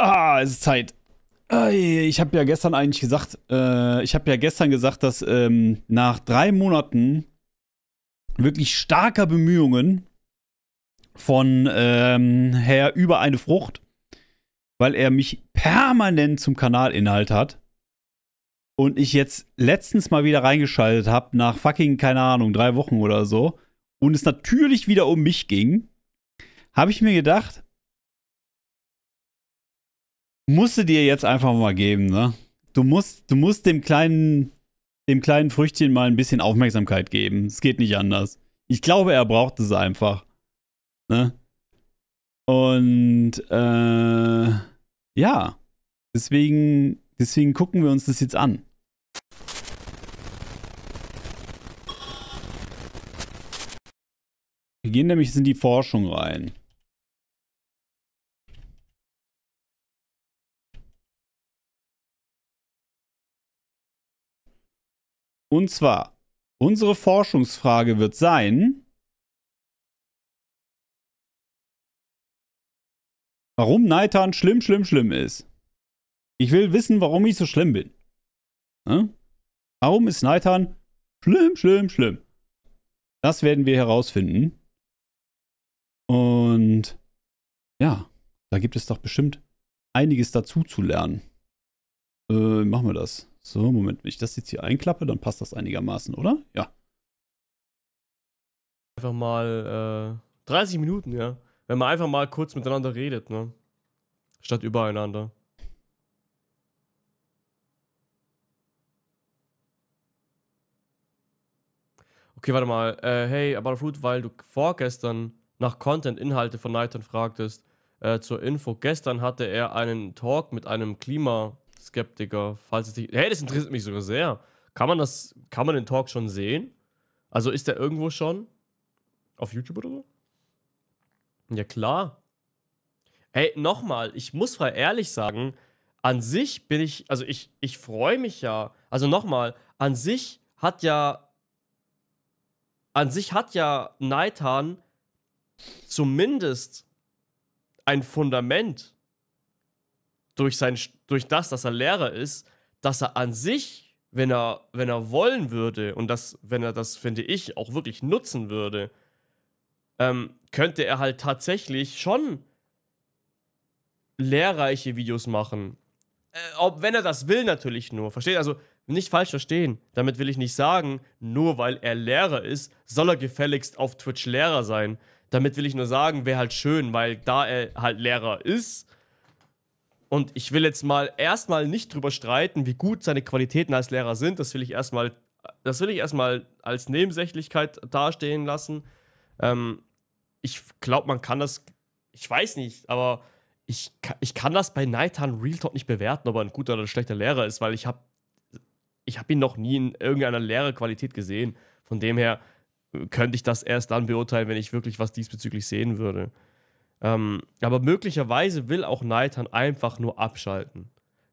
Haha, es ist Zeit. Ich habe ja gestern eigentlich gesagt, äh, ich habe ja gestern gesagt, dass ähm, nach drei Monaten wirklich starker Bemühungen von ähm, Herr über eine Frucht, weil er mich permanent zum Kanalinhalt hat und ich jetzt letztens mal wieder reingeschaltet habe, nach fucking, keine Ahnung, drei Wochen oder so, und es natürlich wieder um mich ging, habe ich mir gedacht, musst du dir jetzt einfach mal geben, ne? Du musst, du musst dem kleinen, dem kleinen Früchtchen mal ein bisschen Aufmerksamkeit geben. Es geht nicht anders. Ich glaube, er braucht es einfach. Ne? Und äh, ja, deswegen, deswegen gucken wir uns das jetzt an. Wir gehen nämlich in die Forschung rein. Und zwar, unsere Forschungsfrage wird sein, warum Neitan schlimm, schlimm, schlimm ist. Ich will wissen, warum ich so schlimm bin. Hm? Warum ist Neitan schlimm, schlimm, schlimm? Das werden wir herausfinden. Und ja, da gibt es doch bestimmt einiges dazu zu lernen. Äh, machen wir das. So, Moment, wenn ich das jetzt hier einklappe, dann passt das einigermaßen, oder? Ja. Einfach mal äh, 30 Minuten, ja. Wenn man einfach mal kurz miteinander redet, ne? Statt übereinander. Okay, warte mal. Äh, hey, aber Fruit, weil du vorgestern nach Content-Inhalte von Nathan fragtest, äh, zur Info, gestern hatte er einen Talk mit einem Klima- Skeptiker, falls es dich. Hey, das interessiert mich sogar sehr. Kann man das, kann man den Talk schon sehen? Also ist der irgendwo schon? Auf YouTube oder so? Ja, klar. Ey, nochmal, ich muss frei ehrlich sagen, an sich bin ich, also ich, ich freue mich ja. Also nochmal, an sich hat ja, an sich hat ja Neitan zumindest ein Fundament durch, sein, durch das, dass er Lehrer ist, dass er an sich, wenn er, wenn er wollen würde, und das, wenn er das, finde ich, auch wirklich nutzen würde, ähm, könnte er halt tatsächlich schon lehrreiche Videos machen. Äh, ob, wenn er das will, natürlich nur. Versteht? Also nicht falsch verstehen. Damit will ich nicht sagen, nur weil er Lehrer ist, soll er gefälligst auf Twitch Lehrer sein. Damit will ich nur sagen, wäre halt schön, weil da er halt Lehrer ist, und ich will jetzt mal erstmal nicht drüber streiten, wie gut seine Qualitäten als Lehrer sind. Das will ich erstmal, das will ich erstmal als Nebensächlichkeit dastehen lassen. Ähm, ich glaube, man kann das, ich weiß nicht, aber ich, ich kann das bei Nightan Real Talk nicht bewerten, ob er ein guter oder ein schlechter Lehrer ist, weil ich habe ich hab ihn noch nie in irgendeiner Lehrerqualität gesehen. Von dem her äh, könnte ich das erst dann beurteilen, wenn ich wirklich was diesbezüglich sehen würde. Ähm, aber möglicherweise will auch Nathan einfach nur abschalten.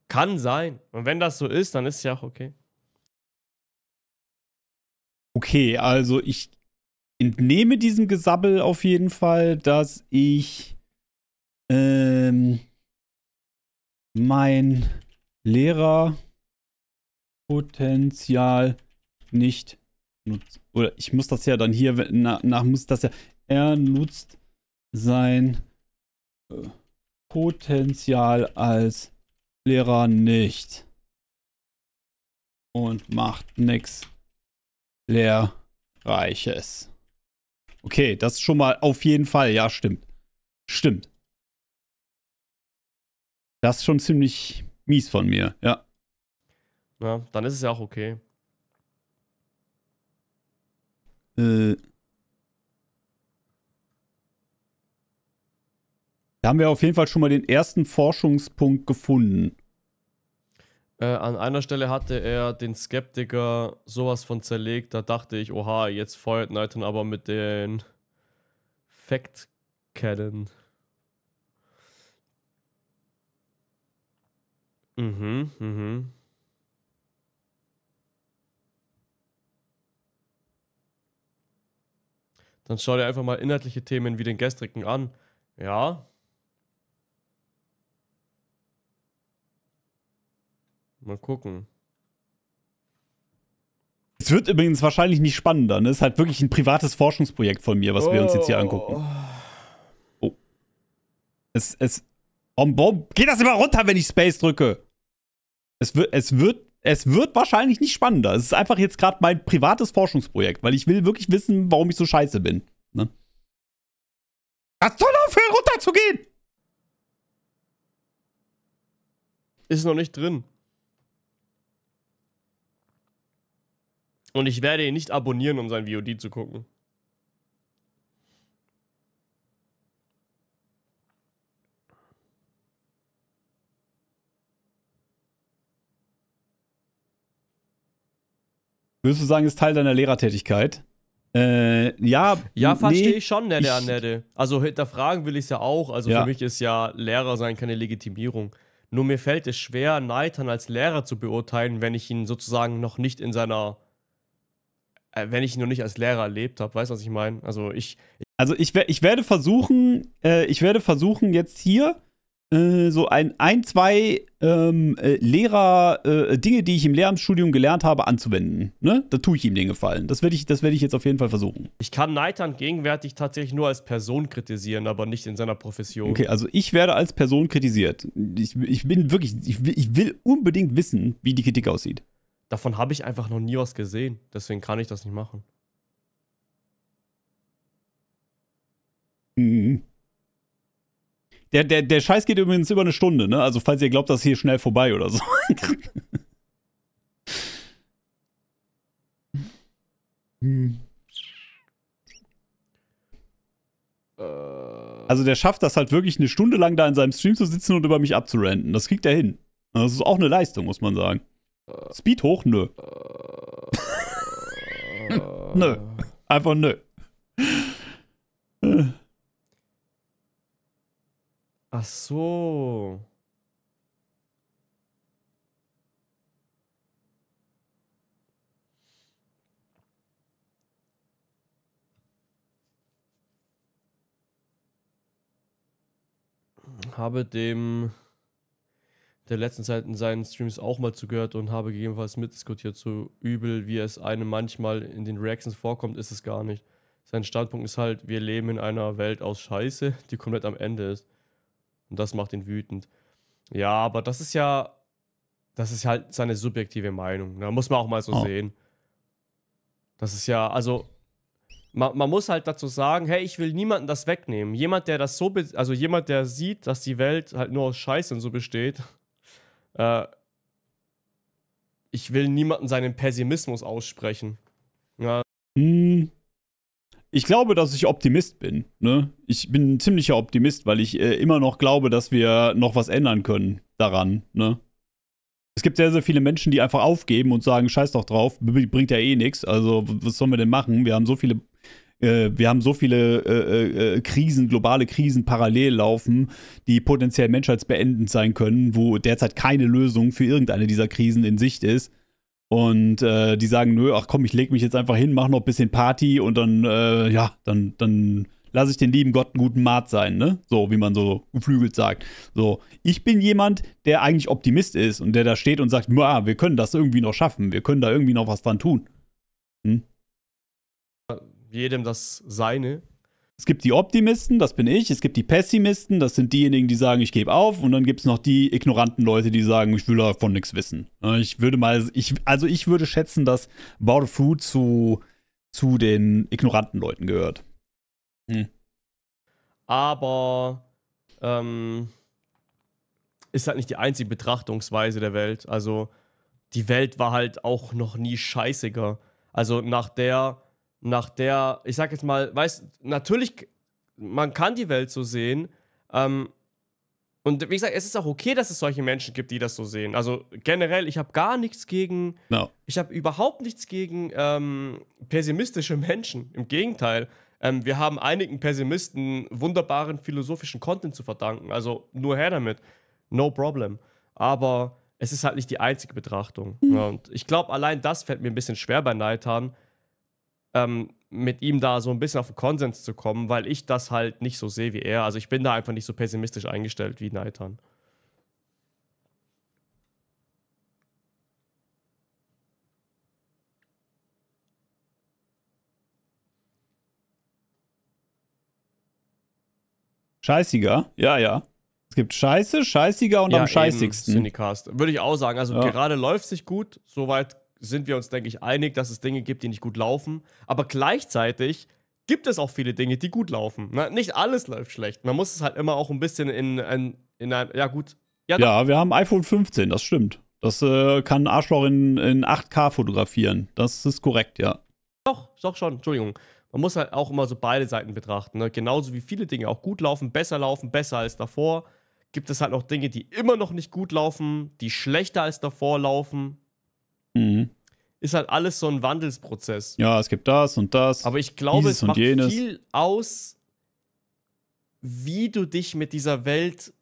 Kann sein. Und wenn das so ist, dann ist es ja auch okay. Okay, also ich entnehme diesem Gesabbel auf jeden Fall, dass ich ähm, mein Lehrerpotenzial nicht nutze. Oder ich muss das ja dann hier, nach, nach muss das ja, er nutzt sein äh, Potenzial als Lehrer nicht. Und macht nichts Lehrreiches. Okay, das ist schon mal auf jeden Fall. Ja, stimmt. Stimmt. Das ist schon ziemlich mies von mir, ja. Na, dann ist es ja auch okay. Äh. Da haben wir auf jeden Fall schon mal den ersten Forschungspunkt gefunden. Äh, an einer Stelle hatte er den Skeptiker sowas von zerlegt, da dachte ich, oha, jetzt feuert Knighton aber mit den Fact Cannon. Mhm, mhm. Dann schau dir einfach mal inhaltliche Themen wie den gestrigen an. Ja, Mal gucken. Es wird übrigens wahrscheinlich nicht spannender. Ne? Es ist halt wirklich ein privates Forschungsprojekt von mir, was oh. wir uns jetzt hier angucken. Oh. oh. Es, es. Om, bom. Geht das immer runter, wenn ich Space drücke? Es wird, es wird, es wird wahrscheinlich nicht spannender. Es ist einfach jetzt gerade mein privates Forschungsprojekt, weil ich will wirklich wissen, warum ich so scheiße bin. Ne? Das soll aufhören, runterzugehen! Ist noch nicht drin. Und ich werde ihn nicht abonnieren, um sein VOD zu gucken. Würdest du sagen, ist Teil deiner Lehrertätigkeit? Äh, ja, ja, verstehe nee, ich schon, nette ich, Annette. Also hinterfragen will ich es ja auch. Also ja. für mich ist ja Lehrer sein keine Legitimierung. Nur mir fällt es schwer, Neitern als Lehrer zu beurteilen, wenn ich ihn sozusagen noch nicht in seiner äh, wenn ich ihn noch nicht als Lehrer erlebt habe, weißt du, was ich meine? Also ich. Also ich, ich werde versuchen, äh, ich werde versuchen, jetzt hier äh, so ein, ein, zwei ähm, äh, Lehrer, äh, Dinge, die ich im Lehramtsstudium gelernt habe, anzuwenden. Ne? Da tue ich ihm den Gefallen. Das werde ich, werd ich jetzt auf jeden Fall versuchen. Ich kann Neitern gegenwärtig tatsächlich nur als Person kritisieren, aber nicht in seiner Profession. Okay, also ich werde als Person kritisiert. Ich, ich bin wirklich, ich ich will unbedingt wissen, wie die Kritik aussieht. Davon habe ich einfach noch nie was gesehen. Deswegen kann ich das nicht machen. Mhm. Der, der, der Scheiß geht übrigens über eine Stunde, ne? Also falls ihr glaubt, das ist hier schnell vorbei oder so. Äh. Also der schafft das halt wirklich eine Stunde lang da in seinem Stream zu sitzen und über mich abzurenten. Das kriegt er hin. Das ist auch eine Leistung, muss man sagen. Speed hoch? Nö. nö. Einfach nö. Ach so. Habe dem der letzten Zeit in seinen Streams auch mal zugehört und habe gegebenenfalls mitdiskutiert. So übel, wie es einem manchmal in den Reactions vorkommt, ist es gar nicht. Sein Standpunkt ist halt, wir leben in einer Welt aus Scheiße, die komplett am Ende ist. Und das macht ihn wütend. Ja, aber das ist ja, das ist halt seine subjektive Meinung. Da ne? muss man auch mal so oh. sehen. Das ist ja, also, man, man, muss halt dazu sagen, hey, ich will niemanden das wegnehmen. Jemand, der das so, also jemand, der sieht, dass die Welt halt nur aus Scheiße und so besteht, äh, ich will niemanden seinen Pessimismus aussprechen. Ja. Hm. Ich glaube, dass ich Optimist bin. Ne? Ich bin ein ziemlicher Optimist, weil ich äh, immer noch glaube, dass wir noch was ändern können daran. Ne? Es gibt sehr, sehr viele Menschen, die einfach aufgeben und sagen, scheiß doch drauf, bringt ja eh nichts. Also was sollen wir denn machen? Wir haben so viele äh, wir haben so viele äh, äh, äh, Krisen, globale Krisen parallel laufen, die potenziell menschheitsbeendend sein können, wo derzeit keine Lösung für irgendeine dieser Krisen in Sicht ist. Und äh, die sagen, nö, ach komm, ich leg mich jetzt einfach hin, mach noch ein bisschen Party und dann, ja, dann, dann lasse ich den lieben Gott einen guten Mat sein, ne? So, wie man so geflügelt sagt. So, ich bin jemand, der eigentlich Optimist ist und der da steht und sagt, wir können das irgendwie noch schaffen, wir können da irgendwie noch was dran tun. Hm? jedem das Seine. Es gibt die Optimisten, das bin ich. Es gibt die Pessimisten, das sind diejenigen, die sagen, ich gebe auf. Und dann gibt es noch die ignoranten Leute, die sagen, ich will davon nichts wissen. Ich würde mal, ich, also ich würde schätzen, dass About Fruit zu, zu den ignoranten Leuten gehört. Hm. Aber ähm, ist halt nicht die einzige Betrachtungsweise der Welt. Also die Welt war halt auch noch nie scheißiger. Also nach der nach der, ich sag jetzt mal, weiß, natürlich, man kann die Welt so sehen. Ähm, und wie gesagt, es ist auch okay, dass es solche Menschen gibt, die das so sehen. Also generell, ich habe gar nichts gegen, no. ich habe überhaupt nichts gegen ähm, pessimistische Menschen. Im Gegenteil, ähm, wir haben einigen Pessimisten wunderbaren philosophischen Content zu verdanken. Also nur her damit. No problem. Aber es ist halt nicht die einzige Betrachtung. Mhm. Und ich glaube, allein das fällt mir ein bisschen schwer bei Neitan ähm, mit ihm da so ein bisschen auf den Konsens zu kommen, weil ich das halt nicht so sehe wie er. Also ich bin da einfach nicht so pessimistisch eingestellt wie Neitan. Scheißiger? Ja, ja. Es gibt Scheiße, Scheißiger und ja, am scheißigsten. Eben, Cinecast. Würde ich auch sagen. Also ja. gerade läuft sich gut, soweit sind wir uns, denke ich, einig, dass es Dinge gibt, die nicht gut laufen. Aber gleichzeitig gibt es auch viele Dinge, die gut laufen. Na, nicht alles läuft schlecht. Man muss es halt immer auch ein bisschen in, in, in ein, ja gut. Ja, ja, wir haben iPhone 15, das stimmt. Das äh, kann Arschloch in, in 8K fotografieren. Das ist korrekt, ja. Doch, doch schon, Entschuldigung. Man muss halt auch immer so beide Seiten betrachten. Ne? Genauso wie viele Dinge auch gut laufen, besser laufen, besser als davor, gibt es halt auch Dinge, die immer noch nicht gut laufen, die schlechter als davor laufen. Mhm. Ist halt alles so ein Wandelsprozess. Ja, es gibt das und das. Aber ich glaube, es macht jenes. viel aus, wie du dich mit dieser Welt,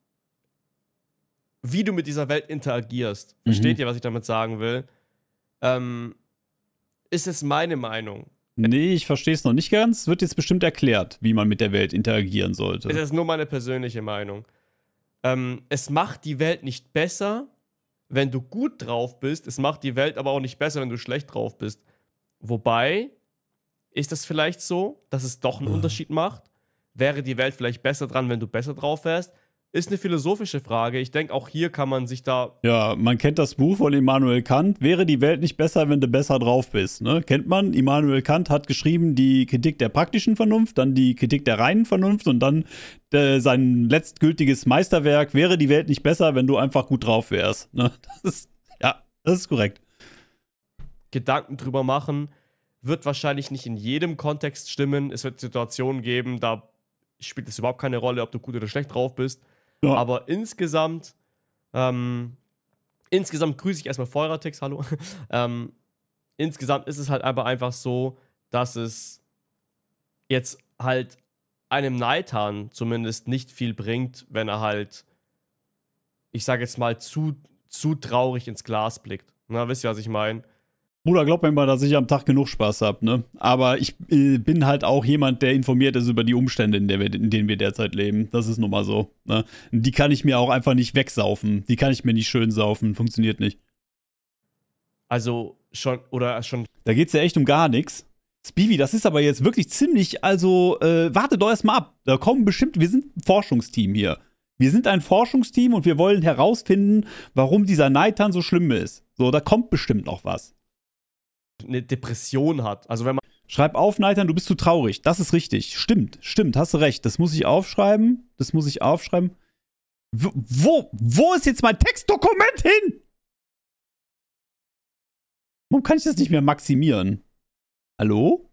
wie du mit dieser Welt interagierst. Mhm. Versteht ihr, was ich damit sagen will? Ähm, ist es meine Meinung. Nee, ich verstehe es noch nicht ganz. Wird jetzt bestimmt erklärt, wie man mit der Welt interagieren sollte. Es ist nur meine persönliche Meinung. Ähm, es macht die Welt nicht besser, wenn du gut drauf bist, es macht die Welt aber auch nicht besser, wenn du schlecht drauf bist. Wobei, ist das vielleicht so, dass es doch einen Unterschied macht? Wäre die Welt vielleicht besser dran, wenn du besser drauf wärst? ist eine philosophische Frage. Ich denke, auch hier kann man sich da. Ja, man kennt das Buch von Immanuel Kant. Wäre die Welt nicht besser, wenn du besser drauf bist? Ne? Kennt man? Immanuel Kant hat geschrieben die Kritik der praktischen Vernunft, dann die Kritik der reinen Vernunft und dann äh, sein letztgültiges Meisterwerk. Wäre die Welt nicht besser, wenn du einfach gut drauf wärst? Ne? Das ist, ja, das ist korrekt. Gedanken drüber machen wird wahrscheinlich nicht in jedem Kontext stimmen. Es wird Situationen geben, da spielt es überhaupt keine Rolle, ob du gut oder schlecht drauf bist ja. Aber insgesamt, ähm, insgesamt grüße ich erstmal Feueratex, hallo. ähm, insgesamt ist es halt aber einfach so, dass es jetzt halt einem Neitan zumindest nicht viel bringt, wenn er halt, ich sage jetzt mal, zu, zu traurig ins Glas blickt. Na, wisst ihr, was ich meine? Bruder, glaub mir mal, dass ich am Tag genug Spaß habe, ne? Aber ich äh, bin halt auch jemand, der informiert ist über die Umstände, in, der wir, in denen wir derzeit leben. Das ist nun mal so. Ne? Die kann ich mir auch einfach nicht wegsaufen. Die kann ich mir nicht schön saufen. Funktioniert nicht. Also schon, oder schon. Da geht's ja echt um gar nichts. Spivi, das ist aber jetzt wirklich ziemlich, also äh, wartet doch erstmal ab. Da kommen bestimmt, wir sind ein Forschungsteam hier. Wir sind ein Forschungsteam und wir wollen herausfinden, warum dieser Neitan so schlimm ist. So, da kommt bestimmt noch was eine Depression hat. Also wenn man. Schreib auf, Neitern, du bist zu traurig. Das ist richtig. Stimmt, stimmt, hast du recht. Das muss ich aufschreiben. Das muss ich aufschreiben. Wo, wo, wo ist jetzt mein Textdokument hin? Warum kann ich das nicht mehr maximieren? Hallo?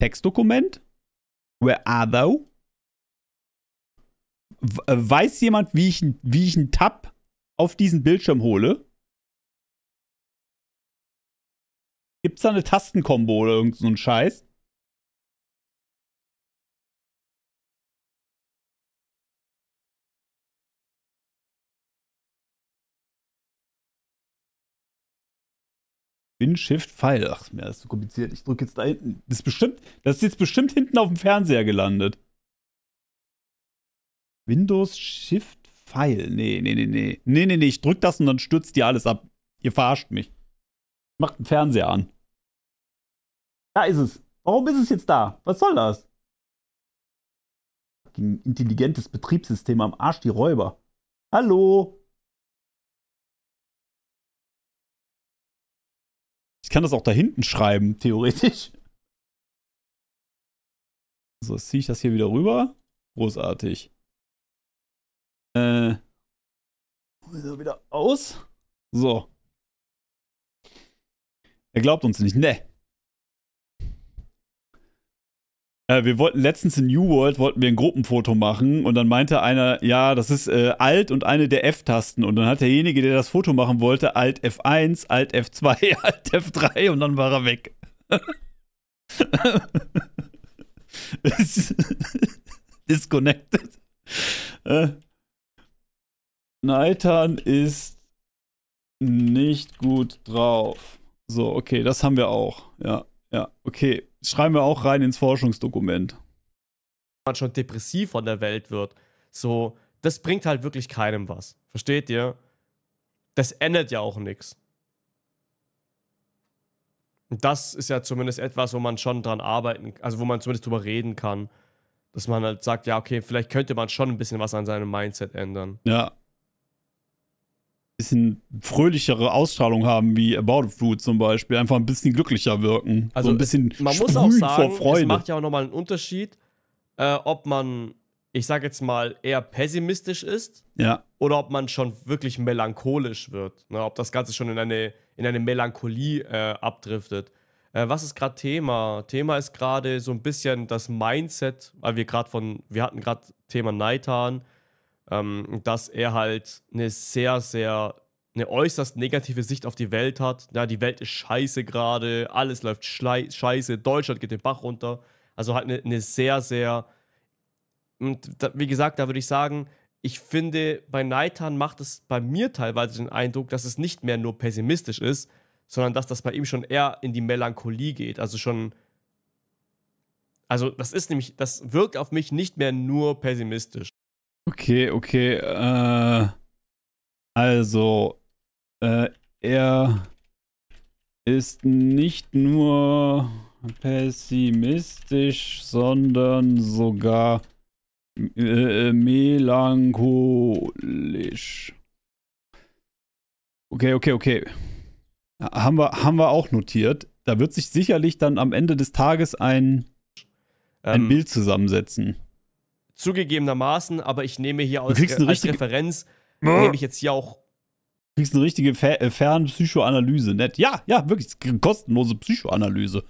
Textdokument? Where are thou? Äh, weiß jemand, wie ich, wie ich einen Tab auf diesen Bildschirm hole? Gibt es da eine Tastenkombo oder irgend so einen Scheiß? Bin Shift Pfeil. Ach, mir ist so kompliziert. Ich drücke jetzt da hinten. Das ist bestimmt, das ist jetzt bestimmt hinten auf dem Fernseher gelandet. Windows Shift Pfeil. Nee, nee, nee, nee. Nee, nee, nee. Ich drücke das und dann stürzt dir alles ab. Ihr verarscht mich. Macht den Fernseher an. Da ist es. Warum ist es jetzt da? Was soll das? Ein intelligentes Betriebssystem am Arsch, die Räuber. Hallo? Ich kann das auch da hinten schreiben, theoretisch. So, jetzt ziehe ich das hier wieder rüber. Großartig. Äh. Wieder aus. So. Er glaubt uns nicht. Ne. Äh, wir wollten letztens in New World wollten wir ein Gruppenfoto machen und dann meinte einer, ja, das ist äh, Alt und eine der F-Tasten. Und dann hat derjenige, der das Foto machen wollte, Alt F1, Alt F2, Alt F3 und dann war er weg. Disconnected. Äh, Neitan ist nicht gut drauf. So, okay, das haben wir auch. Ja, ja, okay schreiben wir auch rein ins Forschungsdokument. Man schon depressiv von der Welt wird. So, das bringt halt wirklich keinem was. Versteht ihr? Das ändert ja auch nichts. Und das ist ja zumindest etwas, wo man schon dran arbeiten, also wo man zumindest drüber reden kann. Dass man halt sagt, ja, okay, vielleicht könnte man schon ein bisschen was an seinem Mindset ändern. Ja, bisschen fröhlichere Ausstrahlung haben, wie About Food zum Beispiel. Einfach ein bisschen glücklicher wirken. Also so ein bisschen man muss auch sagen, vor Freude. Es macht ja auch nochmal einen Unterschied, äh, ob man, ich sag jetzt mal, eher pessimistisch ist ja. oder ob man schon wirklich melancholisch wird. Ne? Ob das Ganze schon in eine, in eine Melancholie äh, abdriftet. Äh, was ist gerade Thema? Thema ist gerade so ein bisschen das Mindset, weil wir gerade von, wir hatten gerade Thema Neitan ähm, dass er halt eine sehr, sehr, eine äußerst negative Sicht auf die Welt hat. Ja, die Welt ist scheiße gerade, alles läuft scheiße, Deutschland geht den Bach runter. Also halt eine, eine sehr, sehr, und da, wie gesagt, da würde ich sagen, ich finde, bei Neitan macht es bei mir teilweise den Eindruck, dass es nicht mehr nur pessimistisch ist, sondern dass das bei ihm schon eher in die Melancholie geht. Also schon. Also, das ist nämlich, das wirkt auf mich nicht mehr nur pessimistisch. Okay, okay. Äh, also, äh, er ist nicht nur pessimistisch, sondern sogar äh, äh, melancholisch. Okay, okay, okay. Haben wir, haben wir auch notiert. Da wird sich sicherlich dann am Ende des Tages ein, ein ähm, Bild zusammensetzen zugegebenermaßen, aber ich nehme hier als, Re als Referenz, nehme ich jetzt hier auch Du kriegst eine richtige Fer äh, Fernpsychoanalyse. Nett. Ja, ja, wirklich. Kostenlose Psychoanalyse.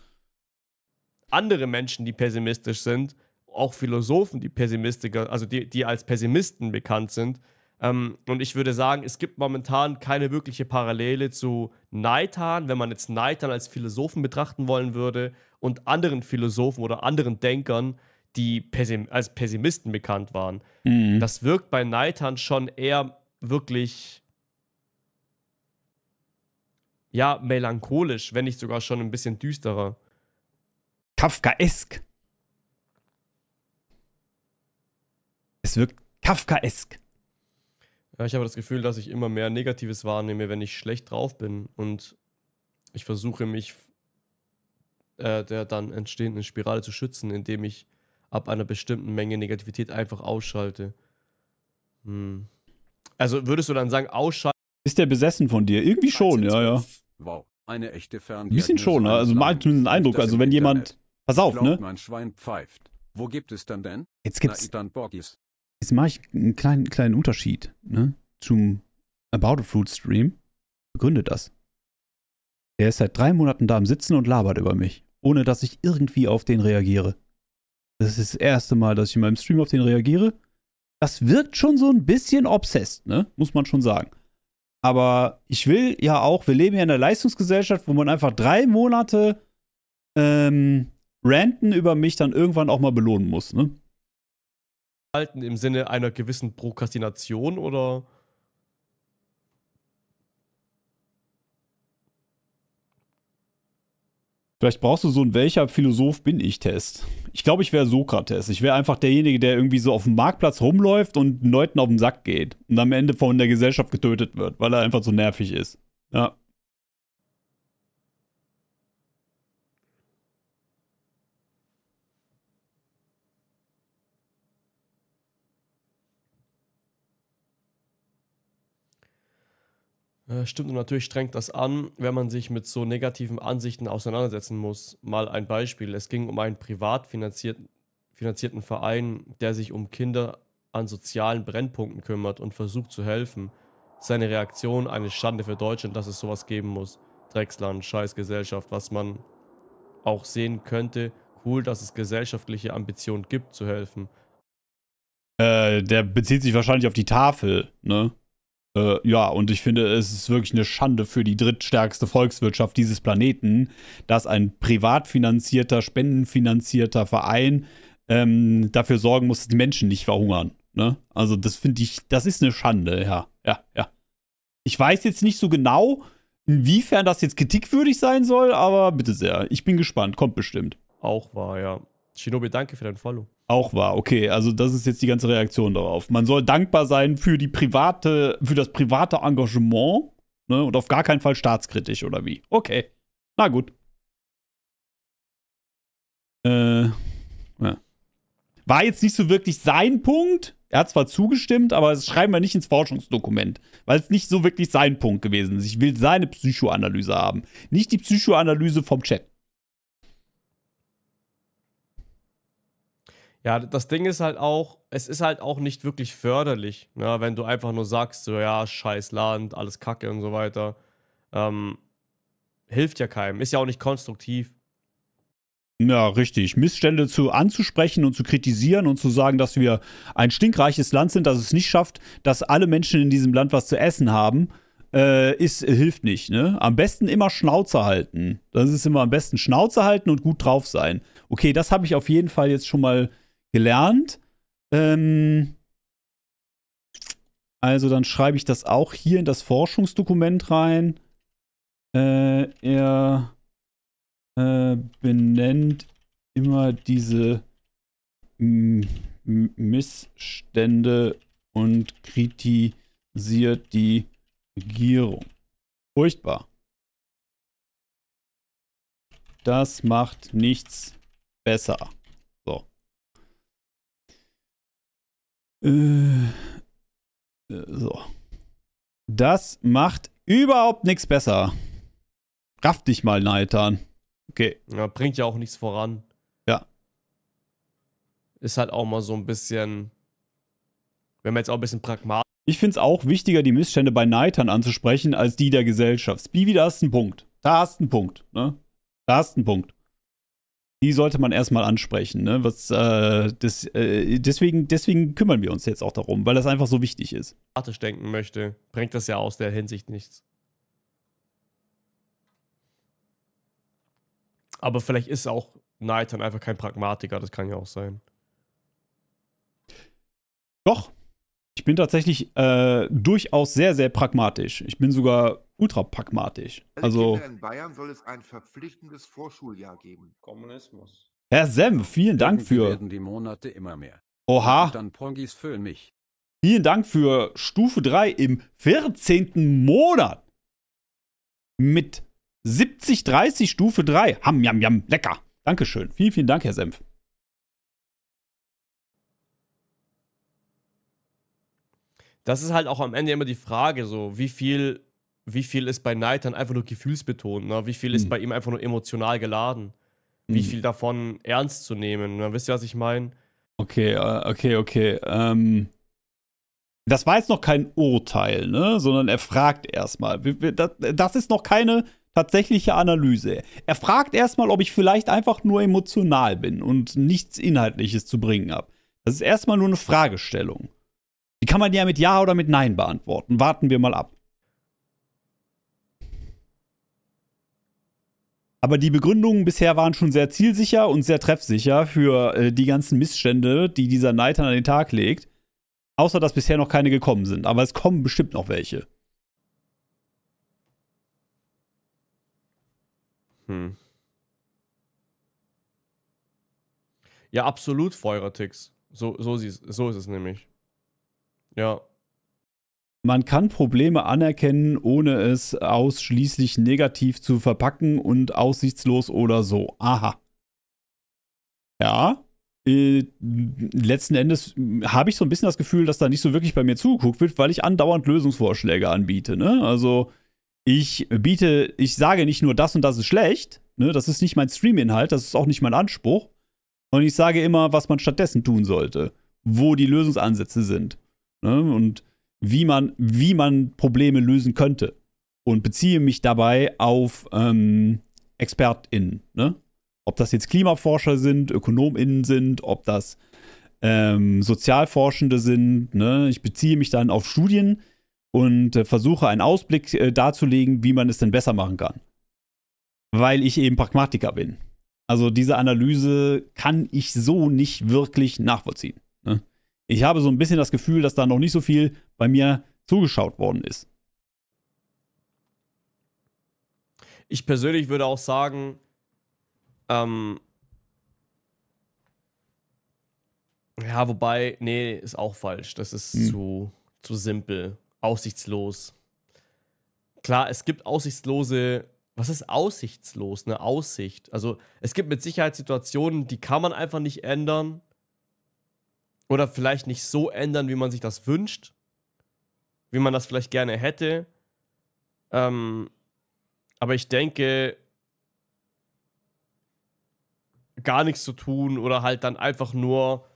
Andere Menschen, die pessimistisch sind, auch Philosophen, die Pessimistiker, also die, die als Pessimisten bekannt sind. Ähm, und ich würde sagen, es gibt momentan keine wirkliche Parallele zu Neitan, wenn man jetzt Neitan als Philosophen betrachten wollen würde und anderen Philosophen oder anderen Denkern, die Pessim als Pessimisten bekannt waren. Mhm. Das wirkt bei Neitern schon eher wirklich ja, melancholisch, wenn nicht sogar schon ein bisschen düsterer. Kafkaesk. Es wirkt kafkaesk. Ja, ich habe das Gefühl, dass ich immer mehr Negatives wahrnehme, wenn ich schlecht drauf bin. Und ich versuche mich äh, der dann entstehenden Spirale zu schützen, indem ich ab einer bestimmten Menge Negativität einfach ausschalte. Hm. Also würdest du dann sagen, ausschalten? Ist der besessen von dir? Irgendwie schon, ja, ja. Wow, eine echte Ferndiagnose. Bisschen schon, ne? also mal zumindest einen Eindruck. Also wenn jemand, pass auf, ne? mein Schwein pfeift. Wo gibt es dann denn? Jetzt gibt's, jetzt mache ich einen kleinen, kleinen Unterschied, ne? Zum About a Fruit Stream. Begründet das. Der ist seit drei Monaten da am Sitzen und labert über mich, ohne dass ich irgendwie auf den reagiere. Das ist das erste Mal, dass ich in meinem Stream auf den reagiere. Das wirkt schon so ein bisschen obsessed, ne? Muss man schon sagen. Aber ich will ja auch, wir leben ja in einer Leistungsgesellschaft, wo man einfach drei Monate ähm, ranten über mich dann irgendwann auch mal belohnen muss, ne? Halten im Sinne einer gewissen Prokrastination oder? Vielleicht brauchst du so ein welcher Philosoph bin ich Test. Ich glaube, ich wäre Sokrates. Ich wäre einfach derjenige, der irgendwie so auf dem Marktplatz rumläuft und Leuten auf den Sack geht und am Ende von der Gesellschaft getötet wird, weil er einfach so nervig ist. Ja. Äh, stimmt, und natürlich strengt das an, wenn man sich mit so negativen Ansichten auseinandersetzen muss. Mal ein Beispiel. Es ging um einen privat finanzierten, finanzierten Verein, der sich um Kinder an sozialen Brennpunkten kümmert und versucht zu helfen. Seine Reaktion eine Schande für Deutschland, dass es sowas geben muss. Drecksland, Scheißgesellschaft, was man auch sehen könnte. Cool, dass es gesellschaftliche Ambitionen gibt, zu helfen. Äh, der bezieht sich wahrscheinlich auf die Tafel, ne? Äh, ja, und ich finde, es ist wirklich eine Schande für die drittstärkste Volkswirtschaft dieses Planeten, dass ein privat finanzierter, spendenfinanzierter Verein ähm, dafür sorgen muss, dass die Menschen nicht verhungern. Ne? Also das finde ich, das ist eine Schande, ja, ja, ja. Ich weiß jetzt nicht so genau, inwiefern das jetzt kritikwürdig sein soll, aber bitte sehr, ich bin gespannt, kommt bestimmt. Auch wahr, ja. Shinobi, danke für dein Follow. Auch wahr, okay. Also das ist jetzt die ganze Reaktion darauf. Man soll dankbar sein für die private, für das private Engagement ne, und auf gar keinen Fall staatskritisch oder wie. Okay, na gut. Äh, ja. War jetzt nicht so wirklich sein Punkt. Er hat zwar zugestimmt, aber das schreiben wir nicht ins Forschungsdokument, weil es nicht so wirklich sein Punkt gewesen ist. Ich will seine Psychoanalyse haben, nicht die Psychoanalyse vom Chat. Ja, das Ding ist halt auch, es ist halt auch nicht wirklich förderlich, ne, wenn du einfach nur sagst, so ja, scheiß Land, alles Kacke und so weiter. Ähm, hilft ja keinem, ist ja auch nicht konstruktiv. Ja, richtig. Missstände zu anzusprechen und zu kritisieren und zu sagen, dass wir ein stinkreiches Land sind, dass es nicht schafft, dass alle Menschen in diesem Land was zu essen haben, äh, ist, hilft nicht. Ne? Am besten immer Schnauze halten. Das ist immer am besten Schnauze halten und gut drauf sein. Okay, das habe ich auf jeden Fall jetzt schon mal gelernt. Ähm, also dann schreibe ich das auch hier in das Forschungsdokument rein. Äh, er äh, benennt immer diese hm, Missstände und kritisiert die Regierung. Furchtbar. Das macht nichts besser. Äh, so. Das macht überhaupt nichts besser. Raff dich mal, Naitan. Okay. Ja, bringt ja auch nichts voran. Ja. Ist halt auch mal so ein bisschen, wenn man jetzt auch ein bisschen pragmatisch. Ich finde es auch wichtiger, die Missstände bei Neitern anzusprechen, als die der Gesellschaft. Spivi, da hast du einen Punkt. Da hast du einen Punkt. Ne? Da hast du einen Punkt die sollte man erstmal ansprechen. Ne? Was, äh, das, äh, deswegen, deswegen kümmern wir uns jetzt auch darum, weil das einfach so wichtig ist. Statisch denken möchte, bringt das ja aus der Hinsicht nichts. Aber vielleicht ist auch Nathan einfach kein Pragmatiker, das kann ja auch sein. Doch, ich bin tatsächlich äh, durchaus sehr, sehr pragmatisch. Ich bin sogar ultra pragmatisch. Alle also, also in Bayern soll es ein verpflichtendes Vorschuljahr geben. Kommunismus. Herr Sem, vielen Dank für. werden die Monate immer mehr. Oha. Und also dann Prongis füllen mich. Vielen Dank für Stufe 3 im 14. Monat. Mit 70, 30 Stufe 3. Ham, jam, jam. Lecker. Dankeschön. Vielen, vielen Dank, Herr Senf. Das ist halt auch am Ende immer die Frage, so wie viel wie viel ist bei Knight dann einfach nur gefühlsbetont, ne? wie viel mhm. ist bei ihm einfach nur emotional geladen, mhm. wie viel davon ernst zu nehmen. Ne? Wisst ihr, was ich meine? Okay, äh, okay, okay. Ähm, das war jetzt noch kein Urteil, ne? sondern er fragt erstmal. Das ist noch keine tatsächliche Analyse. Er fragt erstmal, ob ich vielleicht einfach nur emotional bin und nichts Inhaltliches zu bringen habe. Das ist erstmal nur eine Fragestellung. Die kann man ja mit Ja oder mit Nein beantworten. Warten wir mal ab. Aber die Begründungen bisher waren schon sehr zielsicher und sehr treffsicher für äh, die ganzen Missstände, die dieser Neitern an den Tag legt. Außer dass bisher noch keine gekommen sind. Aber es kommen bestimmt noch welche. Hm. Ja, absolut Feuertix. So, so, so ist es nämlich. Ja. Man kann Probleme anerkennen, ohne es ausschließlich negativ zu verpacken und aussichtslos oder so. Aha. Ja. Äh, letzten Endes habe ich so ein bisschen das Gefühl, dass da nicht so wirklich bei mir zugeguckt wird, weil ich andauernd Lösungsvorschläge anbiete. Ne? Also ich biete, ich sage nicht nur das und das ist schlecht, ne? das ist nicht mein Streaminhalt, das ist auch nicht mein Anspruch. Und ich sage immer, was man stattdessen tun sollte, wo die Lösungsansätze sind. Ne? Und wie man, wie man Probleme lösen könnte. Und beziehe mich dabei auf ähm, ExpertInnen. Ne? Ob das jetzt Klimaforscher sind, ÖkonomInnen sind, ob das ähm, Sozialforschende sind. Ne? Ich beziehe mich dann auf Studien und äh, versuche einen Ausblick äh, darzulegen, wie man es denn besser machen kann. Weil ich eben Pragmatiker bin. Also diese Analyse kann ich so nicht wirklich nachvollziehen. Ne? Ich habe so ein bisschen das Gefühl, dass da noch nicht so viel bei mir zugeschaut worden ist. Ich persönlich würde auch sagen, ähm, ja, wobei, nee, ist auch falsch. Das ist hm. zu, zu simpel, aussichtslos. Klar, es gibt aussichtslose was ist aussichtslos, eine Aussicht? Also es gibt mit Sicherheit Situationen, die kann man einfach nicht ändern oder vielleicht nicht so ändern, wie man sich das wünscht, wie man das vielleicht gerne hätte. Ähm, aber ich denke, gar nichts zu tun oder halt dann einfach nur,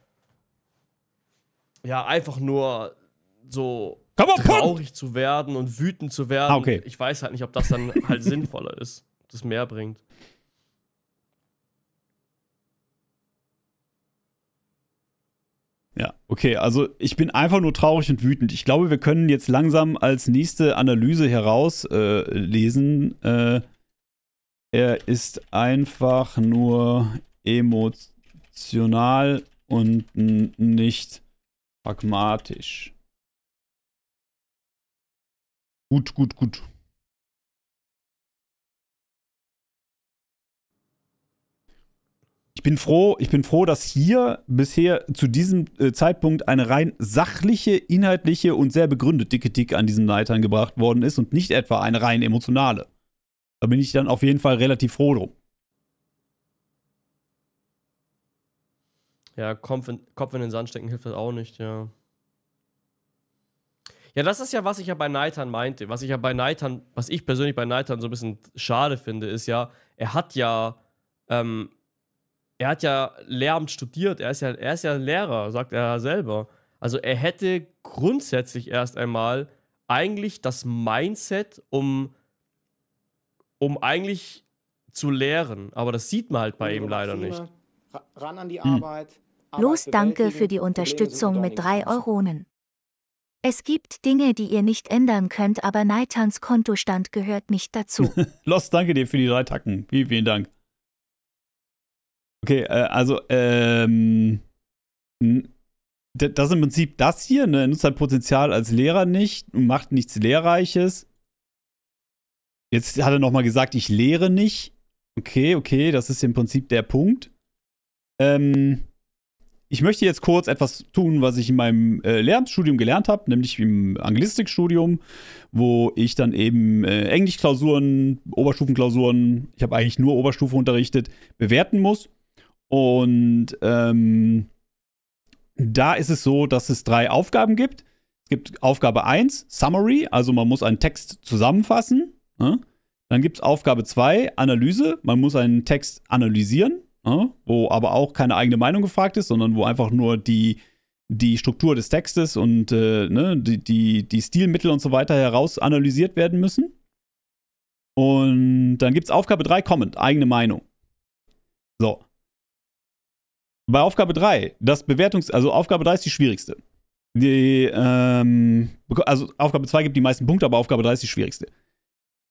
ja, einfach nur so on, traurig zu werden und wütend zu werden. Ah, okay. Ich weiß halt nicht, ob das dann halt sinnvoller ist, ob das mehr bringt. Ja, okay, also ich bin einfach nur traurig und wütend. Ich glaube, wir können jetzt langsam als nächste Analyse herauslesen. Äh, äh, er ist einfach nur emotional und nicht pragmatisch. Gut, gut, gut. ich bin froh, ich bin froh, dass hier bisher zu diesem äh, Zeitpunkt eine rein sachliche, inhaltliche und sehr begründete Kritik an diesem Leitern gebracht worden ist und nicht etwa eine rein emotionale. Da bin ich dann auf jeden Fall relativ froh drum. Ja, Kopf in, Kopf in den Sand stecken hilft das halt auch nicht, ja. Ja, das ist ja, was ich ja bei Neitern meinte. Was ich ja bei Neitern, was ich persönlich bei Neitern so ein bisschen schade finde, ist ja, er hat ja ähm, er hat ja Lehramt studiert, er ist ja, er ist ja Lehrer, sagt er selber. Also er hätte grundsätzlich erst einmal eigentlich das Mindset, um, um eigentlich zu lehren. Aber das sieht man halt bei ihm leider nicht. Ran an die hm. Arbeit. Hm. Los, danke für die Unterstützung mit drei Euronen. Es gibt Dinge, die ihr nicht ändern könnt, aber Neitans Kontostand gehört nicht dazu. Los, danke dir für die drei Tacken. Vielen, vielen Dank. Okay, äh, also, ähm, das ist im Prinzip das hier, ne? nutzt sein halt Potenzial als Lehrer nicht und macht nichts Lehrreiches. Jetzt hat er nochmal gesagt, ich lehre nicht. Okay, okay, das ist im Prinzip der Punkt. Ähm, ich möchte jetzt kurz etwas tun, was ich in meinem äh, Lehramtsstudium gelernt habe, nämlich im Anglistikstudium, wo ich dann eben äh, Englischklausuren, Oberstufenklausuren, ich habe eigentlich nur Oberstufe unterrichtet, bewerten muss. Und ähm, da ist es so, dass es drei Aufgaben gibt. Es gibt Aufgabe 1, Summary, also man muss einen Text zusammenfassen. Ne? Dann gibt es Aufgabe 2, Analyse. Man muss einen Text analysieren, ne? wo aber auch keine eigene Meinung gefragt ist, sondern wo einfach nur die, die Struktur des Textes und äh, ne, die, die, die Stilmittel und so weiter heraus analysiert werden müssen. Und dann gibt es Aufgabe 3, Comment, eigene Meinung. So bei Aufgabe 3, das Bewertungs-, also Aufgabe 3 ist die schwierigste. Die, ähm, also Aufgabe 2 gibt die meisten Punkte, aber Aufgabe 3 ist die schwierigste.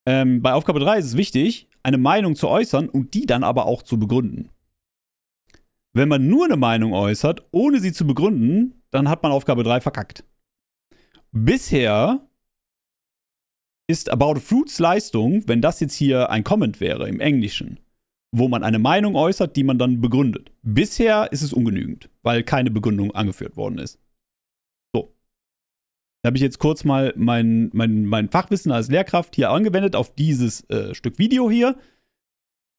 Ähm, bei Aufgabe 3 ist es wichtig, eine Meinung zu äußern und die dann aber auch zu begründen. Wenn man nur eine Meinung äußert, ohne sie zu begründen, dann hat man Aufgabe 3 verkackt. Bisher ist About Fruits Leistung, wenn das jetzt hier ein Comment wäre im Englischen, wo man eine Meinung äußert, die man dann begründet. Bisher ist es ungenügend, weil keine Begründung angeführt worden ist. So. Da habe ich jetzt kurz mal mein, mein, mein Fachwissen als Lehrkraft hier angewendet auf dieses äh, Stück Video hier.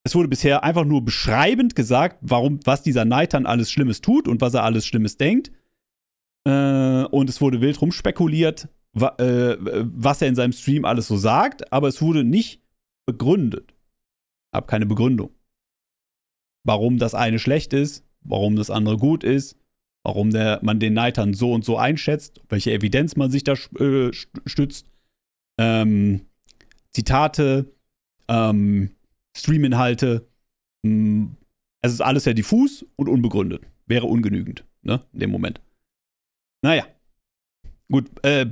Es wurde bisher einfach nur beschreibend gesagt, warum, was dieser Neitern alles Schlimmes tut und was er alles Schlimmes denkt. Äh, und es wurde wild rumspekuliert, wa äh, was er in seinem Stream alles so sagt, aber es wurde nicht begründet. Hab keine Begründung warum das eine schlecht ist, warum das andere gut ist, warum der, man den Neitern so und so einschätzt, welche Evidenz man sich da äh, stützt, ähm, Zitate, ähm, Streaminhalte. Mh, hm, es ist alles sehr diffus und unbegründet. Wäre ungenügend, ne, in dem Moment. Naja. Gut, äh,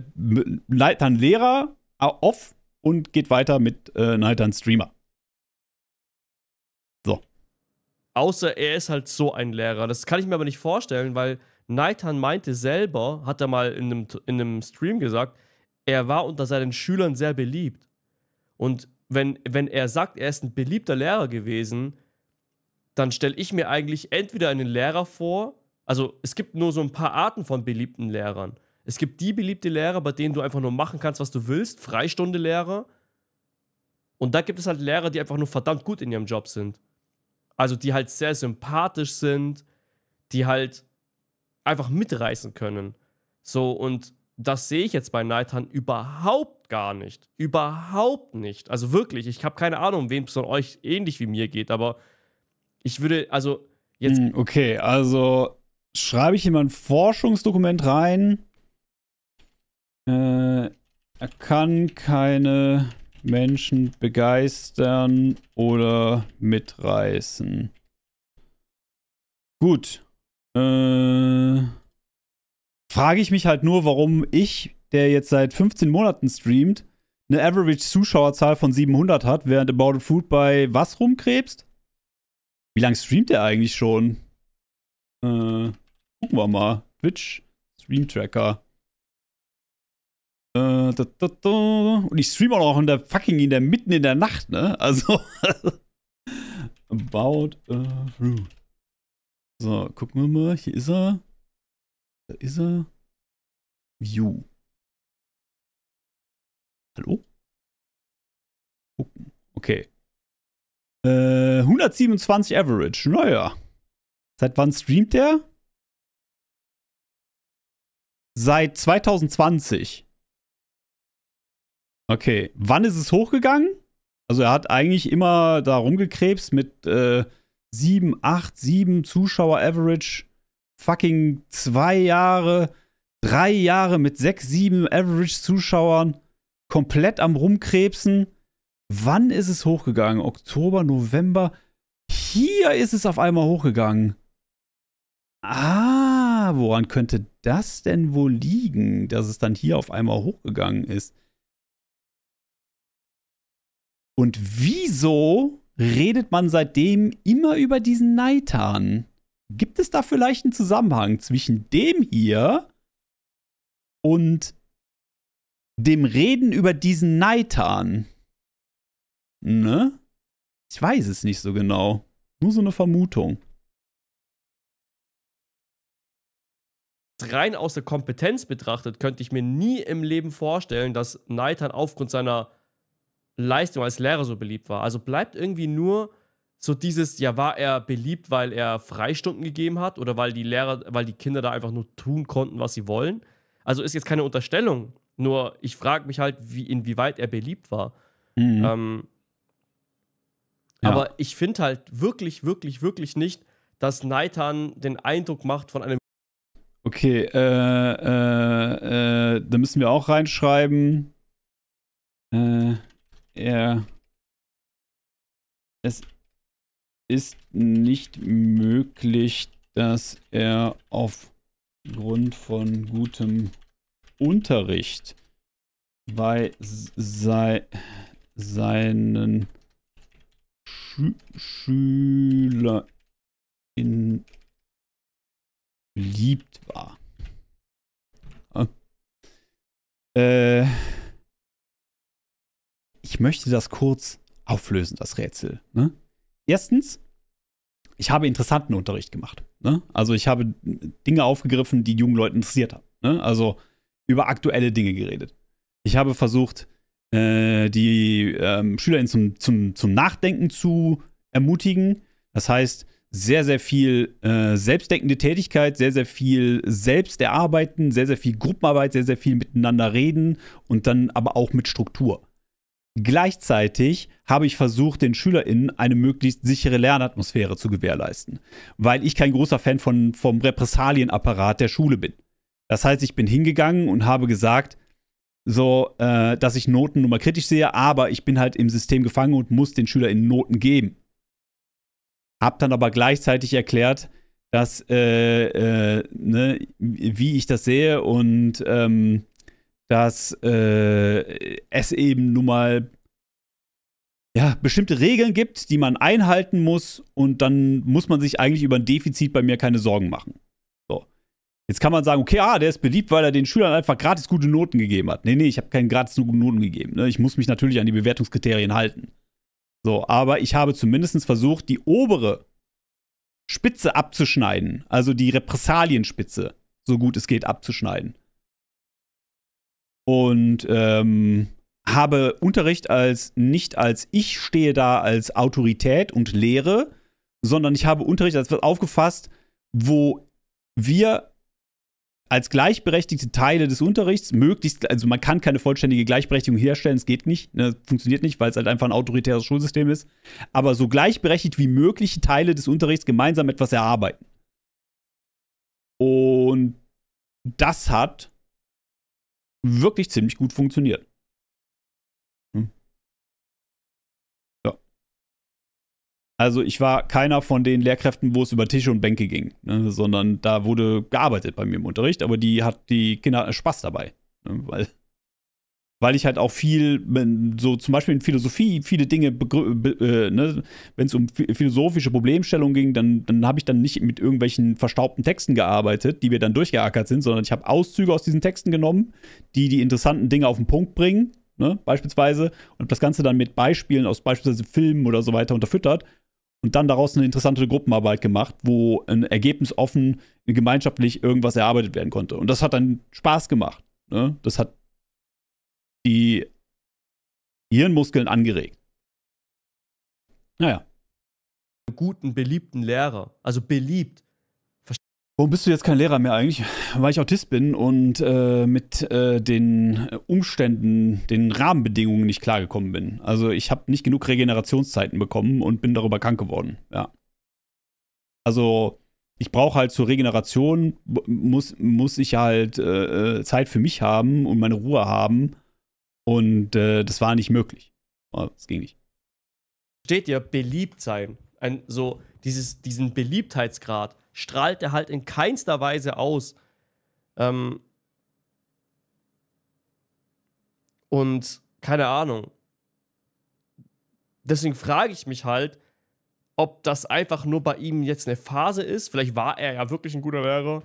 Leitern Lehrer auf und geht weiter mit äh, Leitern Streamer. Außer er ist halt so ein Lehrer. Das kann ich mir aber nicht vorstellen, weil Nathan meinte selber, hat er mal in einem, in einem Stream gesagt, er war unter seinen Schülern sehr beliebt. Und wenn, wenn er sagt, er ist ein beliebter Lehrer gewesen, dann stelle ich mir eigentlich entweder einen Lehrer vor, also es gibt nur so ein paar Arten von beliebten Lehrern. Es gibt die beliebte Lehrer, bei denen du einfach nur machen kannst, was du willst, Freistunde-Lehrer. Und da gibt es halt Lehrer, die einfach nur verdammt gut in ihrem Job sind. Also die halt sehr sympathisch sind, die halt einfach mitreißen können. So, und das sehe ich jetzt bei Neithan überhaupt gar nicht. Überhaupt nicht. Also wirklich, ich habe keine Ahnung, wem es von euch ähnlich wie mir geht, aber ich würde, also jetzt. Hm, okay, also schreibe ich jemand ein Forschungsdokument rein. Äh, er kann keine Menschen begeistern oder mitreißen. Gut. Äh, frage ich mich halt nur, warum ich, der jetzt seit 15 Monaten streamt, eine Average-Zuschauerzahl von 700 hat, während About a Food bei was rumkrebst? Wie lange streamt der eigentlich schon? Äh, gucken wir mal. Twitch Stream Tracker. Äh, da, da, da. Und ich streame auch noch in der fucking in der mitten in der Nacht, ne? Also. about a fruit. So, gucken wir mal. Hier ist er. Da ist er. View. Hallo? Gucken. Okay. Äh, 127 Average. Naja. Seit wann streamt der? Seit 2020. Okay, wann ist es hochgegangen? Also er hat eigentlich immer da rumgekrebst mit äh, 7, 8, 7 Zuschauer-Average, fucking zwei Jahre, drei Jahre mit 6, 7 Average-Zuschauern, komplett am Rumkrebsen. Wann ist es hochgegangen? Oktober, November? Hier ist es auf einmal hochgegangen. Ah, woran könnte das denn wohl liegen, dass es dann hier auf einmal hochgegangen ist? Und wieso redet man seitdem immer über diesen Neitan? Gibt es da vielleicht einen Zusammenhang zwischen dem hier und dem Reden über diesen Neitan? Ne? Ich weiß es nicht so genau. Nur so eine Vermutung. Rein aus der Kompetenz betrachtet, könnte ich mir nie im Leben vorstellen, dass Neitan aufgrund seiner Leistung als Lehrer so beliebt war. Also bleibt irgendwie nur so dieses, ja, war er beliebt, weil er Freistunden gegeben hat oder weil die Lehrer, weil die Kinder da einfach nur tun konnten, was sie wollen. Also ist jetzt keine Unterstellung, nur ich frage mich halt, wie, inwieweit er beliebt war. Mhm. Ähm, ja. Aber ich finde halt wirklich, wirklich, wirklich nicht, dass Neitan den Eindruck macht von einem. Okay, äh, äh, äh, da müssen wir auch reinschreiben. Äh er es ist nicht möglich, dass er aufgrund von gutem Unterricht bei sei, seinen Schü Schüler in beliebt war. Ah. Äh, ich möchte das kurz auflösen, das Rätsel. Ne? Erstens, ich habe interessanten Unterricht gemacht. Ne? Also ich habe Dinge aufgegriffen, die jungen Leute interessiert haben. Ne? Also über aktuelle Dinge geredet. Ich habe versucht, äh, die ähm, SchülerInnen zum, zum, zum Nachdenken zu ermutigen. Das heißt, sehr, sehr viel äh, selbstdenkende Tätigkeit, sehr, sehr viel selbst erarbeiten, sehr, sehr viel Gruppenarbeit, sehr, sehr viel miteinander reden und dann aber auch mit Struktur. Gleichzeitig habe ich versucht, den SchülerInnen eine möglichst sichere Lernatmosphäre zu gewährleisten, weil ich kein großer Fan von, vom Repressalienapparat der Schule bin. Das heißt, ich bin hingegangen und habe gesagt, so, äh, dass ich Noten nun mal kritisch sehe, aber ich bin halt im System gefangen und muss den SchülerInnen Noten geben. Hab dann aber gleichzeitig erklärt, dass, äh, äh, ne, wie ich das sehe und ähm, dass äh, es eben nun mal ja, bestimmte Regeln gibt, die man einhalten muss und dann muss man sich eigentlich über ein Defizit bei mir keine Sorgen machen. So. Jetzt kann man sagen, okay, ah, der ist beliebt, weil er den Schülern einfach gratis gute Noten gegeben hat. Nee, nee, ich habe keinen gratis guten Noten gegeben. Ne? Ich muss mich natürlich an die Bewertungskriterien halten. So, aber ich habe zumindest versucht, die obere Spitze abzuschneiden, also die Repressalienspitze, so gut es geht, abzuschneiden und ähm, habe Unterricht als nicht als ich stehe da als Autorität und Lehre, sondern ich habe Unterricht als was aufgefasst, wo wir als gleichberechtigte Teile des Unterrichts möglichst, also man kann keine vollständige Gleichberechtigung herstellen, es geht nicht, ne, funktioniert nicht, weil es halt einfach ein autoritäres Schulsystem ist, aber so gleichberechtigt wie mögliche Teile des Unterrichts gemeinsam etwas erarbeiten. Und das hat wirklich ziemlich gut funktioniert. Hm. Ja. Also ich war keiner von den Lehrkräften, wo es über Tische und Bänke ging, ne, sondern da wurde gearbeitet bei mir im Unterricht, aber die hat die Kinder Spaß dabei, ne, weil weil ich halt auch viel, so zum Beispiel in Philosophie, viele Dinge, äh, ne, wenn es um philosophische Problemstellungen ging, dann, dann habe ich dann nicht mit irgendwelchen verstaubten Texten gearbeitet, die mir dann durchgeackert sind, sondern ich habe Auszüge aus diesen Texten genommen, die die interessanten Dinge auf den Punkt bringen, ne, beispielsweise, und das Ganze dann mit Beispielen aus beispielsweise Filmen oder so weiter unterfüttert und dann daraus eine interessante Gruppenarbeit gemacht, wo ein Ergebnis offen gemeinschaftlich irgendwas erarbeitet werden konnte. Und das hat dann Spaß gemacht. Ne? Das hat die Hirnmuskeln angeregt. Naja. Guten, beliebten Lehrer. Also beliebt. Warum bist du jetzt kein Lehrer mehr eigentlich? Weil ich Autist bin und äh, mit äh, den Umständen, den Rahmenbedingungen nicht klargekommen bin. Also ich habe nicht genug Regenerationszeiten bekommen und bin darüber krank geworden. Ja. Also ich brauche halt zur Regeneration, muss, muss ich halt äh, äh, Zeit für mich haben und meine Ruhe haben und äh, das war nicht möglich. Oh, es ging nicht. Steht ihr, beliebt sein. Ein, so dieses, diesen Beliebtheitsgrad strahlt er halt in keinster Weise aus. Ähm und keine Ahnung. Deswegen frage ich mich halt, ob das einfach nur bei ihm jetzt eine Phase ist. Vielleicht war er ja wirklich ein guter Lehrer,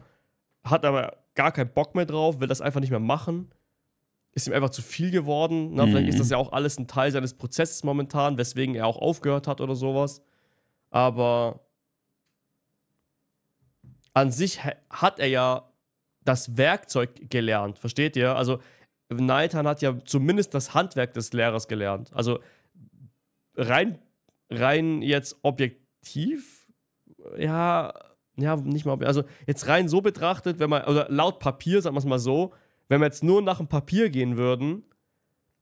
hat aber gar keinen Bock mehr drauf, will das einfach nicht mehr machen ist ihm einfach zu viel geworden. Na, ne? mhm. Vielleicht ist das mhm. ja auch alles ein Teil seines Prozesses momentan, weswegen er auch aufgehört hat oder sowas. Aber an sich hat er ja das Werkzeug gelernt, versteht ihr? Also Nathan hat ja zumindest das Handwerk des Lehrers gelernt. Also rein, rein jetzt objektiv, ja, ja, nicht mal, also jetzt rein so betrachtet, wenn man, oder laut Papier, sagen wir es mal so, wenn wir jetzt nur nach dem Papier gehen würden,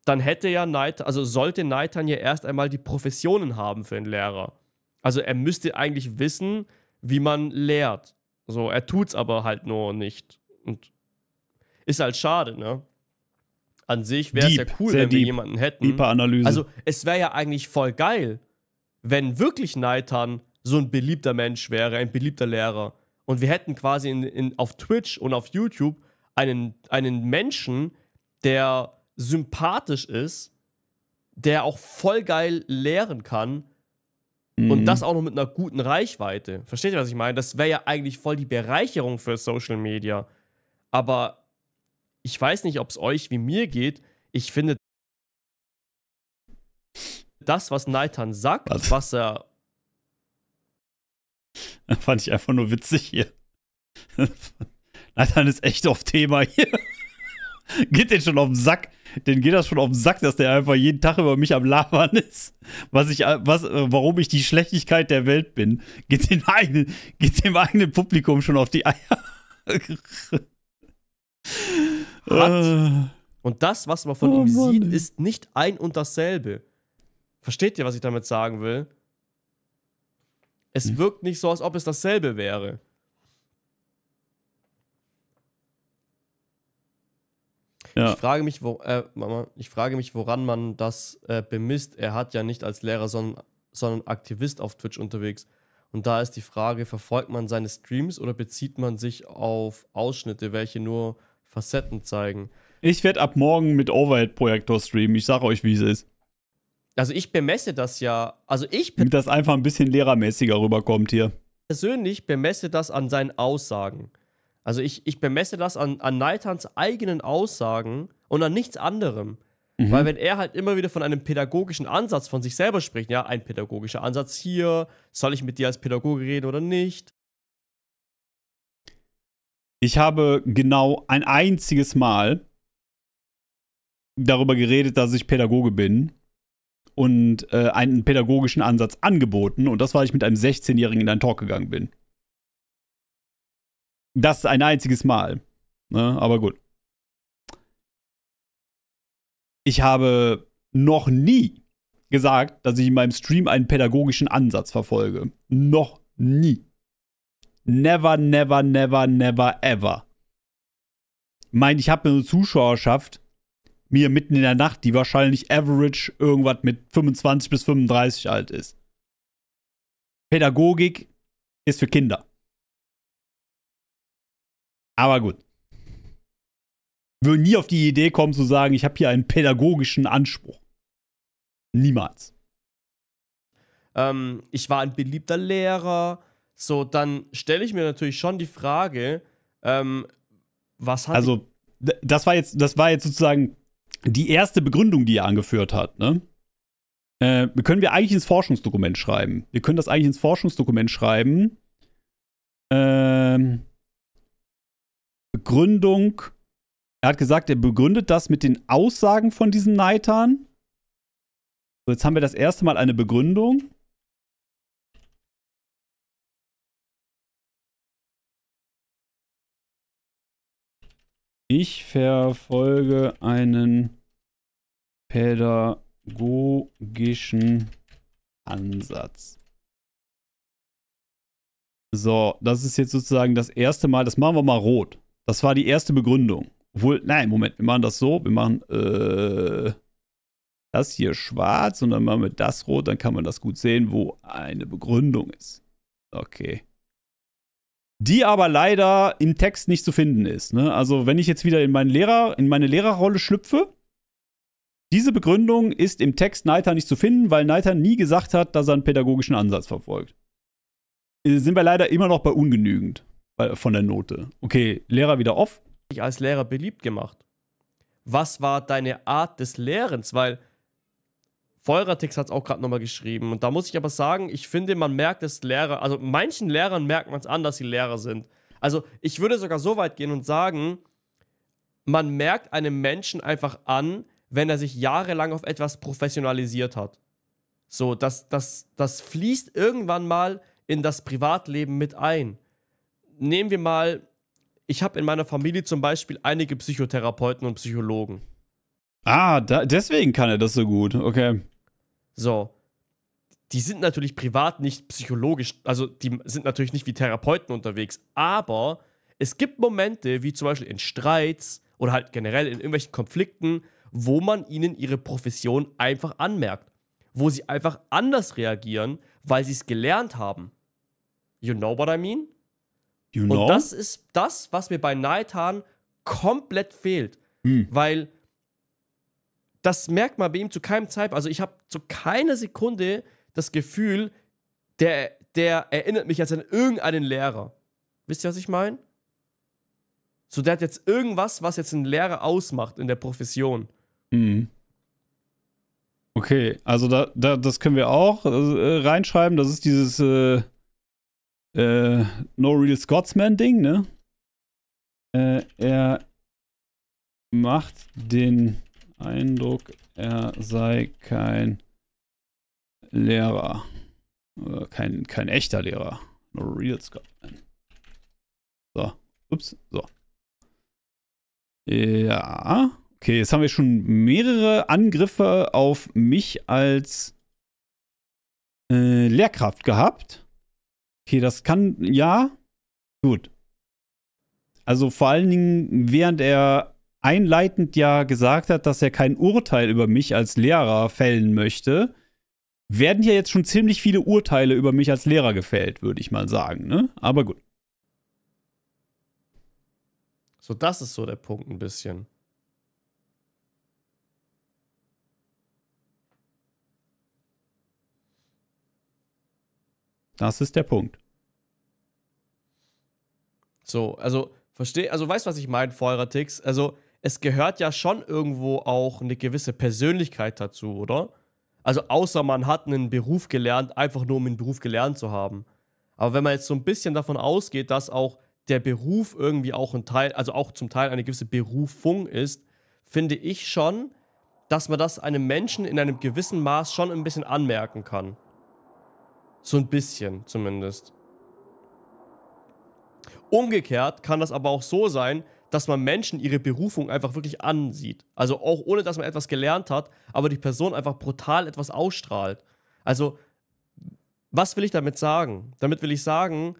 dann hätte ja Neit, also sollte Neitan ja erst einmal die Professionen haben für einen Lehrer. Also er müsste eigentlich wissen, wie man lehrt. So, er tut's aber halt nur nicht. Und ist halt schade, ne? An sich wäre es ja cool, wenn deep. wir jemanden hätten. Deeper Analyse. Also es wäre ja eigentlich voll geil, wenn wirklich Neitan so ein beliebter Mensch wäre, ein beliebter Lehrer. Und wir hätten quasi in, in, auf Twitch und auf YouTube einen, einen Menschen, der sympathisch ist, der auch voll geil lehren kann mhm. und das auch noch mit einer guten Reichweite. Versteht ihr, was ich meine? Das wäre ja eigentlich voll die Bereicherung für Social Media. Aber ich weiß nicht, ob es euch wie mir geht. Ich finde das, was Nathan sagt, was, was er. Fand ich einfach nur witzig hier. Nathan ist echt auf Thema hier. geht den schon auf den Sack. Den geht das schon auf den Sack, dass der einfach jeden Tag über mich am Labern ist. Was ich, was, warum ich die Schlechtigkeit der Welt bin. Geht, den eigenen, geht dem eigenen Publikum schon auf die Eier. Äh. Und das, was man von oh, ihm sieht, ist nicht ein und dasselbe. Versteht ihr, was ich damit sagen will? Es hm. wirkt nicht so, als ob es dasselbe wäre. Ja. Ich, frage mich, wo, äh, Mama, ich frage mich, woran man das äh, bemisst. Er hat ja nicht als Lehrer, sondern, sondern Aktivist auf Twitch unterwegs. Und da ist die Frage, verfolgt man seine Streams oder bezieht man sich auf Ausschnitte, welche nur Facetten zeigen? Ich werde ab morgen mit Overhead-Projektor streamen. Ich sage euch, wie es ist. Also ich bemesse das ja, also ich... Damit das einfach ein bisschen lehrermäßiger rüberkommt hier. Persönlich bemesse das an seinen Aussagen. Also ich, ich bemesse das an, an Neitans eigenen Aussagen und an nichts anderem. Mhm. Weil wenn er halt immer wieder von einem pädagogischen Ansatz von sich selber spricht, ja, ein pädagogischer Ansatz hier, soll ich mit dir als Pädagoge reden oder nicht? Ich habe genau ein einziges Mal darüber geredet, dass ich Pädagoge bin und äh, einen pädagogischen Ansatz angeboten. Und das, war, weil ich mit einem 16-Jährigen in einen Talk gegangen bin. Das ein einziges Mal. Ne? Aber gut. Ich habe noch nie gesagt, dass ich in meinem Stream einen pädagogischen Ansatz verfolge. Noch nie. Never, never, never, never, ever. Meint, ich habe eine Zuschauerschaft mir mitten in der Nacht, die wahrscheinlich average irgendwas mit 25 bis 35 alt ist. Pädagogik ist für Kinder. Aber gut. Würde nie auf die Idee kommen zu sagen, ich habe hier einen pädagogischen Anspruch. Niemals. Ähm, ich war ein beliebter Lehrer. So, dann stelle ich mir natürlich schon die Frage, ähm, was hat. Also, das war, jetzt, das war jetzt sozusagen die erste Begründung, die er angeführt hat, ne? Äh, können wir eigentlich ins Forschungsdokument schreiben. Wir können das eigentlich ins Forschungsdokument schreiben. Ähm, Begründung, er hat gesagt, er begründet das mit den Aussagen von diesen Neitern. So, jetzt haben wir das erste Mal eine Begründung. Ich verfolge einen pädagogischen Ansatz. So, das ist jetzt sozusagen das erste Mal. Das machen wir mal rot. Das war die erste Begründung. Obwohl, nein, Moment, wir machen das so, wir machen äh, das hier schwarz und dann machen wir das rot, dann kann man das gut sehen, wo eine Begründung ist. Okay. Die aber leider im Text nicht zu finden ist. Ne? Also wenn ich jetzt wieder in, meinen Lehrer, in meine Lehrerrolle schlüpfe, diese Begründung ist im Text Neiter nicht zu finden, weil Neiter nie gesagt hat, dass er einen pädagogischen Ansatz verfolgt. Äh, sind wir leider immer noch bei ungenügend von der Note. Okay, Lehrer wieder off. Dich als Lehrer beliebt gemacht. Was war deine Art des Lehrens? Weil Feuertext hat es auch gerade nochmal geschrieben. Und da muss ich aber sagen, ich finde, man merkt es Lehrer, also manchen Lehrern merkt man es an, dass sie Lehrer sind. Also ich würde sogar so weit gehen und sagen, man merkt einem Menschen einfach an, wenn er sich jahrelang auf etwas professionalisiert hat. So, das, das, das fließt irgendwann mal in das Privatleben mit ein nehmen wir mal, ich habe in meiner Familie zum Beispiel einige Psychotherapeuten und Psychologen. Ah, da, deswegen kann er das so gut, okay. So. Die sind natürlich privat nicht psychologisch, also die sind natürlich nicht wie Therapeuten unterwegs, aber es gibt Momente, wie zum Beispiel in Streits oder halt generell in irgendwelchen Konflikten, wo man ihnen ihre Profession einfach anmerkt. Wo sie einfach anders reagieren, weil sie es gelernt haben. You know what I mean? You know? Und das ist das, was mir bei Nathan komplett fehlt. Hm. Weil das merkt man bei ihm zu keinem Zeitpunkt. Also ich habe zu keiner Sekunde das Gefühl, der, der erinnert mich jetzt an irgendeinen Lehrer. Wisst ihr, was ich meine? So, der hat jetzt irgendwas, was jetzt einen Lehrer ausmacht in der Profession. Mhm. Okay, also da, da, das können wir auch äh, reinschreiben. Das ist dieses äh, äh, No Real Scotsman-Ding, ne? Äh, er macht den Eindruck, er sei kein Lehrer. Oder kein, kein echter Lehrer. No Real Scotsman. So. Ups. So. Ja. Okay, jetzt haben wir schon mehrere Angriffe auf mich als äh, Lehrkraft gehabt. Okay, das kann, ja, gut. Also vor allen Dingen, während er einleitend ja gesagt hat, dass er kein Urteil über mich als Lehrer fällen möchte, werden ja jetzt schon ziemlich viele Urteile über mich als Lehrer gefällt, würde ich mal sagen. Ne? Aber gut. So, das ist so der Punkt ein bisschen. Das ist der Punkt. So, also verstehe, also weißt du, was ich meine, Feuerertix? Also es gehört ja schon irgendwo auch eine gewisse Persönlichkeit dazu, oder? Also außer man hat einen Beruf gelernt, einfach nur um einen Beruf gelernt zu haben. Aber wenn man jetzt so ein bisschen davon ausgeht, dass auch der Beruf irgendwie auch ein Teil, also auch zum Teil eine gewisse Berufung ist, finde ich schon, dass man das einem Menschen in einem gewissen Maß schon ein bisschen anmerken kann. So ein bisschen zumindest. Umgekehrt kann das aber auch so sein, dass man Menschen ihre Berufung einfach wirklich ansieht. Also auch ohne, dass man etwas gelernt hat, aber die Person einfach brutal etwas ausstrahlt. Also, was will ich damit sagen? Damit will ich sagen,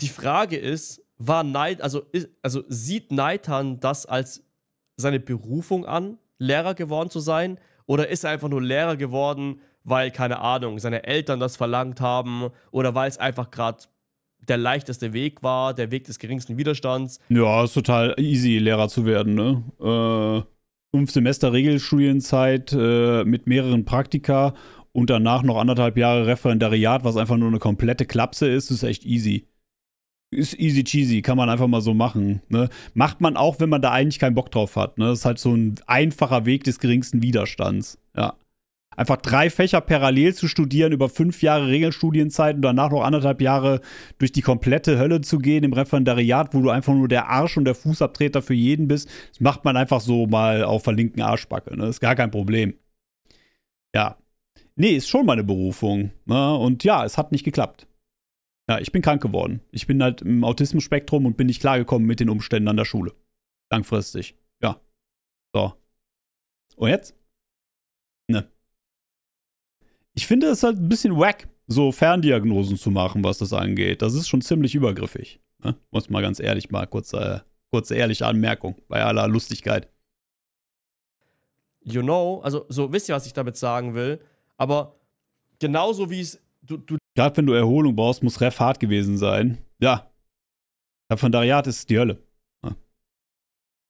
die Frage ist, war Neid, also, ist, also sieht Neitan das als seine Berufung an, Lehrer geworden zu sein? Oder ist er einfach nur Lehrer geworden, weil, keine Ahnung, seine Eltern das verlangt haben oder weil es einfach gerade der leichteste Weg war, der Weg des geringsten Widerstands. Ja, ist total easy, Lehrer zu werden, ne? Äh, fünf Semester Regelstudienzeit äh, mit mehreren Praktika und danach noch anderthalb Jahre Referendariat, was einfach nur eine komplette Klapse ist, ist echt easy. Ist easy cheesy, kann man einfach mal so machen. Ne? Macht man auch, wenn man da eigentlich keinen Bock drauf hat. Ne? Das ist halt so ein einfacher Weg des geringsten Widerstands. Ja. Einfach drei Fächer parallel zu studieren, über fünf Jahre Regelstudienzeit und danach noch anderthalb Jahre durch die komplette Hölle zu gehen im Referendariat, wo du einfach nur der Arsch und der Fußabtreter für jeden bist, das macht man einfach so mal auf der linken Arschbacke. Ne? Ist gar kein Problem. Ja. Nee, ist schon meine Berufung. Ne? Und ja, es hat nicht geklappt. Ja, ich bin krank geworden. Ich bin halt im Autismus-Spektrum und bin nicht klargekommen mit den Umständen an der Schule. Langfristig. Ja. So. Und jetzt? Ich finde es halt ein bisschen wack, so Ferndiagnosen zu machen, was das angeht. Das ist schon ziemlich übergriffig. Ne? Muss mal ganz ehrlich mal kurz, äh, kurze ehrliche Anmerkung bei aller Lustigkeit. You know, also so wisst ihr, was ich damit sagen will, aber genauso wie es du, du Gerade wenn du Erholung brauchst, muss Ref hart gewesen sein. Ja. Referendariat ist die Hölle. Ja.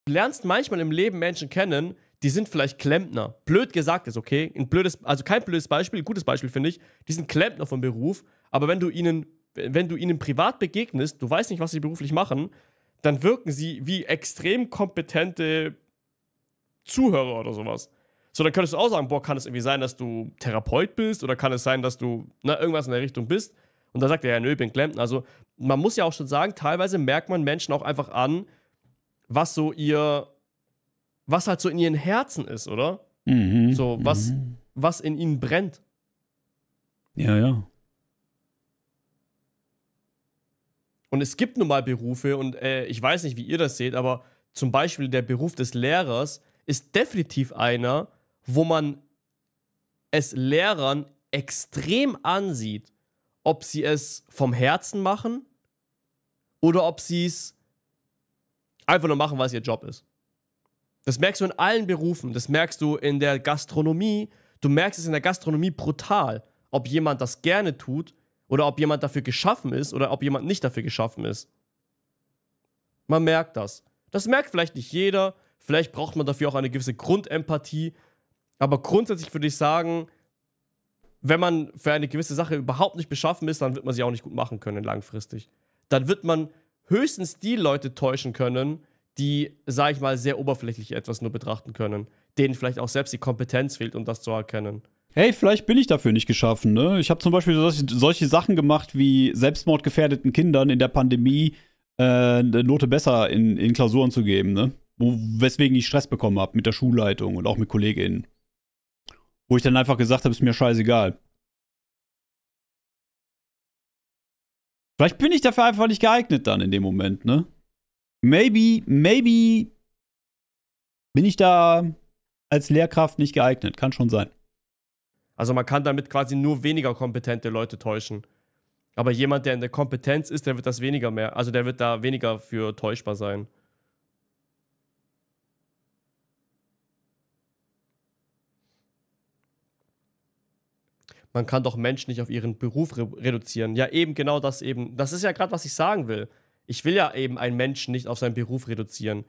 Du lernst manchmal im Leben Menschen kennen, die sind vielleicht Klempner. Blöd gesagt ist okay. Ein blödes, also kein blödes Beispiel, ein gutes Beispiel finde ich. Die sind Klempner vom Beruf, aber wenn du ihnen, wenn du ihnen privat begegnest, du weißt nicht, was sie beruflich machen, dann wirken sie wie extrem kompetente Zuhörer oder sowas. So, dann könntest du auch sagen, boah, kann es irgendwie sein, dass du Therapeut bist oder kann es sein, dass du na, ne, irgendwas in der Richtung bist? Und dann sagt er, ja, nö, ich bin Klempner. Also, man muss ja auch schon sagen, teilweise merkt man Menschen auch einfach an, was so ihr was halt so in ihren Herzen ist, oder? Mhm. So, was, mhm. was in ihnen brennt. Ja, ja. Und es gibt nun mal Berufe, und äh, ich weiß nicht, wie ihr das seht, aber zum Beispiel der Beruf des Lehrers ist definitiv einer, wo man es Lehrern extrem ansieht, ob sie es vom Herzen machen oder ob sie es einfach nur machen, weil es ihr Job ist. Das merkst du in allen Berufen, das merkst du in der Gastronomie, du merkst es in der Gastronomie brutal, ob jemand das gerne tut oder ob jemand dafür geschaffen ist oder ob jemand nicht dafür geschaffen ist. Man merkt das. Das merkt vielleicht nicht jeder, vielleicht braucht man dafür auch eine gewisse Grundempathie, aber grundsätzlich würde ich sagen, wenn man für eine gewisse Sache überhaupt nicht beschaffen ist, dann wird man sie auch nicht gut machen können langfristig. Dann wird man höchstens die Leute täuschen können, die, sag ich mal, sehr oberflächlich etwas nur betrachten können, denen vielleicht auch selbst die Kompetenz fehlt, um das zu erkennen. Hey, vielleicht bin ich dafür nicht geschaffen, ne? Ich habe zum Beispiel solche, solche, Sachen gemacht wie selbstmordgefährdeten Kindern in der Pandemie äh, eine Note besser in, in Klausuren zu geben, ne? Wo, weswegen ich Stress bekommen habe mit der Schulleitung und auch mit KollegInnen. Wo ich dann einfach gesagt habe, ist mir scheißegal. Vielleicht bin ich dafür einfach nicht geeignet dann in dem Moment, ne? maybe, maybe bin ich da als Lehrkraft nicht geeignet. Kann schon sein. Also man kann damit quasi nur weniger kompetente Leute täuschen. Aber jemand, der in der Kompetenz ist, der wird das weniger mehr, also der wird da weniger für täuschbar sein. Man kann doch Menschen nicht auf ihren Beruf re reduzieren. Ja, eben genau das eben. Das ist ja gerade, was ich sagen will. Ich will ja eben einen Menschen nicht auf seinen Beruf reduzieren.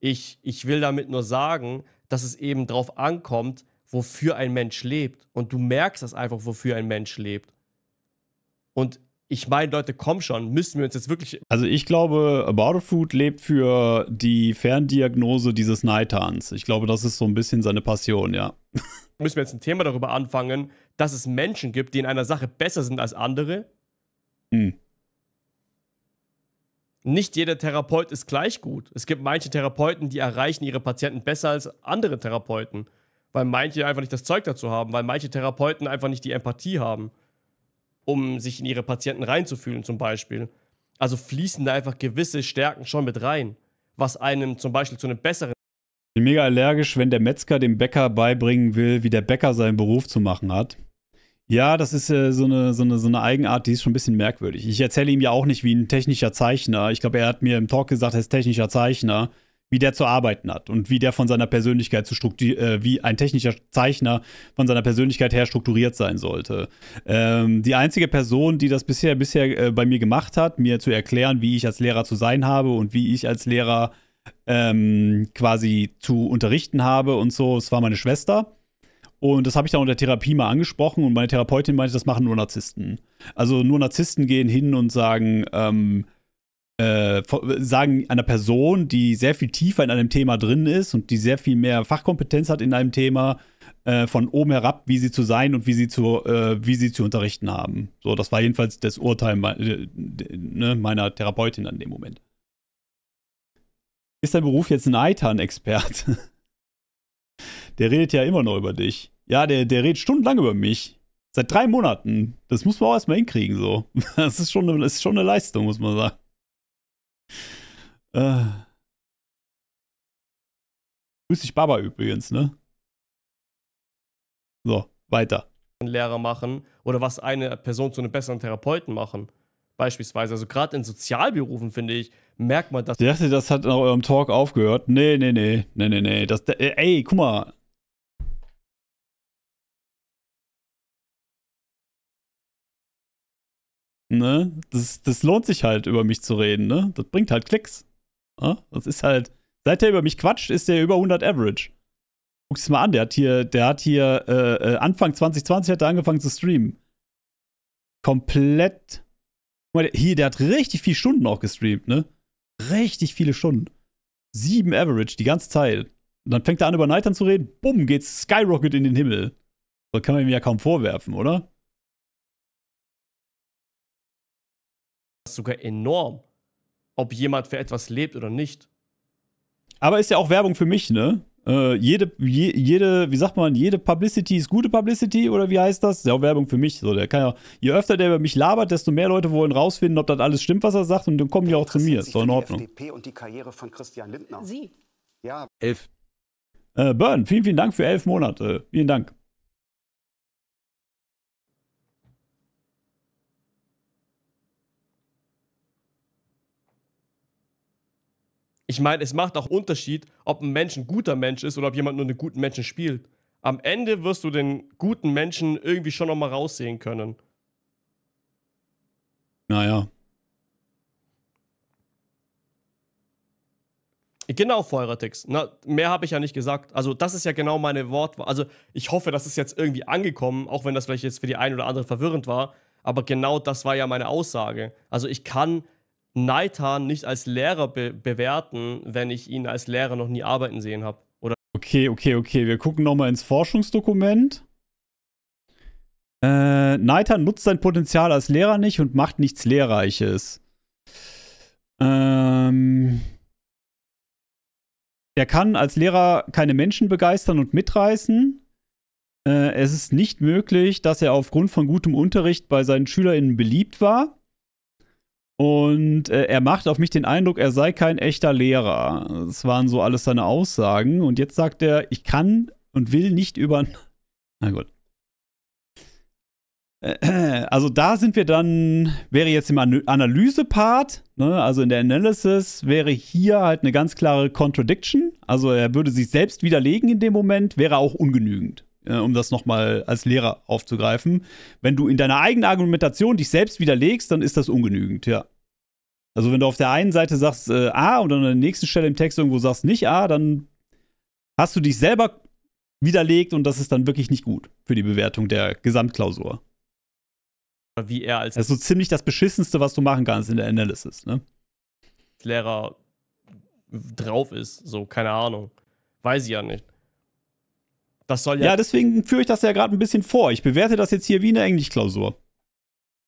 Ich, ich will damit nur sagen, dass es eben drauf ankommt, wofür ein Mensch lebt. Und du merkst das einfach, wofür ein Mensch lebt. Und ich meine, Leute, komm schon, müssen wir uns jetzt wirklich. Also ich glaube, About Food lebt für die Ferndiagnose dieses Neitans. Ich glaube, das ist so ein bisschen seine Passion, ja. Müssen wir jetzt ein Thema darüber anfangen, dass es Menschen gibt, die in einer Sache besser sind als andere? Mhm nicht jeder Therapeut ist gleich gut. Es gibt manche Therapeuten, die erreichen ihre Patienten besser als andere Therapeuten, weil manche einfach nicht das Zeug dazu haben, weil manche Therapeuten einfach nicht die Empathie haben, um sich in ihre Patienten reinzufühlen zum Beispiel. Also fließen da einfach gewisse Stärken schon mit rein, was einem zum Beispiel zu einem besseren Ich bin mega allergisch, wenn der Metzger dem Bäcker beibringen will, wie der Bäcker seinen Beruf zu machen hat. Ja, das ist äh, so, eine, so, eine, so eine Eigenart, die ist schon ein bisschen merkwürdig. Ich erzähle ihm ja auch nicht, wie ein technischer Zeichner, ich glaube, er hat mir im Talk gesagt, er ist technischer Zeichner, wie der zu arbeiten hat und wie der von seiner Persönlichkeit zu strukturieren, äh, wie ein technischer Zeichner von seiner Persönlichkeit her strukturiert sein sollte. Ähm, die einzige Person, die das bisher, bisher äh, bei mir gemacht hat, mir zu erklären, wie ich als Lehrer zu sein habe und wie ich als Lehrer ähm, quasi zu unterrichten habe und so, es war meine Schwester. Und das habe ich dann unter Therapie mal angesprochen und meine Therapeutin meinte, das machen nur Narzissten. Also nur Narzissten gehen hin und sagen, ähm, äh, sagen einer Person, die sehr viel tiefer in einem Thema drin ist und die sehr viel mehr Fachkompetenz hat in einem Thema, äh, von oben herab, wie sie zu sein und wie sie zu, äh, wie sie zu unterrichten haben. So, das war jedenfalls das Urteil me äh, ne, meiner Therapeutin an dem Moment. Ist dein Beruf jetzt ein Eitan-Experte? der redet ja immer noch über dich. Ja, der, der redet stundenlang über mich. Seit drei Monaten. Das muss man auch erstmal hinkriegen, so. Das ist schon eine, ist schon eine Leistung, muss man sagen. Äh. Grüß dich, Baba übrigens, ne? So, weiter. Lehrer machen oder was eine Person zu einem besseren Therapeuten machen. Beispielsweise, also gerade in Sozialberufen, finde ich, merkt man dass. Ich dachte, das hat nach eurem Talk aufgehört. Nee, nee, nee, nee, nee, nee. Das, äh, ey, guck mal, ne, das, das lohnt sich halt, über mich zu reden, ne? Das bringt halt Klicks. Ne? Das ist halt, seit der über mich quatscht, ist der über 100 Average. Guck es mal an, der hat hier, der hat hier, äh, äh Anfang 2020 hat er angefangen zu streamen. Komplett. Guck mal, Hier, der hat richtig viele Stunden auch gestreamt, ne? Richtig viele Stunden. Sieben Average die ganze Zeit. Und dann fängt er an, über Neitern zu reden. Bumm, geht's Skyrocket in den Himmel. Das kann man ihm ja kaum vorwerfen, oder? sogar enorm, ob jemand für etwas lebt oder nicht. Aber ist ja auch Werbung für mich, ne? Äh, jede, je, jede, wie sagt man, jede Publicity ist gute Publicity oder wie heißt das? Ist ja auch Werbung für mich. So, der kann ja, je öfter der über mich labert, desto mehr Leute wollen rausfinden, ob das alles stimmt, was er sagt, und dann kommen die auch zu mir. Ist doch in Ordnung. FDP und die Karriere von Christian Lindner. Sie. Ja. Elf. Äh, Burn, vielen, vielen Dank für elf Monate. Vielen Dank. Ich meine, es macht auch Unterschied, ob ein Mensch ein guter Mensch ist oder ob jemand nur einen guten Menschen spielt. Am Ende wirst du den guten Menschen irgendwie schon nochmal raussehen können. Naja. Genau, Feueratix. Na, mehr habe ich ja nicht gesagt. Also, das ist ja genau meine Wortwahl. Also, ich hoffe, das ist jetzt irgendwie angekommen, auch wenn das vielleicht jetzt für die einen oder andere verwirrend war. Aber genau das war ja meine Aussage. Also, ich kann Neitan nicht als Lehrer be bewerten, wenn ich ihn als Lehrer noch nie arbeiten sehen habe. Okay, okay, okay. Wir gucken nochmal ins Forschungsdokument. Äh, Neiter nutzt sein Potenzial als Lehrer nicht und macht nichts Lehrreiches. Ähm. Er kann als Lehrer keine Menschen begeistern und mitreißen. Äh, es ist nicht möglich, dass er aufgrund von gutem Unterricht bei seinen SchülerInnen beliebt war. Und äh, er macht auf mich den Eindruck, er sei kein echter Lehrer. Das waren so alles seine Aussagen. Und jetzt sagt er, ich kann und will nicht über. Na gut. Äh, also da sind wir dann, wäre jetzt im Analyse-Part, ne, also in der Analysis wäre hier halt eine ganz klare Contradiction. Also er würde sich selbst widerlegen in dem Moment, wäre auch ungenügend. Äh, um das nochmal als Lehrer aufzugreifen. Wenn du in deiner eigenen Argumentation dich selbst widerlegst, dann ist das ungenügend, ja. Also wenn du auf der einen Seite sagst äh, A und dann an der nächsten Stelle im Text irgendwo sagst nicht A, dann hast du dich selber widerlegt und das ist dann wirklich nicht gut für die Bewertung der Gesamtklausur. Wie er als. Das ist so ziemlich das Beschissenste, was du machen kannst in der Analysis, ne? Lehrer drauf ist, so, keine Ahnung. Weiß ich ja nicht. Das soll ja. Ja, deswegen führe ich das ja gerade ein bisschen vor. Ich bewerte das jetzt hier wie eine Englischklausur.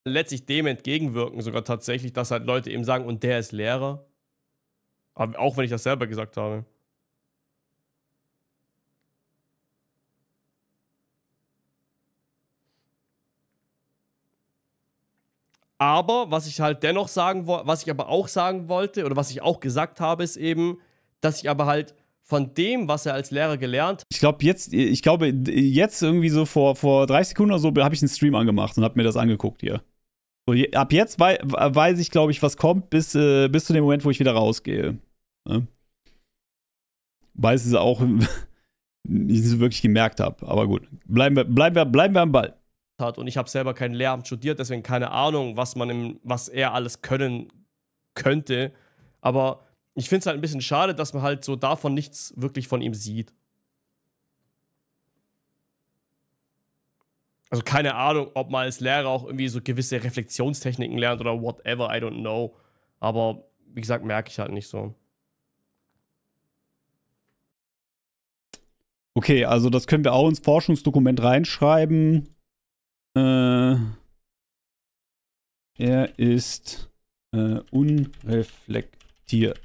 Letztlich dem entgegenwirken, sogar tatsächlich, dass halt Leute eben sagen, und der ist Lehrer. Aber auch wenn ich das selber gesagt habe. Aber was ich halt dennoch sagen wollte, was ich aber auch sagen wollte oder was ich auch gesagt habe, ist eben, dass ich aber halt von dem, was er als Lehrer gelernt hat. Ich glaube, jetzt, ich glaube, jetzt irgendwie so vor, vor 30 Sekunden oder so habe ich einen Stream angemacht und habe mir das angeguckt hier. So, je, ab jetzt wei weiß ich, glaube ich, was kommt, bis, äh, bis zu dem Moment, wo ich wieder rausgehe. Ne? Weil es auch nicht wirklich gemerkt habe. Aber gut, bleiben wir, bleiben wir, bleiben wir am Ball. Hat. Und ich habe selber kein Lehramt studiert, deswegen keine Ahnung, was man im, was er alles können könnte. Aber ich finde es halt ein bisschen schade, dass man halt so davon nichts wirklich von ihm sieht. Also keine Ahnung, ob man als Lehrer auch irgendwie so gewisse Reflexionstechniken lernt oder whatever, I don't know. Aber wie gesagt, merke ich halt nicht so. Okay, also das können wir auch ins Forschungsdokument reinschreiben. Äh, er ist äh, unreflektiert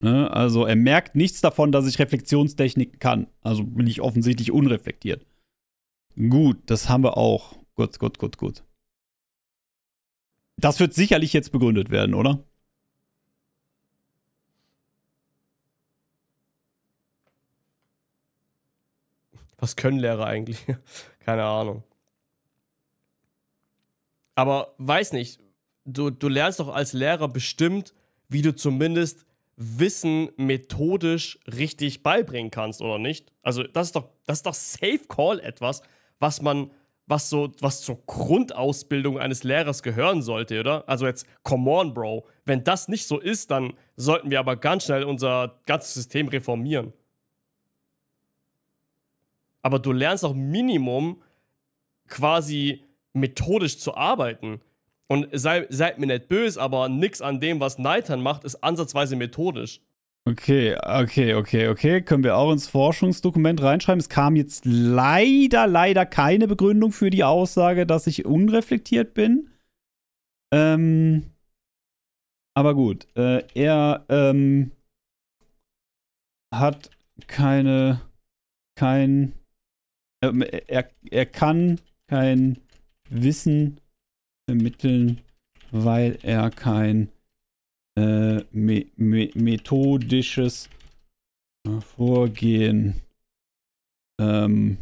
ne, also er merkt nichts davon, dass ich Reflexionstechniken kann. Also bin ich offensichtlich unreflektiert. Gut, das haben wir auch. Gut, gut, gut, gut. Das wird sicherlich jetzt begründet werden, oder? Was können Lehrer eigentlich? Keine Ahnung. Aber weiß nicht, du, du lernst doch als Lehrer bestimmt wie du zumindest Wissen methodisch richtig beibringen kannst, oder nicht? Also, das ist doch, das ist doch Safe Call etwas, was man, was so, was zur Grundausbildung eines Lehrers gehören sollte, oder? Also jetzt, come on, Bro. Wenn das nicht so ist, dann sollten wir aber ganz schnell unser ganzes System reformieren. Aber du lernst auch Minimum quasi methodisch zu arbeiten. Und sei, seid mir nicht böse, aber nichts an dem, was Neitern macht, ist ansatzweise methodisch. Okay, okay, okay, okay. Können wir auch ins Forschungsdokument reinschreiben? Es kam jetzt leider, leider keine Begründung für die Aussage, dass ich unreflektiert bin. Ähm, aber gut, äh, er ähm, hat keine, kein, ähm, er, er kann kein Wissen ermitteln, weil er kein äh, me me methodisches Vorgehen ähm,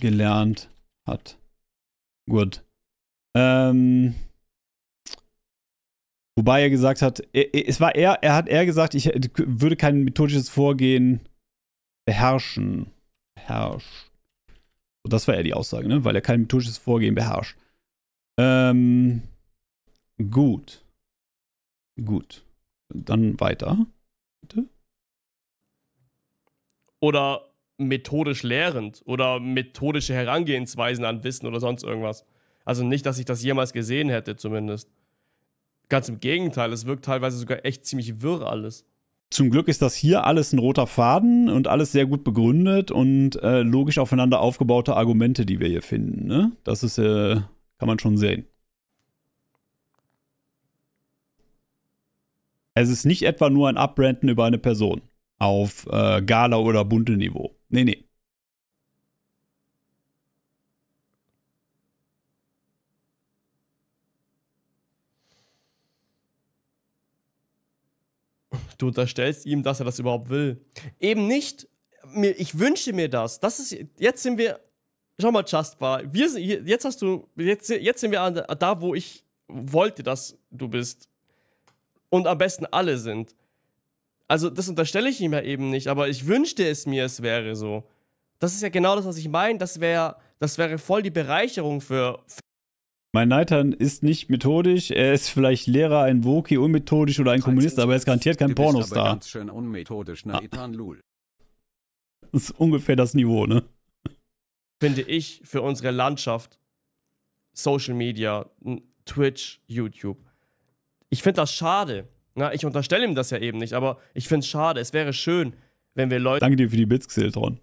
gelernt hat. Gut. Ähm, wobei er gesagt hat, er, es war er, er hat er gesagt, ich würde kein methodisches Vorgehen beherrschen. Herrsch. So, das war eher die Aussage, ne? Weil er kein methodisches Vorgehen beherrscht. Ähm, gut. Gut. Dann weiter. Bitte. Oder methodisch lehrend oder methodische Herangehensweisen an Wissen oder sonst irgendwas. Also nicht, dass ich das jemals gesehen hätte, zumindest. Ganz im Gegenteil, es wirkt teilweise sogar echt ziemlich wirr alles. Zum Glück ist das hier alles ein roter Faden und alles sehr gut begründet und äh, logisch aufeinander aufgebaute Argumente, die wir hier finden. Ne? Das ist äh, kann man schon sehen. Es ist nicht etwa nur ein Abbranden über eine Person auf äh, Gala oder bunte Niveau. Nee, nee. Du unterstellst ihm, dass er das überhaupt will. Eben nicht. ich wünsche mir das. Das ist jetzt sind wir schau mal, Justbar, wir, jetzt hast du, jetzt, jetzt sind wir an, da, wo ich wollte, dass du bist. Und am besten alle sind. Also, das unterstelle ich ihm ja eben nicht, aber ich wünschte es mir, es wäre so. Das ist ja genau das, was ich meine. Das wäre das wär voll die Bereicherung für. Mein Neitern ist nicht methodisch, er ist vielleicht Lehrer, ein Woki, unmethodisch oder ein Kommunist, aber er ist garantiert kein Pornostar. Ne? Ah. Das ist ungefähr das Niveau, ne? finde ich, für unsere Landschaft Social Media, Twitch, YouTube. Ich finde das schade. Na, ich unterstelle ihm das ja eben nicht, aber ich finde es schade. Es wäre schön, wenn wir Leute. Danke dir für die Bits, Xeltron.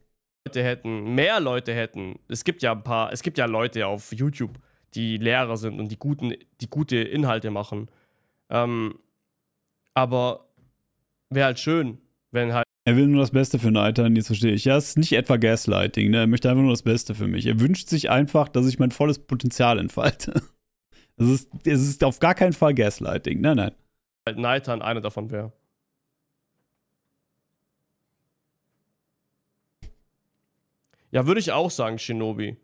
Leute hätten, mehr Leute hätten. Es gibt ja ein paar, es gibt ja Leute auf YouTube, die Lehrer sind und die, guten, die gute Inhalte machen. Ähm, aber wäre halt schön, wenn halt er will nur das Beste für Nathan, jetzt verstehe ich. Ja, es ist nicht etwa Gaslighting, ne? Er möchte einfach nur das Beste für mich. Er wünscht sich einfach, dass ich mein volles Potenzial entfalte. Es ist, es ist auf gar keinen Fall Gaslighting, nein, nein. Weil Nathan einer davon wäre. Ja, würde ich auch sagen, Shinobi.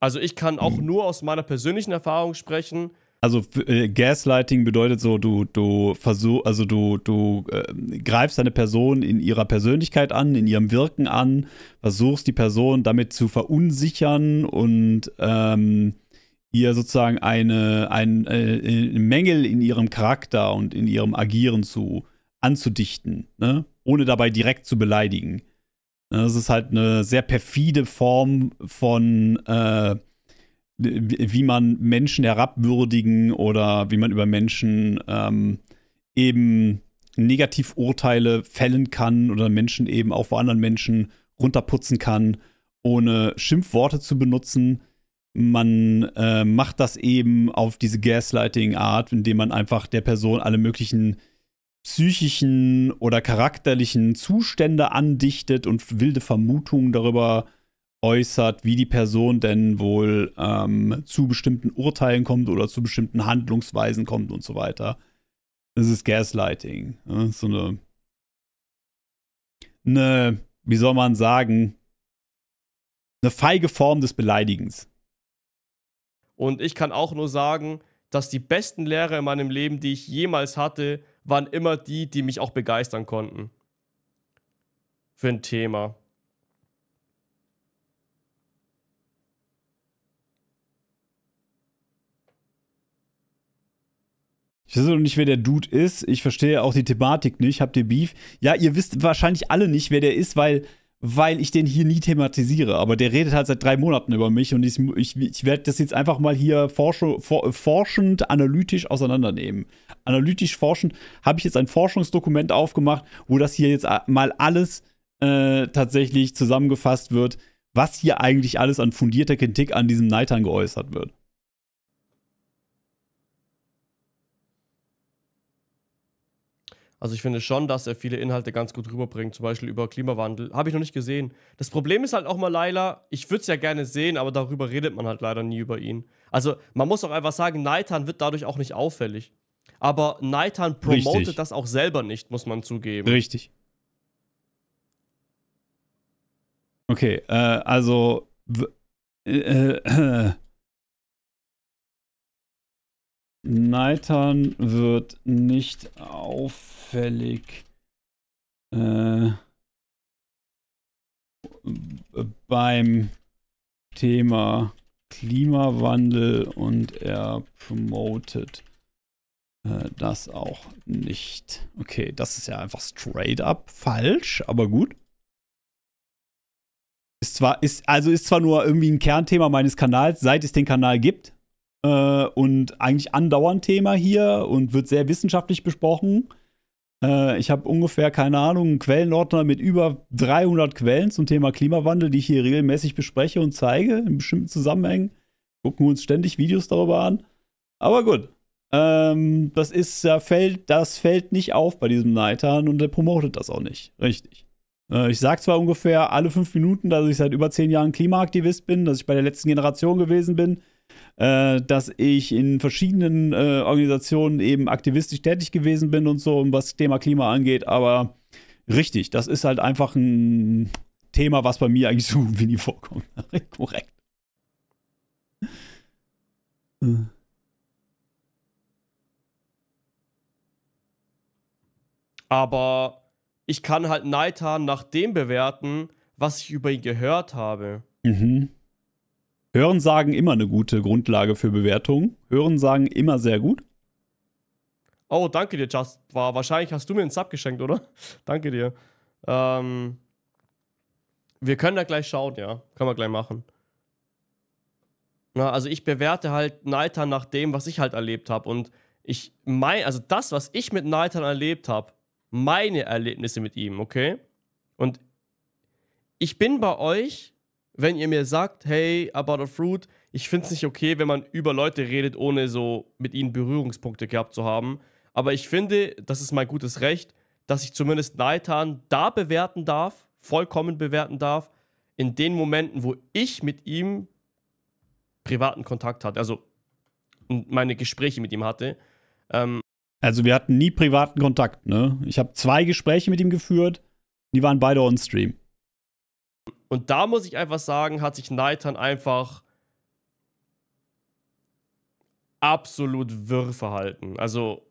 Also ich kann auch mhm. nur aus meiner persönlichen Erfahrung sprechen also äh, Gaslighting bedeutet so, du, du versuch, also du, du äh, greifst eine Person in ihrer Persönlichkeit an, in ihrem Wirken an, versuchst die Person damit zu verunsichern und ähm, ihr sozusagen eine, ein, äh, Mängel in ihrem Charakter und in ihrem Agieren zu anzudichten, ne? ohne dabei direkt zu beleidigen. Ne, das ist halt eine sehr perfide Form von äh, wie man Menschen herabwürdigen oder wie man über Menschen ähm, eben Negativurteile fällen kann oder Menschen eben auch vor anderen Menschen runterputzen kann, ohne Schimpfworte zu benutzen. Man äh, macht das eben auf diese Gaslighting-Art, indem man einfach der Person alle möglichen psychischen oder charakterlichen Zustände andichtet und wilde Vermutungen darüber äh, äußert, wie die Person denn wohl ähm, zu bestimmten Urteilen kommt oder zu bestimmten Handlungsweisen kommt und so weiter. Das ist Gaslighting. Ja? Ne? So eine, eine, wie soll man sagen, eine feige Form des Beleidigens. Und ich kann auch nur sagen, dass die besten Lehrer in meinem Leben, die ich jemals hatte, waren immer die, die mich auch begeistern konnten. Für ein Thema. Ich weiß noch nicht, wer der Dude ist. Ich verstehe auch die Thematik nicht. Habt ihr Beef? Ja, ihr wisst wahrscheinlich alle nicht, wer der ist, weil, weil ich den hier nie thematisiere. Aber der redet halt seit drei Monaten über mich und ich, ich, ich werde das jetzt einfach mal hier forschend, for, forschend analytisch auseinandernehmen. Analytisch forschend habe ich jetzt ein Forschungsdokument aufgemacht, wo das hier jetzt mal alles äh, tatsächlich zusammengefasst wird, was hier eigentlich alles an fundierter Kritik an diesem Neitern geäußert wird. Also ich finde schon, dass er viele Inhalte ganz gut rüberbringt, zum Beispiel über Klimawandel. Habe ich noch nicht gesehen. Das Problem ist halt auch mal Laila, ich würde es ja gerne sehen, aber darüber redet man halt leider nie über ihn. Also man muss auch einfach sagen, Neitan wird dadurch auch nicht auffällig. Aber Neitan promotet Richtig. das auch selber nicht, muss man zugeben. Richtig. Okay, äh, also äh, äh, Neitern wird nicht auffällig äh, beim Thema Klimawandel und er promotet äh, das auch nicht. Okay, das ist ja einfach straight up falsch, aber gut. Ist zwar, ist, also ist zwar nur irgendwie ein Kernthema meines Kanals, seit es den Kanal gibt, äh, und eigentlich andauernd Thema hier und wird sehr wissenschaftlich besprochen. Äh, ich habe ungefähr, keine Ahnung, einen Quellenordner mit über 300 Quellen zum Thema Klimawandel, die ich hier regelmäßig bespreche und zeige in bestimmten Zusammenhängen. Gucken wir uns ständig Videos darüber an. Aber gut, ähm, das ist ja fällt, das fällt nicht auf bei diesem Neitern und der promotet das auch nicht. Richtig. Äh, ich sage zwar ungefähr alle fünf Minuten, dass ich seit über zehn Jahren Klimaaktivist bin, dass ich bei der letzten Generation gewesen bin, äh, dass ich in verschiedenen äh, Organisationen eben aktivistisch tätig gewesen bin und so, was das Thema Klima angeht. Aber richtig, das ist halt einfach ein Thema, was bei mir eigentlich so gut wie nie vorkommt. Korrekt. Äh. Aber ich kann halt Neitan nach dem bewerten, was ich über ihn gehört habe. Mhm. Hören sagen immer eine gute Grundlage für Bewertungen. Hören sagen immer sehr gut. Oh, danke dir, Just. War, wahrscheinlich hast du mir einen Sub geschenkt, oder? danke dir. Ähm, wir können da gleich schauen, ja. Können wir gleich machen. Na, also ich bewerte halt Naltan nach dem, was ich halt erlebt habe. Und ich meine, also das, was ich mit Naltan erlebt habe, meine Erlebnisse mit ihm, okay? Und ich bin bei euch wenn ihr mir sagt, hey, about a fruit, ich finde es nicht okay, wenn man über Leute redet, ohne so mit ihnen Berührungspunkte gehabt zu haben. Aber ich finde, das ist mein gutes Recht, dass ich zumindest Naitan da bewerten darf, vollkommen bewerten darf, in den Momenten, wo ich mit ihm privaten Kontakt hatte, also meine Gespräche mit ihm hatte. Ähm also wir hatten nie privaten Kontakt, ne? Ich habe zwei Gespräche mit ihm geführt, die waren beide on Stream. Und da muss ich einfach sagen, hat sich Naitan einfach absolut wirr verhalten. Also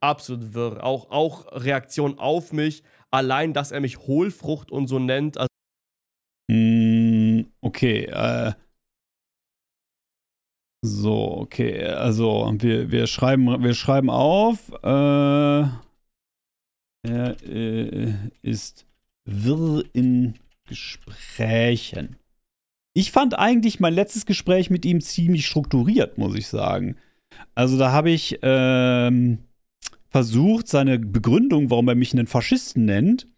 absolut wirr. Auch, auch Reaktion auf mich. Allein, dass er mich Hohlfrucht und so nennt. Also hm, okay. Äh. So, okay. Also, wir, wir, schreiben, wir schreiben auf. Äh, er äh, ist wirr in Gesprächen. Ich fand eigentlich mein letztes Gespräch mit ihm ziemlich strukturiert, muss ich sagen. Also da habe ich ähm, versucht, seine Begründung, warum er mich einen Faschisten nennt,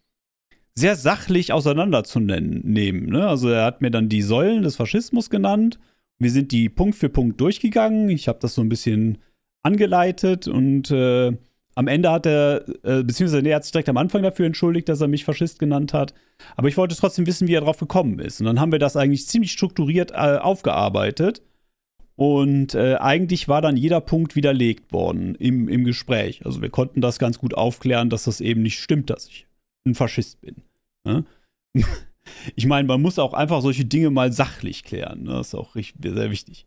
sehr sachlich auseinanderzunehmen. Ne? Also er hat mir dann die Säulen des Faschismus genannt. Wir sind die Punkt für Punkt durchgegangen. Ich habe das so ein bisschen angeleitet und äh, am Ende hat er, äh, beziehungsweise nee, er hat sich direkt am Anfang dafür entschuldigt, dass er mich Faschist genannt hat. Aber ich wollte trotzdem wissen, wie er drauf gekommen ist. Und dann haben wir das eigentlich ziemlich strukturiert äh, aufgearbeitet. Und äh, eigentlich war dann jeder Punkt widerlegt worden im, im Gespräch. Also wir konnten das ganz gut aufklären, dass das eben nicht stimmt, dass ich ein Faschist bin. Ne? Ich meine, man muss auch einfach solche Dinge mal sachlich klären. Ne? Das ist auch richtig, sehr wichtig.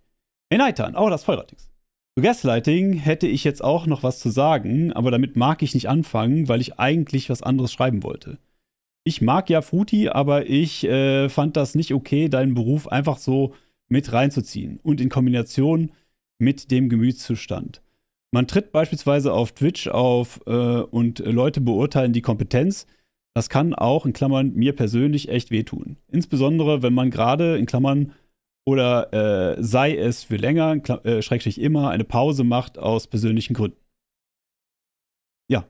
Hey Neitan, oh, das Feuerradix. Zu Gaslighting hätte ich jetzt auch noch was zu sagen, aber damit mag ich nicht anfangen, weil ich eigentlich was anderes schreiben wollte. Ich mag ja Fruti, aber ich äh, fand das nicht okay, deinen Beruf einfach so mit reinzuziehen und in Kombination mit dem Gemütszustand. Man tritt beispielsweise auf Twitch auf äh, und Leute beurteilen die Kompetenz. Das kann auch in Klammern mir persönlich echt wehtun. Insbesondere, wenn man gerade in Klammern oder äh, sei es für länger, äh, schrägstrich immer, eine Pause macht aus persönlichen Gründen. Ja.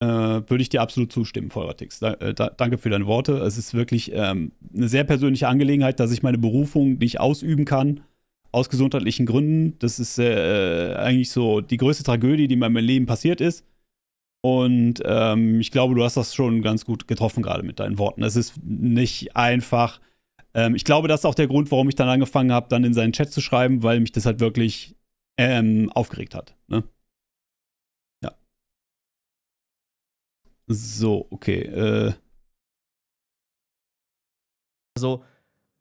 Äh, würde ich dir absolut zustimmen, Volratix. Da, äh, da, danke für deine Worte. Es ist wirklich ähm, eine sehr persönliche Angelegenheit, dass ich meine Berufung nicht ausüben kann, aus gesundheitlichen Gründen. Das ist äh, eigentlich so die größte Tragödie, die mir in meinem Leben passiert ist. Und ähm, ich glaube, du hast das schon ganz gut getroffen gerade mit deinen Worten. Es ist nicht einfach, ähm, ich glaube, das ist auch der Grund, warum ich dann angefangen habe, dann in seinen Chat zu schreiben, weil mich das halt wirklich ähm, aufgeregt hat. Ne? Ja. So, okay. Äh. Also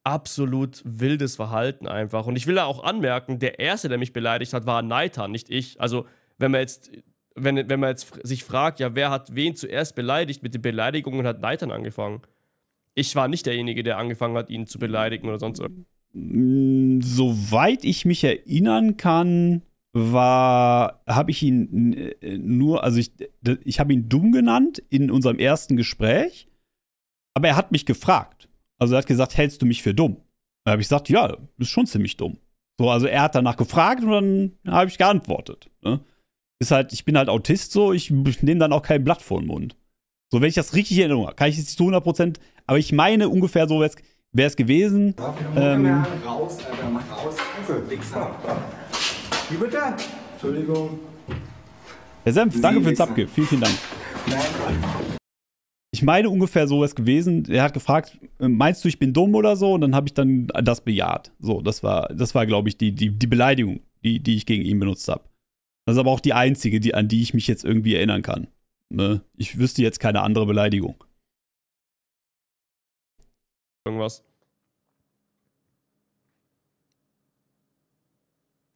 absolut wildes Verhalten einfach. Und ich will da auch anmerken, der Erste, der mich beleidigt hat, war Neitan, nicht ich. Also, wenn man jetzt, wenn, wenn man jetzt sich fragt, ja, wer hat wen zuerst beleidigt, mit den Beleidigungen hat Neitan angefangen. Ich war nicht derjenige, der angefangen hat, ihn zu beleidigen oder sonst irgendwas. Mm, soweit ich mich erinnern kann, war, habe ich ihn äh, nur, also ich, ich habe ihn dumm genannt in unserem ersten Gespräch, aber er hat mich gefragt. Also er hat gesagt, hältst du mich für dumm? Da habe ich gesagt, ja, ist schon ziemlich dumm. So, also er hat danach gefragt und dann habe ich geantwortet. Ne? Ist halt, ich bin halt Autist so, ich nehme dann auch kein Blatt vor den Mund. So, wenn ich das richtig erinnere, kann ich es zu 100% aber ich meine, ungefähr so wäre es gewesen. Ähm, raus, Alter, mach raus. Wichser. Wie bitte? Entschuldigung. Herr Senf, danke für den Subgift. Vielen, vielen Dank. Ich meine ungefähr so wäre es gewesen. Er hat gefragt, äh, meinst du, ich bin dumm oder so? Und dann habe ich dann das bejaht. So, das war, das war, glaube ich, die, die, die Beleidigung, die, die ich gegen ihn benutzt habe. Das ist aber auch die einzige, die, an die ich mich jetzt irgendwie erinnern kann. Ne? Ich wüsste jetzt keine andere Beleidigung irgendwas.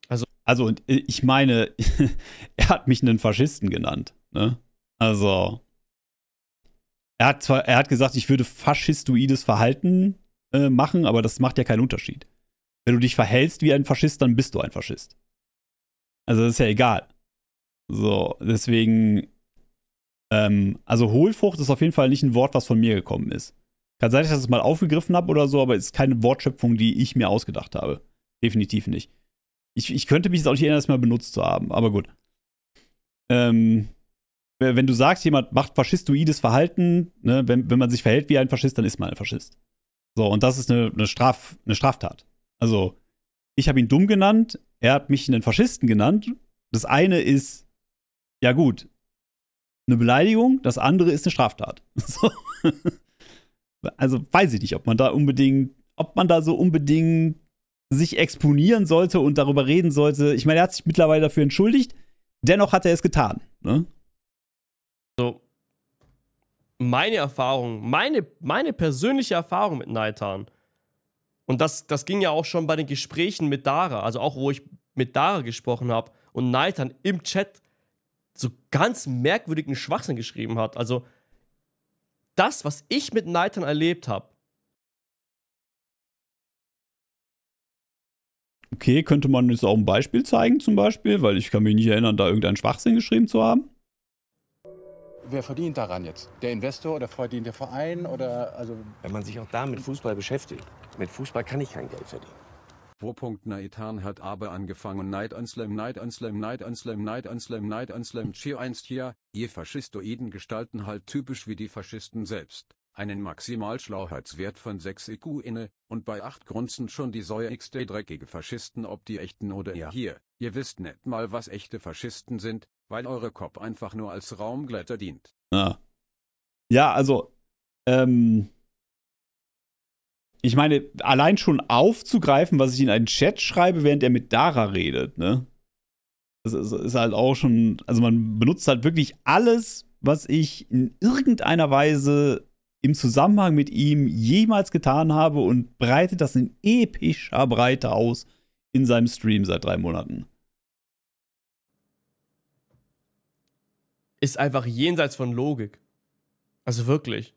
Also, also und ich meine, er hat mich einen Faschisten genannt. Ne? Also, er hat zwar, er hat gesagt, ich würde faschistoides Verhalten äh, machen, aber das macht ja keinen Unterschied. Wenn du dich verhältst wie ein Faschist, dann bist du ein Faschist. Also das ist ja egal. So, deswegen, ähm, also Hohlfrucht ist auf jeden Fall nicht ein Wort, was von mir gekommen ist. Kann sein, dass ich das mal aufgegriffen habe oder so, aber es ist keine Wortschöpfung, die ich mir ausgedacht habe. Definitiv nicht. Ich, ich könnte mich jetzt auch nicht erinnern, das mal benutzt zu haben, aber gut. Ähm, wenn du sagst, jemand macht faschistoides Verhalten, ne, wenn, wenn man sich verhält wie ein Faschist, dann ist man ein Faschist. So, und das ist eine, eine, Straf, eine Straftat. Also, ich habe ihn dumm genannt, er hat mich einen Faschisten genannt. Das eine ist, ja gut, eine Beleidigung, das andere ist eine Straftat. So also weiß ich nicht, ob man da unbedingt, ob man da so unbedingt sich exponieren sollte und darüber reden sollte. Ich meine, er hat sich mittlerweile dafür entschuldigt, dennoch hat er es getan. Ne? So, meine Erfahrung, meine, meine persönliche Erfahrung mit Naitan, und das, das ging ja auch schon bei den Gesprächen mit Dara, also auch wo ich mit Dara gesprochen habe und Naitan im Chat so ganz merkwürdigen Schwachsinn geschrieben hat. Also das, was ich mit Nathan erlebt habe. Okay, könnte man jetzt auch ein Beispiel zeigen zum Beispiel, weil ich kann mich nicht erinnern, da irgendeinen Schwachsinn geschrieben zu haben. Wer verdient daran jetzt? Der Investor oder verdient der Verein oder also? Wenn man sich auch da mit Fußball beschäftigt, mit Fußball kann ich kein Geld verdienen. Pro.Naitan hat aber angefangen Night on Slam Night on Slam Night on Slam Night on Slam Night on Slam Cheer 1 Cheer, je Faschistoiden gestalten halt typisch wie die Faschisten selbst, einen Maximalschlauheitswert von 6 IQ inne, und bei 8 grunzen schon die säuigste dreckige Faschisten ob die echten oder ja hier, ihr wisst net mal was echte Faschisten sind, weil eure Kopf einfach nur als Raumglätter dient. Ah. Ja, also, ähm, ich meine, allein schon aufzugreifen, was ich in einen Chat schreibe, während er mit Dara redet, ne? Das ist, halt auch schon, also man benutzt halt wirklich alles, was ich in irgendeiner Weise im Zusammenhang mit ihm jemals getan habe und breitet das in epischer Breite aus in seinem Stream seit drei Monaten. Ist einfach jenseits von Logik. Also wirklich.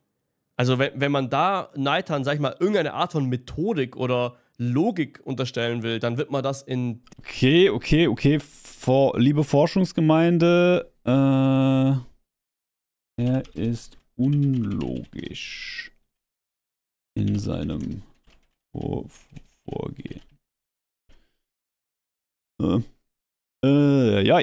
Also wenn, wenn man da Neitern, sag ich mal, irgendeine Art von Methodik oder Logik unterstellen will, dann wird man das in. Okay, okay, okay. For, liebe Forschungsgemeinde, äh, er ist unlogisch in seinem Vor Vorgehen. Äh, äh, ja.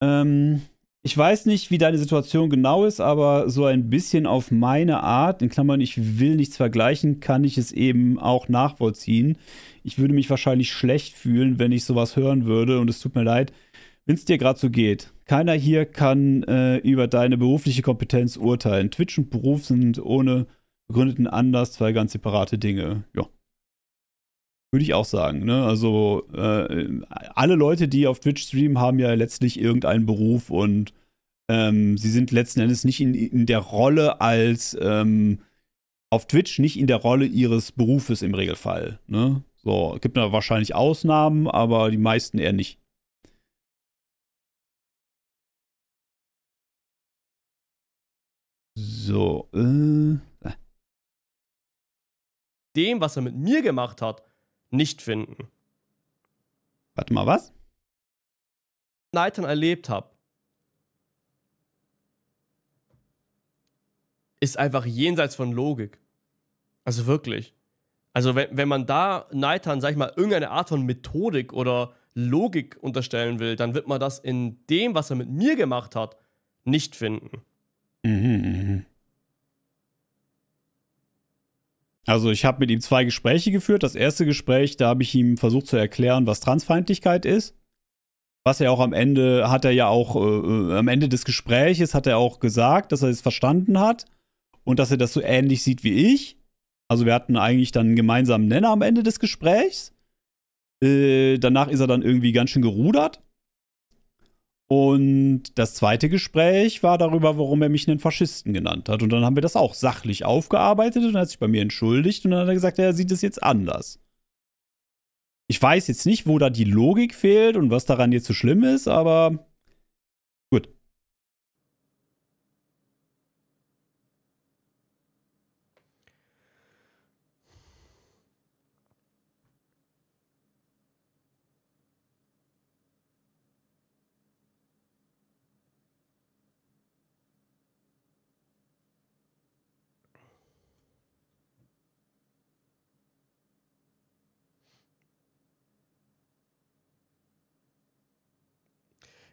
Ähm. Ich weiß nicht, wie deine Situation genau ist, aber so ein bisschen auf meine Art, in Klammern, ich will nichts vergleichen, kann ich es eben auch nachvollziehen. Ich würde mich wahrscheinlich schlecht fühlen, wenn ich sowas hören würde und es tut mir leid, wenn es dir gerade so geht. Keiner hier kann äh, über deine berufliche Kompetenz urteilen. Twitch und Beruf sind ohne begründeten Anlass zwei ganz separate Dinge. Ja. Würde ich auch sagen. Ne? Also äh, alle Leute, die auf Twitch streamen, haben ja letztlich irgendeinen Beruf und ähm, sie sind letzten Endes nicht in, in der Rolle als ähm, auf Twitch nicht in der Rolle ihres Berufes im Regelfall. Ne? So, gibt da wahrscheinlich Ausnahmen, aber die meisten eher nicht. So, äh. Dem, was er mit mir gemacht hat, nicht finden. Warte mal, was? Leitern erlebt habe, ist einfach jenseits von Logik. Also wirklich. Also wenn, wenn man da Neitern, sag ich mal, irgendeine Art von Methodik oder Logik unterstellen will, dann wird man das in dem, was er mit mir gemacht hat, nicht finden. Mhm, mhm. mhm. Also ich habe mit ihm zwei Gespräche geführt. Das erste Gespräch, da habe ich ihm versucht zu erklären, was Transfeindlichkeit ist. Was er auch am Ende hat er ja auch äh, äh, am Ende des Gespräches hat er auch gesagt, dass er es verstanden hat und dass er das so ähnlich sieht wie ich. Also wir hatten eigentlich dann einen gemeinsamen Nenner am Ende des Gesprächs. Äh, danach ist er dann irgendwie ganz schön gerudert. Und das zweite Gespräch war darüber, warum er mich einen Faschisten genannt hat. Und dann haben wir das auch sachlich aufgearbeitet und er hat sich bei mir entschuldigt und dann hat er gesagt, er sieht es jetzt anders. Ich weiß jetzt nicht, wo da die Logik fehlt und was daran jetzt so schlimm ist, aber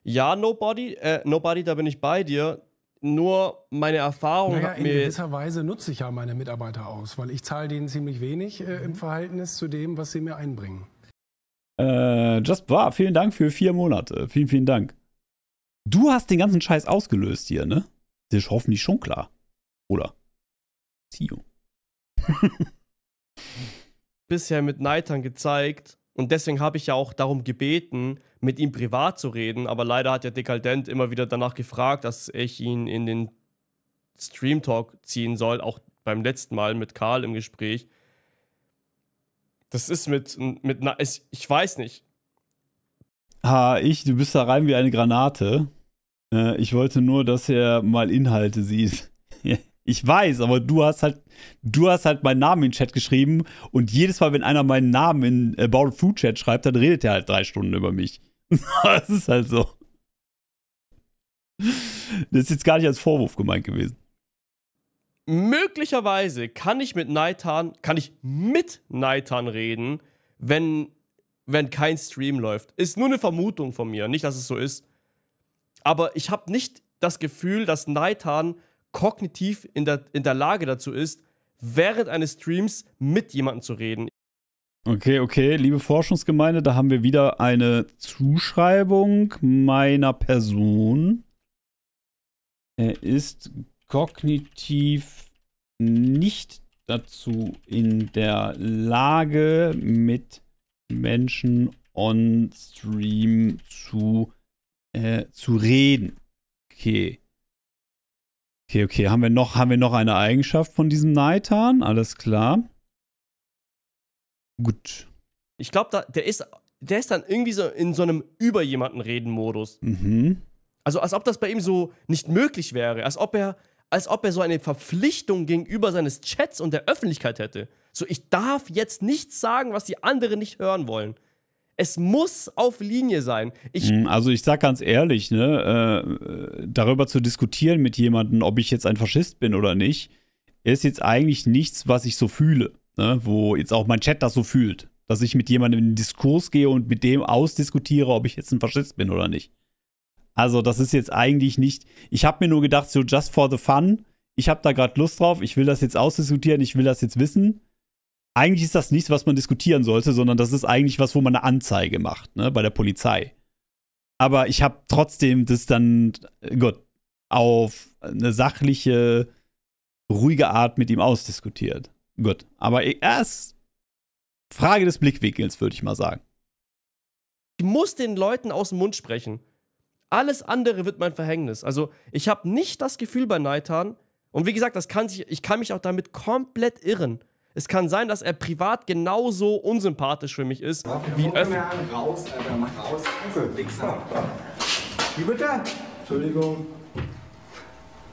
Ja, Nobody, äh, Nobody, da bin ich bei dir. Nur meine Erfahrung naja, hat in mir. In gewisser Weise nutze ich ja meine Mitarbeiter aus, weil ich zahle denen ziemlich wenig äh, im Verhältnis zu dem, was sie mir einbringen. Äh, Just war, vielen Dank für vier Monate. Vielen, vielen Dank. Du hast den ganzen Scheiß ausgelöst hier, ne? Das ist hoffentlich schon klar. Oder? See you. Bisher mit Neitern gezeigt, und deswegen habe ich ja auch darum gebeten, mit ihm privat zu reden. Aber leider hat der Dekadent immer wieder danach gefragt, dass ich ihn in den Stream Talk ziehen soll. Auch beim letzten Mal mit Karl im Gespräch. Das ist mit, mit ich weiß nicht. Ha, ich, du bist da rein wie eine Granate. Äh, ich wollte nur, dass er mal Inhalte sieht. Ich weiß, aber du hast halt, du hast halt meinen Namen in den Chat geschrieben und jedes Mal, wenn einer meinen Namen in About äh, Food Chat schreibt, dann redet er halt drei Stunden über mich. das ist halt so. Das ist jetzt gar nicht als Vorwurf gemeint gewesen. Möglicherweise kann ich mit Naitan, kann ich mit Naitan reden, wenn, wenn kein Stream läuft. Ist nur eine Vermutung von mir, nicht, dass es so ist. Aber ich habe nicht das Gefühl, dass Naitan kognitiv in der, in der Lage dazu ist, während eines Streams mit jemandem zu reden. Okay, okay, liebe Forschungsgemeinde, da haben wir wieder eine Zuschreibung meiner Person. Er ist kognitiv nicht dazu in der Lage, mit Menschen on Stream zu, äh, zu reden. Okay. Okay, okay. Haben wir noch, haben wir noch eine Eigenschaft von diesem Naitan? Alles klar. Gut. Ich glaube, der, ist, der ist dann irgendwie so in so einem über jemanden reden Modus. Mhm. Also als ob das bei ihm so nicht möglich wäre. Als ob er, als ob er so eine Verpflichtung gegenüber seines Chats und der Öffentlichkeit hätte. So, ich darf jetzt nichts sagen, was die anderen nicht hören wollen. Es muss auf Linie sein. Ich hm, also ich sag ganz ehrlich, ne, äh, darüber zu diskutieren mit jemandem, ob ich jetzt ein Faschist bin oder nicht, ist jetzt eigentlich nichts, was ich so fühle. Ne? Wo jetzt auch mein Chat das so fühlt. Dass ich mit jemandem in den Diskurs gehe und mit dem ausdiskutiere, ob ich jetzt ein Faschist bin oder nicht. Also das ist jetzt eigentlich nicht. Ich habe mir nur gedacht, so just for the fun. Ich habe da gerade Lust drauf. Ich will das jetzt ausdiskutieren. Ich will das jetzt wissen eigentlich ist das nichts, was man diskutieren sollte, sondern das ist eigentlich was, wo man eine Anzeige macht, ne, bei der Polizei. Aber ich habe trotzdem das dann, äh, Gott, auf eine sachliche, ruhige Art mit ihm ausdiskutiert. Gut, aber erst Frage des Blickwinkels, würde ich mal sagen. Ich muss den Leuten aus dem Mund sprechen. Alles andere wird mein Verhängnis. Also, ich habe nicht das Gefühl bei Neitan, und wie gesagt, das kann sich, ich kann mich auch damit komplett irren es kann sein, dass er privat genauso unsympathisch für mich ist ja, wie öffentlich. Raus, Alter, mach raus. Wichser. Wie bitte? Entschuldigung.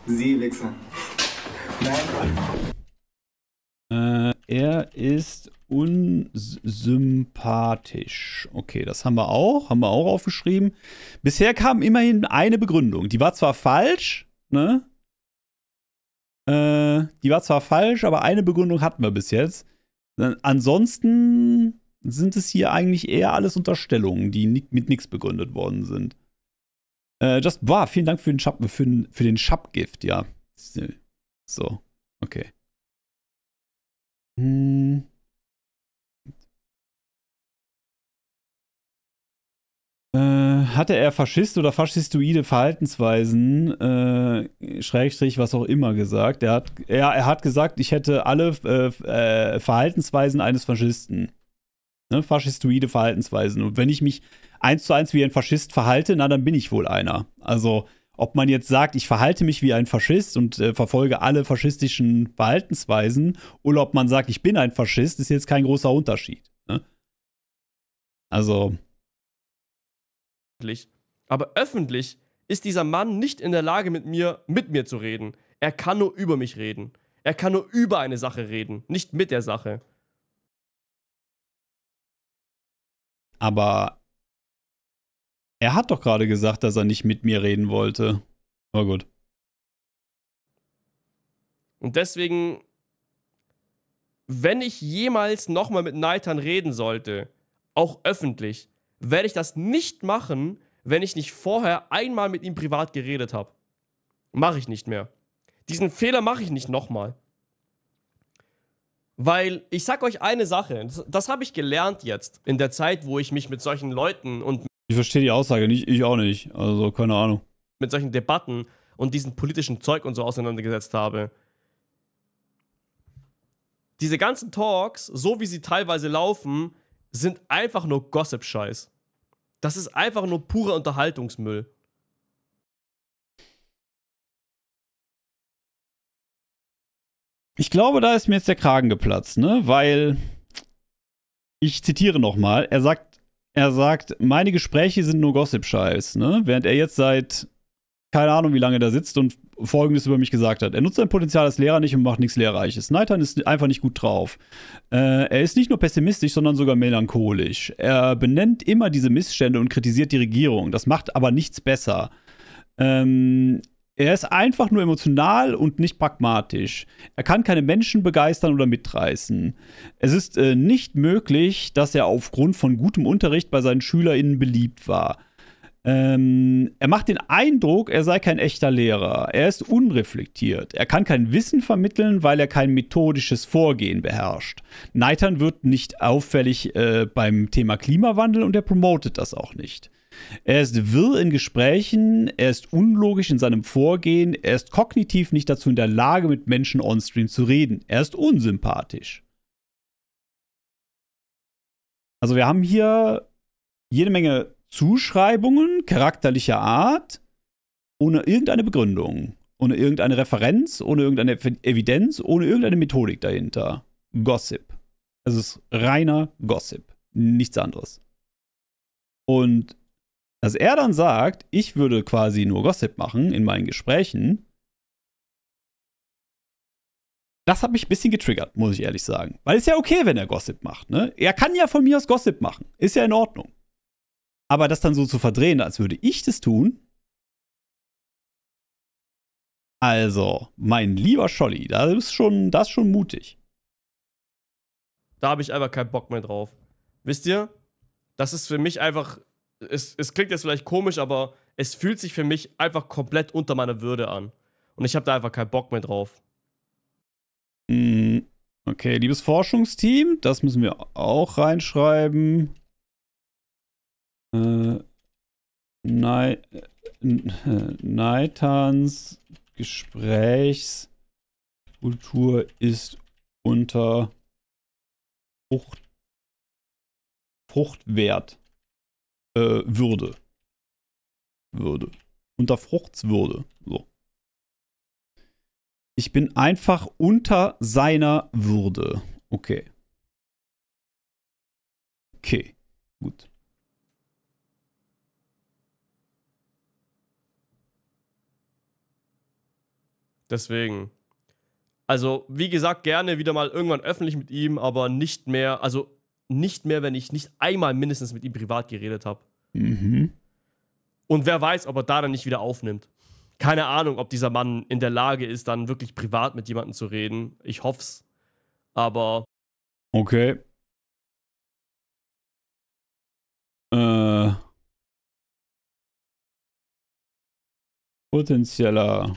Sie, Wichser. Nein. Äh, er ist unsympathisch. Okay, das haben wir auch, haben wir auch aufgeschrieben. Bisher kam immerhin eine Begründung. Die war zwar falsch, ne? Äh, die war zwar falsch, aber eine Begründung hatten wir bis jetzt. Ansonsten sind es hier eigentlich eher alles Unterstellungen, die ni mit nichts begründet worden sind. Äh, Just war, vielen Dank für den Schab, für, den, für den Schabgift, ja. So, okay. Hm. Äh, hatte er Faschist oder faschistoide Verhaltensweisen, äh, Schrägstrich, was auch immer gesagt. Er hat, er, er hat gesagt, ich hätte alle äh, äh, Verhaltensweisen eines Faschisten. Ne? Faschistoide Verhaltensweisen. Und wenn ich mich eins zu eins wie ein Faschist verhalte, na, dann bin ich wohl einer. Also, ob man jetzt sagt, ich verhalte mich wie ein Faschist und äh, verfolge alle faschistischen Verhaltensweisen, oder ob man sagt, ich bin ein Faschist, ist jetzt kein großer Unterschied. Ne? Also, öffentlich. Aber öffentlich ist dieser Mann nicht in der Lage, mit mir, mit mir zu reden. Er kann nur über mich reden. Er kann nur über eine Sache reden, nicht mit der Sache. Aber er hat doch gerade gesagt, dass er nicht mit mir reden wollte. Aber gut. Und deswegen, wenn ich jemals nochmal mit Nathan reden sollte, auch öffentlich, werde ich das nicht machen, wenn ich nicht vorher einmal mit ihm privat geredet habe. Mache ich nicht mehr. Diesen Fehler mache ich nicht nochmal. Weil ich sag euch eine Sache, das, das habe ich gelernt jetzt in der Zeit, wo ich mich mit solchen Leuten und. Ich verstehe die Aussage nicht, ich auch nicht. Also keine Ahnung. Mit solchen Debatten und diesem politischen Zeug und so auseinandergesetzt habe. Diese ganzen Talks, so wie sie teilweise laufen, sind einfach nur Gossip-Scheiß. Das ist einfach nur purer Unterhaltungsmüll. Ich glaube, da ist mir jetzt der Kragen geplatzt, ne? Weil ich zitiere nochmal, er sagt, er sagt, meine Gespräche sind nur Gossip-Scheiß, ne? Während er jetzt seit keine Ahnung, wie lange da sitzt und Folgendes über mich gesagt hat. Er nutzt sein Potenzial als Lehrer nicht und macht nichts Lehrreiches. Nathan ist einfach nicht gut drauf. Äh, er ist nicht nur pessimistisch, sondern sogar melancholisch. Er benennt immer diese Missstände und kritisiert die Regierung. Das macht aber nichts besser. Ähm, er ist einfach nur emotional und nicht pragmatisch. Er kann keine Menschen begeistern oder mitreißen. Es ist äh, nicht möglich, dass er aufgrund von gutem Unterricht bei seinen SchülerInnen beliebt war. Ähm, er macht den Eindruck, er sei kein echter Lehrer. Er ist unreflektiert. Er kann kein Wissen vermitteln, weil er kein methodisches Vorgehen beherrscht. Neitern wird nicht auffällig äh, beim Thema Klimawandel und er promotet das auch nicht. Er ist wirr in Gesprächen, er ist unlogisch in seinem Vorgehen, er ist kognitiv nicht dazu in der Lage, mit Menschen on-stream zu reden. Er ist unsympathisch. Also wir haben hier jede Menge Zuschreibungen charakterlicher Art ohne irgendeine Begründung, ohne irgendeine Referenz, ohne irgendeine Evidenz, ohne irgendeine Methodik dahinter. Gossip. Also es ist reiner Gossip, nichts anderes. Und dass er dann sagt, ich würde quasi nur Gossip machen in meinen Gesprächen, das hat mich ein bisschen getriggert, muss ich ehrlich sagen. Weil es ja okay, wenn er Gossip macht, ne? Er kann ja von mir aus Gossip machen. Ist ja in Ordnung. Aber das dann so zu verdrehen, als würde ich das tun. Also, mein lieber Scholli, das ist schon, das ist schon mutig. Da habe ich einfach keinen Bock mehr drauf. Wisst ihr? Das ist für mich einfach. Es, es klingt jetzt vielleicht komisch, aber es fühlt sich für mich einfach komplett unter meiner Würde an. Und ich habe da einfach keinen Bock mehr drauf. Hm, okay, liebes Forschungsteam, das müssen wir auch reinschreiben. Äh, Neitans äh, Gesprächskultur ist unter Frucht, Fruchtwert äh, Würde. Würde. Unter Fruchtswürde. So. Ich bin einfach unter seiner Würde. Okay. Okay. Gut. Deswegen. Also, wie gesagt, gerne wieder mal irgendwann öffentlich mit ihm, aber nicht mehr, also nicht mehr, wenn ich nicht einmal mindestens mit ihm privat geredet habe. Mhm. Und wer weiß, ob er da dann nicht wieder aufnimmt. Keine Ahnung, ob dieser Mann in der Lage ist, dann wirklich privat mit jemandem zu reden. Ich hoffe es. Aber. Okay. Äh. Potenzieller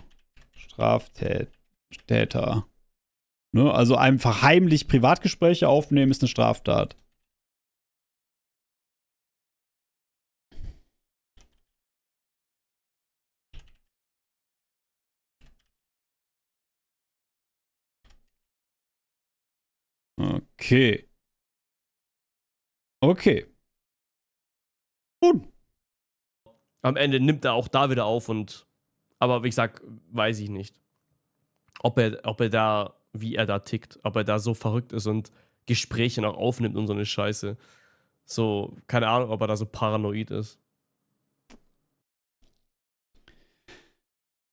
Straftäter. Ne? Also einfach heimlich Privatgespräche aufnehmen ist eine Straftat. Okay. Okay. Gut. Am Ende nimmt er auch da wieder auf und aber wie ich sag, weiß ich nicht, ob er, ob er da, wie er da tickt, ob er da so verrückt ist und Gespräche noch aufnimmt und so eine Scheiße. So, keine Ahnung, ob er da so paranoid ist.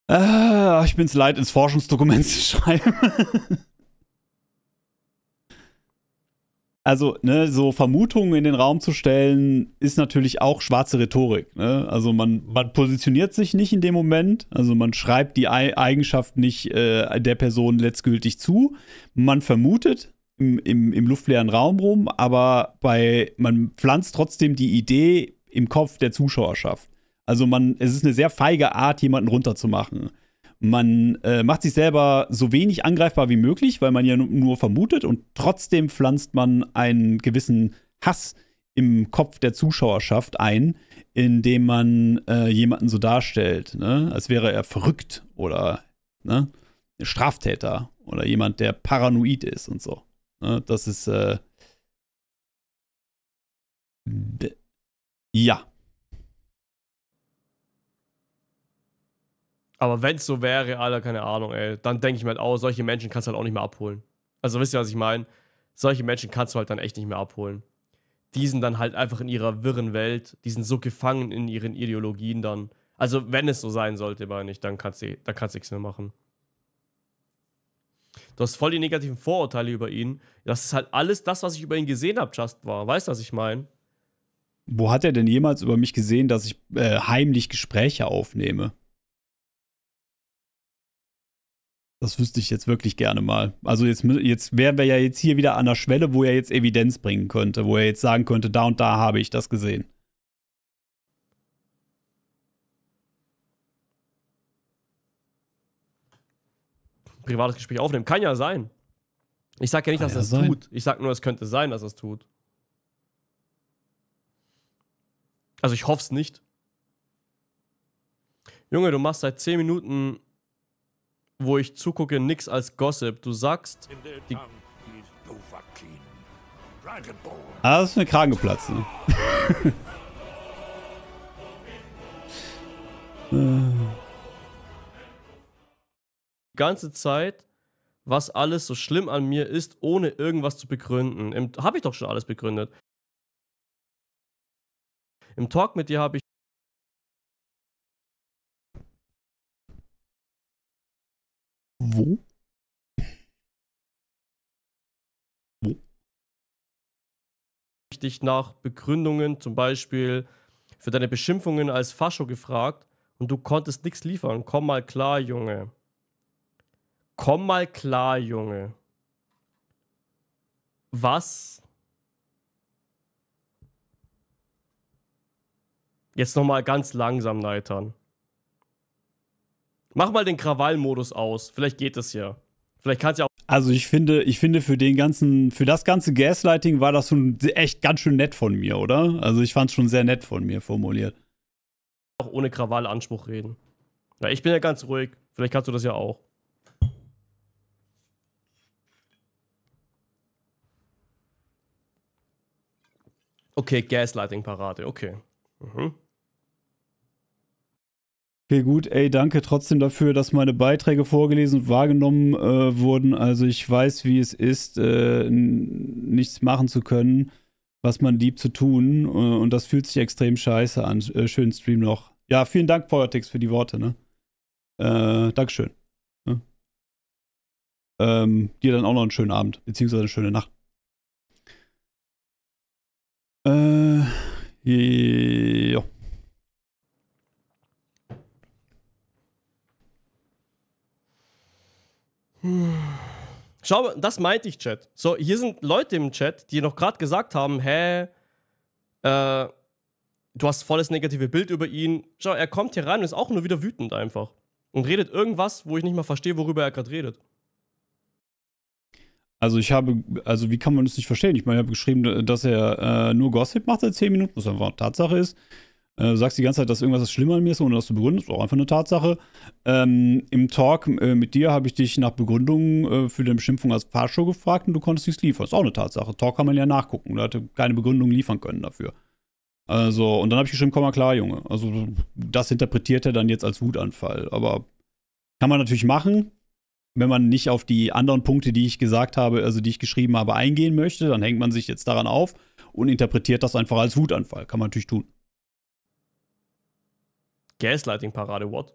Äh, ich bin's leid, ins Forschungsdokument zu schreiben. also, ne, so Vermutungen in den Raum zu stellen, ist natürlich auch schwarze Rhetorik. Ne? Also man, man positioniert sich nicht in dem Moment, also man schreibt die Eigenschaft nicht äh, der Person letztgültig zu. Man vermutet im, im, im luftleeren Raum rum, aber bei, man pflanzt trotzdem die Idee im Kopf der Zuschauerschaft. Also man, es ist eine sehr feige Art, jemanden runterzumachen. Man äh, macht sich selber so wenig angreifbar wie möglich, weil man ja nur vermutet und trotzdem pflanzt man einen gewissen Hass im Kopf der Zuschauerschaft ein, indem man äh, jemanden so darstellt, ne? als wäre er verrückt oder ne? ein Straftäter oder jemand, der paranoid ist und so. Ne? Das ist äh, ja. Aber wenn es so wäre, Alter, keine Ahnung, ey, dann denke ich mir halt auch, oh, solche Menschen kannst du halt auch nicht mehr abholen. Also wisst ihr, was ich meine? Solche Menschen kannst du halt dann echt nicht mehr abholen. Die sind dann halt einfach in ihrer wirren Welt, die sind so gefangen in ihren Ideologien dann. Also wenn es so sein sollte, aber nicht, dann kannst du, dann kannst du nichts mehr machen. Du hast voll die negativen Vorurteile über ihn. Das ist halt alles das, was ich über ihn gesehen habe, Just war. Weißt du, was ich meine? Wo hat er denn jemals über mich gesehen, dass ich äh, heimlich Gespräche aufnehme? Das wüsste ich jetzt wirklich gerne mal. Also jetzt, jetzt wären wir ja jetzt hier wieder an der Schwelle, wo er jetzt Evidenz bringen könnte, wo er jetzt sagen könnte, da und da habe ich das gesehen. Privates Gespräch aufnehmen. Kann ja sein. Ich sage ja nicht, Kann dass ja das sein. tut. Ich sage nur, es könnte sein, dass es tut. Also ich hoffe es nicht. Junge, du machst seit 10 Minuten wo ich zugucke, nix als Gossip. Du sagst, die... Ah, das ist eine Kragen geplatzt, ne? die ganze Zeit, was alles so schlimm an mir ist, ohne irgendwas zu begründen. Habe ich doch schon alles begründet. Im Talk mit dir habe ich Wo? Wo? Ich dich nach Begründungen, zum Beispiel für deine Beschimpfungen als Fascho gefragt und du konntest nichts liefern. Komm mal klar, Junge. Komm mal klar, Junge. Was? Jetzt nochmal ganz langsam neitern. Mach mal den Krawallmodus aus. Vielleicht geht das ja. Vielleicht kann es ja auch. Also ich finde, ich finde für den ganzen, für das ganze Gaslighting war das schon echt ganz schön nett von mir, oder? Also ich fand es schon sehr nett von mir formuliert. Auch ohne Krawallanspruch reden. Ja, ich bin ja ganz ruhig. Vielleicht kannst du das ja auch. Okay, Gaslighting-Parade, okay. Mhm. Okay, gut, ey, danke trotzdem dafür, dass meine Beiträge vorgelesen und wahrgenommen äh, wurden. Also ich weiß, wie es ist, äh, nichts machen zu können, was man liebt zu tun. Äh, und das fühlt sich extrem scheiße an. Äh, schönen Stream noch. Ja, vielen Dank, Politics, für die Worte, ne? Äh, Dankeschön. Ja. Ne? Ähm, dir dann auch noch einen schönen Abend, beziehungsweise eine schöne Nacht. Äh, jo. Schau, das meinte ich, Chat. So, hier sind Leute im Chat, die noch gerade gesagt haben, hä, äh, du hast volles negative Bild über ihn. Schau, er kommt hier rein und ist auch nur wieder wütend einfach. Und redet irgendwas, wo ich nicht mal verstehe, worüber er gerade redet. Also ich habe, also wie kann man das nicht verstehen? Ich meine, ich habe geschrieben, dass er äh, nur Gossip macht seit 10 Minuten, was einfach Tatsache ist. Du äh, sagst die ganze Zeit, dass irgendwas ist schlimmer an mir ist, ohne dass du begründest, auch einfach eine Tatsache. Ähm, Im Talk äh, mit dir habe ich dich nach Begründungen äh, für deine Beschimpfung als Fahrshow gefragt und du konntest nichts liefern. Ist auch eine Tatsache. Talk kann man ja nachgucken. Du hatte keine Begründung liefern können dafür. Also, und dann habe ich geschrieben, komm mal klar, Junge. Also, das interpretiert er dann jetzt als Wutanfall. Aber kann man natürlich machen. Wenn man nicht auf die anderen Punkte, die ich gesagt habe, also die ich geschrieben habe, eingehen möchte, dann hängt man sich jetzt daran auf und interpretiert das einfach als Wutanfall. Kann man natürlich tun. Gaslighting-Parade-What?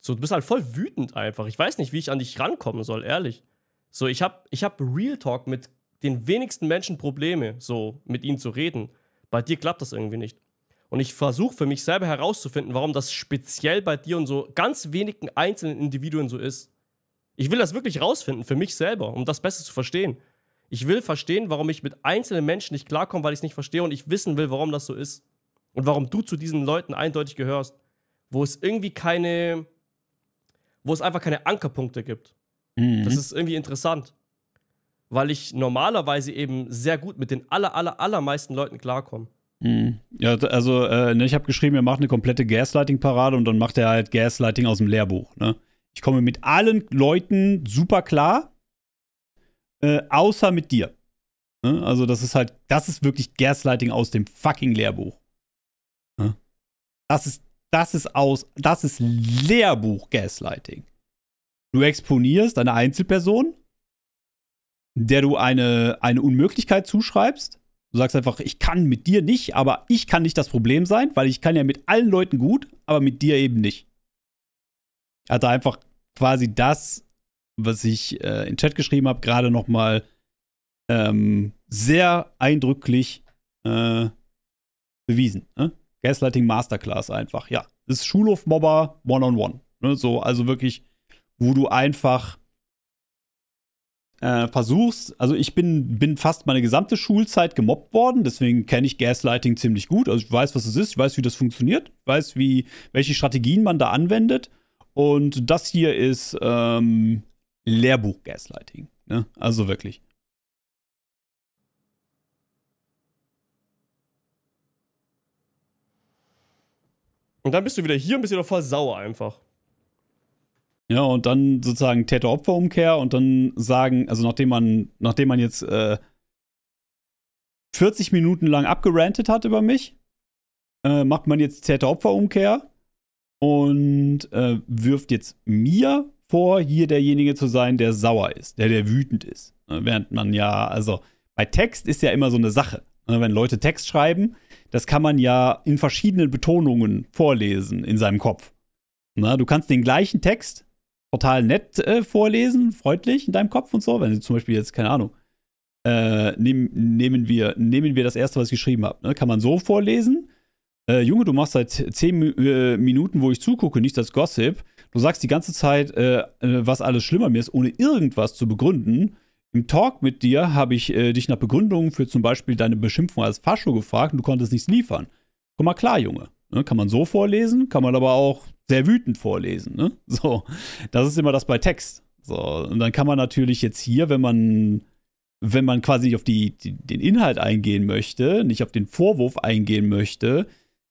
So, du bist halt voll wütend einfach. Ich weiß nicht, wie ich an dich rankommen soll, ehrlich. So, ich hab, ich hab Real Talk mit den wenigsten Menschen Probleme, so mit ihnen zu reden. Bei dir klappt das irgendwie nicht. Und ich versuche für mich selber herauszufinden, warum das speziell bei dir und so ganz wenigen einzelnen Individuen so ist. Ich will das wirklich rausfinden für mich selber, um das besser zu verstehen. Ich will verstehen, warum ich mit einzelnen Menschen nicht klarkomme, weil ich es nicht verstehe und ich wissen will, warum das so ist und warum du zu diesen Leuten eindeutig gehörst, wo es irgendwie keine, wo es einfach keine Ankerpunkte gibt. Mhm. Das ist irgendwie interessant, weil ich normalerweise eben sehr gut mit den aller, aller, allermeisten Leuten klarkomme. Mhm. Ja, also äh, ne, ich habe geschrieben, er macht eine komplette Gaslighting-Parade und dann macht er halt Gaslighting aus dem Lehrbuch. Ne? Ich komme mit allen Leuten super klar, äh, außer mit dir. Ne? Also das ist halt, das ist wirklich Gaslighting aus dem fucking Lehrbuch. Das ist, das ist aus, das ist Lehrbuch Gaslighting. Du exponierst eine Einzelperson, der du eine, eine Unmöglichkeit zuschreibst. Du sagst einfach, ich kann mit dir nicht, aber ich kann nicht das Problem sein, weil ich kann ja mit allen Leuten gut, aber mit dir eben nicht. Hat er einfach quasi das, was ich äh, im Chat geschrieben habe, gerade noch mal ähm, sehr eindrücklich äh, bewiesen. Ne? Gaslighting Masterclass einfach, ja. Das ist Schulhofmobber One-on-One. Ne? So, also wirklich, wo du einfach äh, versuchst, also ich bin, bin fast meine gesamte Schulzeit gemobbt worden, deswegen kenne ich Gaslighting ziemlich gut. Also ich weiß, was es ist, ich weiß, wie das funktioniert, ich weiß, wie, welche Strategien man da anwendet. Und das hier ist ähm, Lehrbuch Gaslighting. Ne? Also wirklich. Und dann bist du wieder hier und bist wieder voll sauer einfach. Ja, und dann sozusagen Täter-Opfer-Umkehr und dann sagen, also nachdem man, nachdem man jetzt äh, 40 Minuten lang abgerantet hat über mich, äh, macht man jetzt Täter-Opfer-Umkehr und äh, wirft jetzt mir vor, hier derjenige zu sein, der sauer ist, der, der wütend ist. Ne? Während man ja, also bei Text ist ja immer so eine Sache. Ne, wenn Leute Text schreiben, das kann man ja in verschiedenen Betonungen vorlesen in seinem Kopf. Na, ne, du kannst den gleichen Text total nett äh, vorlesen, freundlich in deinem Kopf und so. Wenn du zum Beispiel jetzt, keine Ahnung, äh, nehm, nehmen, wir, nehmen wir das erste, was ich geschrieben habe. Ne? Kann man so vorlesen. Äh, Junge, du machst seit 10 äh, Minuten, wo ich zugucke, nicht das Gossip. Du sagst die ganze Zeit, äh, äh, was alles schlimmer mir ist, ohne irgendwas zu begründen. Im Talk mit dir habe ich äh, dich nach Begründungen für zum Beispiel deine Beschimpfung als Fascho gefragt und du konntest nichts liefern. Guck mal klar, Junge. Ne? Kann man so vorlesen, kann man aber auch sehr wütend vorlesen. Ne? So, das ist immer das bei Text. So, und dann kann man natürlich jetzt hier, wenn man, wenn man quasi nicht auf die, die, den Inhalt eingehen möchte, nicht auf den Vorwurf eingehen möchte,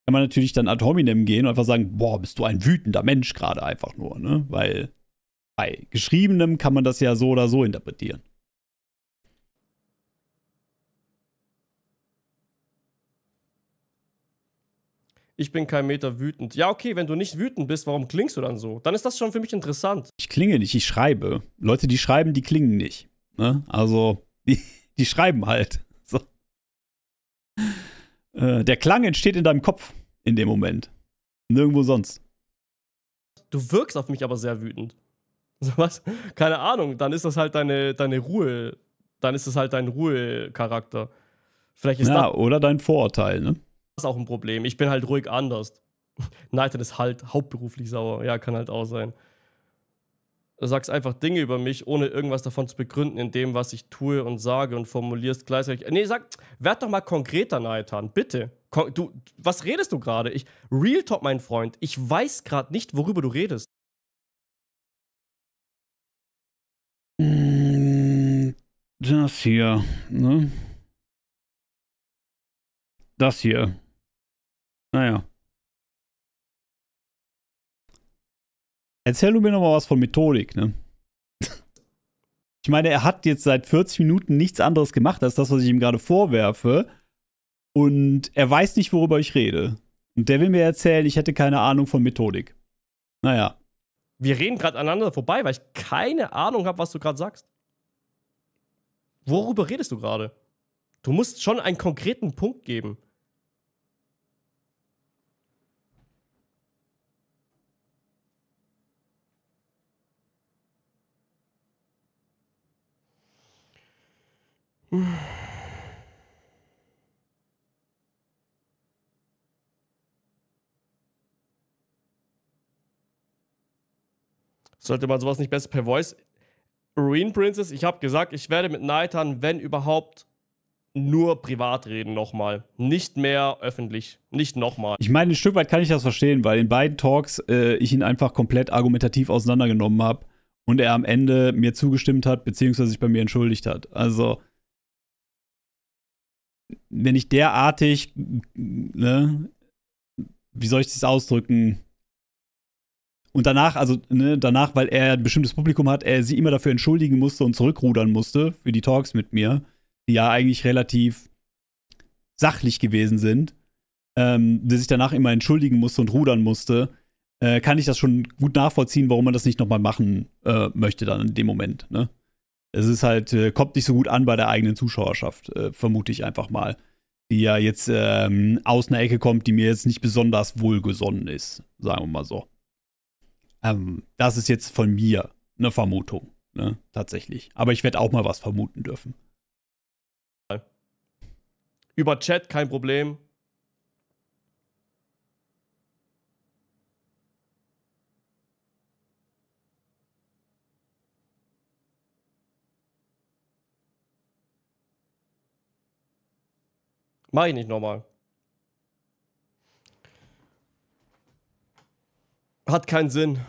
kann man natürlich dann ad hominem gehen und einfach sagen, boah, bist du ein wütender Mensch gerade einfach nur, ne? Weil bei Geschriebenem kann man das ja so oder so interpretieren. Ich bin kein Meter wütend. Ja, okay, wenn du nicht wütend bist, warum klingst du dann so? Dann ist das schon für mich interessant. Ich klinge nicht, ich schreibe. Leute, die schreiben, die klingen nicht. Ne? Also, die, die schreiben halt. So. Äh, der Klang entsteht in deinem Kopf in dem Moment. Nirgendwo sonst. Du wirkst auf mich aber sehr wütend. So was? Keine Ahnung, dann ist das halt deine, deine Ruhe. Dann ist das halt dein Ruhecharakter. Vielleicht ist ja, das. oder dein Vorurteil, ne? ist auch ein Problem. Ich bin halt ruhig anders. Nathan ist halt hauptberuflich sauer. Ja, kann halt auch sein. Du sagst einfach Dinge über mich, ohne irgendwas davon zu begründen, in dem, was ich tue und sage und formulierst gleichzeitig. Nee, sag, werd doch mal konkreter, Neitan, bitte. Kon du, was redest du gerade? Ich, Real Talk, mein Freund, ich weiß gerade nicht, worüber du redest. Mm, das hier, ne? Das hier. Naja. Erzähl du mir nochmal was von Methodik, ne? Ich meine, er hat jetzt seit 40 Minuten nichts anderes gemacht als das, was ich ihm gerade vorwerfe. Und er weiß nicht, worüber ich rede. Und der will mir erzählen, ich hätte keine Ahnung von Methodik. Naja. Wir reden gerade aneinander vorbei, weil ich keine Ahnung habe, was du gerade sagst. Worüber redest du gerade? Du musst schon einen konkreten Punkt geben. Sollte man sowas nicht besser per Voice? Ruin Princess, ich habe gesagt, ich werde mit Naitan, wenn überhaupt, nur privat reden nochmal. Nicht mehr öffentlich. Nicht nochmal. Ich meine, ein Stück weit kann ich das verstehen, weil in beiden Talks äh, ich ihn einfach komplett argumentativ auseinandergenommen habe und er am Ende mir zugestimmt hat, beziehungsweise sich bei mir entschuldigt hat. Also, wenn ich derartig, ne, wie soll ich das ausdrücken? Und danach, also, ne, danach, weil er ein bestimmtes Publikum hat, er sie immer dafür entschuldigen musste und zurückrudern musste für die Talks mit mir, die ja eigentlich relativ sachlich gewesen sind, ähm, der sich danach immer entschuldigen musste und rudern musste, äh, kann ich das schon gut nachvollziehen, warum man das nicht nochmal machen äh, möchte dann in dem Moment, ne? es ist halt, äh, kommt nicht so gut an bei der eigenen Zuschauerschaft, äh, vermute ich einfach mal. Die ja jetzt ähm, aus einer Ecke kommt, die mir jetzt nicht besonders wohlgesonnen ist, sagen wir mal so. Ähm, das ist jetzt von mir eine Vermutung, ne? tatsächlich. Aber ich werde auch mal was vermuten dürfen. Über Chat kein Problem. Mach ich nicht nochmal. Hat keinen Sinn.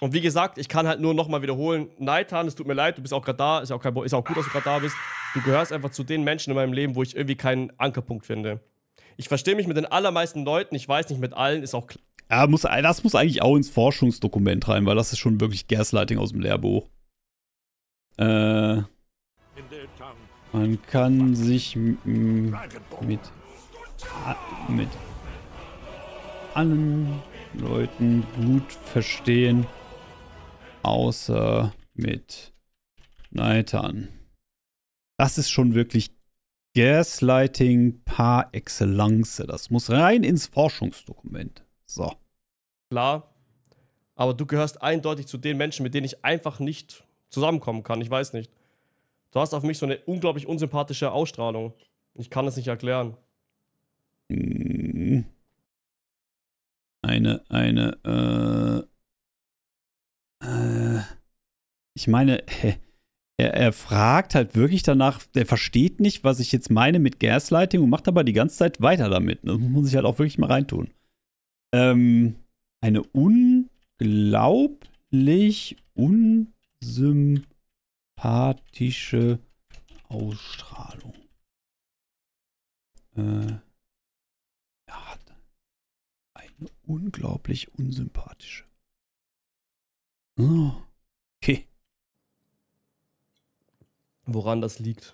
Und wie gesagt, ich kann halt nur nochmal wiederholen, Neitan, es tut mir leid, du bist auch gerade da, ist ja auch, kein, ist auch gut, dass du gerade da bist. Du gehörst einfach zu den Menschen in meinem Leben, wo ich irgendwie keinen Ankerpunkt finde. Ich verstehe mich mit den allermeisten Leuten, ich weiß nicht mit allen, ist auch klar. Ja, muss, das muss eigentlich auch ins Forschungsdokument rein, weil das ist schon wirklich Gaslighting aus dem Lehrbuch. Äh. Man kann sich mit, mit allen Leuten gut verstehen, außer mit Neitern. Das ist schon wirklich Gaslighting par excellence. Das muss rein ins Forschungsdokument. So. Klar, aber du gehörst eindeutig zu den Menschen, mit denen ich einfach nicht zusammenkommen kann. Ich weiß nicht. Du hast auf mich so eine unglaublich unsympathische Ausstrahlung. Ich kann es nicht erklären. Mhm. Eine, eine, äh, äh ich meine, er, er fragt halt wirklich danach, der versteht nicht, was ich jetzt meine mit Gaslighting und macht aber die ganze Zeit weiter damit. Das muss ich halt auch wirklich mal reintun. Ähm, eine unglaublich unsympathische Sympathische Ausstrahlung. Äh, er hat eine unglaublich unsympathische. Oh, okay. Woran das liegt?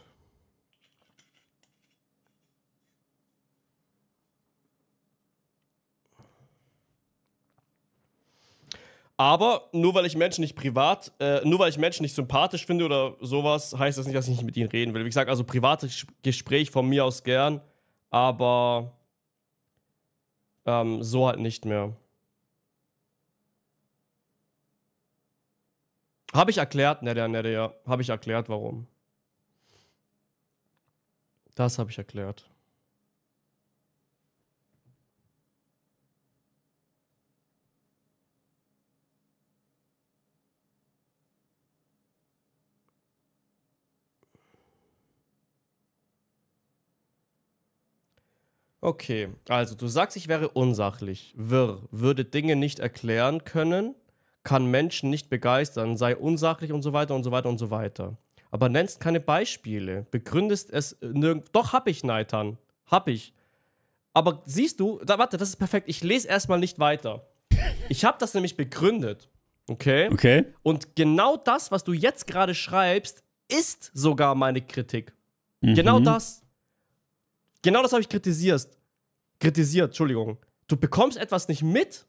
Aber nur weil ich Menschen nicht privat, äh, nur weil ich Menschen nicht sympathisch finde oder sowas, heißt das nicht, dass ich nicht mit ihnen reden will. Wie gesagt, also privates Gespräch von mir aus gern, aber ähm, so halt nicht mehr. Habe ich erklärt, nette, nette, ja. Habe ich erklärt, warum. Das habe ich erklärt. Okay, also du sagst, ich wäre unsachlich, wirr, würde Dinge nicht erklären können, kann Menschen nicht begeistern, sei unsachlich und so weiter und so weiter und so weiter. Aber nennst keine Beispiele, begründest es äh, nirgendwo. Doch, hab ich, Neitan. Hab ich. Aber siehst du, da, warte, das ist perfekt. Ich lese erstmal nicht weiter. Ich habe das nämlich begründet. Okay? Okay. Und genau das, was du jetzt gerade schreibst, ist sogar meine Kritik. Genau mhm. Genau das. Genau das habe ich kritisiert kritisiert, Entschuldigung. Du bekommst etwas nicht mit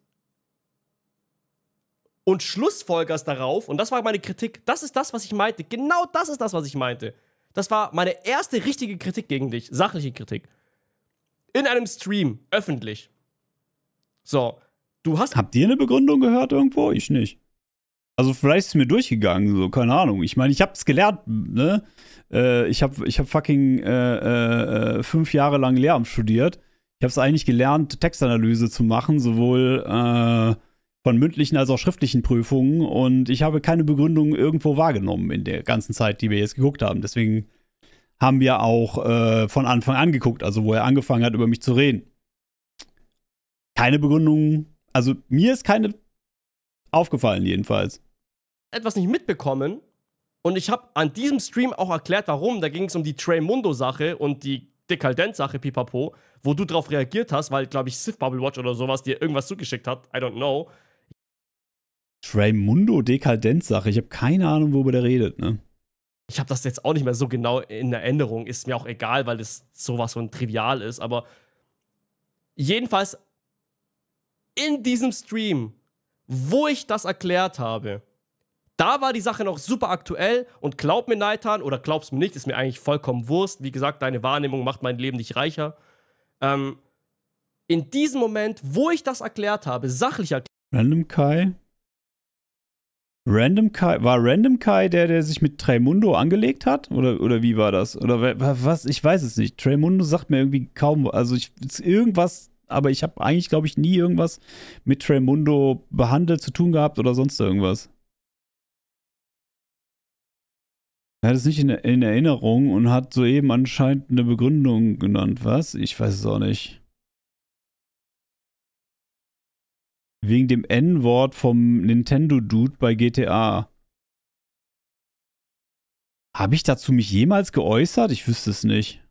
und schlussfolgerst darauf, und das war meine Kritik, das ist das, was ich meinte. Genau das ist das, was ich meinte. Das war meine erste richtige Kritik gegen dich, sachliche Kritik. In einem Stream, öffentlich. So, du hast. Habt ihr eine Begründung gehört irgendwo? Ich nicht. Also vielleicht ist es mir durchgegangen, so, keine Ahnung. Ich meine, ich hab's gelernt, ne? Äh, ich hab, ich hab fucking äh, äh, äh fünf Jahre lang Lehramt studiert ich habe es eigentlich gelernt, Textanalyse zu machen, sowohl äh, von mündlichen als auch schriftlichen Prüfungen. Und ich habe keine Begründung irgendwo wahrgenommen in der ganzen Zeit, die wir jetzt geguckt haben. Deswegen haben wir auch äh, von Anfang an geguckt, also wo er angefangen hat, über mich zu reden. Keine Begründung, also mir ist keine aufgefallen jedenfalls. Etwas nicht mitbekommen. Und ich habe an diesem Stream auch erklärt, warum. Da ging es um die Trey Mundo-Sache und die Dekadent-Sache, pipapo, wo du drauf reagiert hast, weil, glaube ich, Sith Bubble Watch oder sowas dir irgendwas zugeschickt hat. I don't know. Treymundo Dekadent-Sache. Ich habe keine Ahnung, worüber der redet, ne? Ich habe das jetzt auch nicht mehr so genau in Erinnerung. Ist mir auch egal, weil das sowas von trivial ist. Aber jedenfalls in diesem Stream, wo ich das erklärt habe, da war die Sache noch super aktuell und glaub mir, Neitan, oder glaubst mir nicht, ist mir eigentlich vollkommen Wurst. Wie gesagt, deine Wahrnehmung macht mein Leben nicht reicher. Ähm, in diesem Moment, wo ich das erklärt habe, sachlich erklärt. Random Kai? Random Kai, war Random Kai der, der sich mit Tremundo angelegt hat? Oder, oder wie war das? Oder was? Ich weiß es nicht. Tremundo sagt mir irgendwie kaum, also ich, irgendwas, aber ich habe eigentlich, glaube ich, nie irgendwas mit Tremundo behandelt zu tun gehabt oder sonst irgendwas. Er hat es nicht in, in Erinnerung und hat soeben anscheinend eine Begründung genannt. Was? Ich weiß es auch nicht. Wegen dem N-Wort vom Nintendo-Dude bei GTA. Habe ich dazu mich jemals geäußert? Ich wüsste es nicht.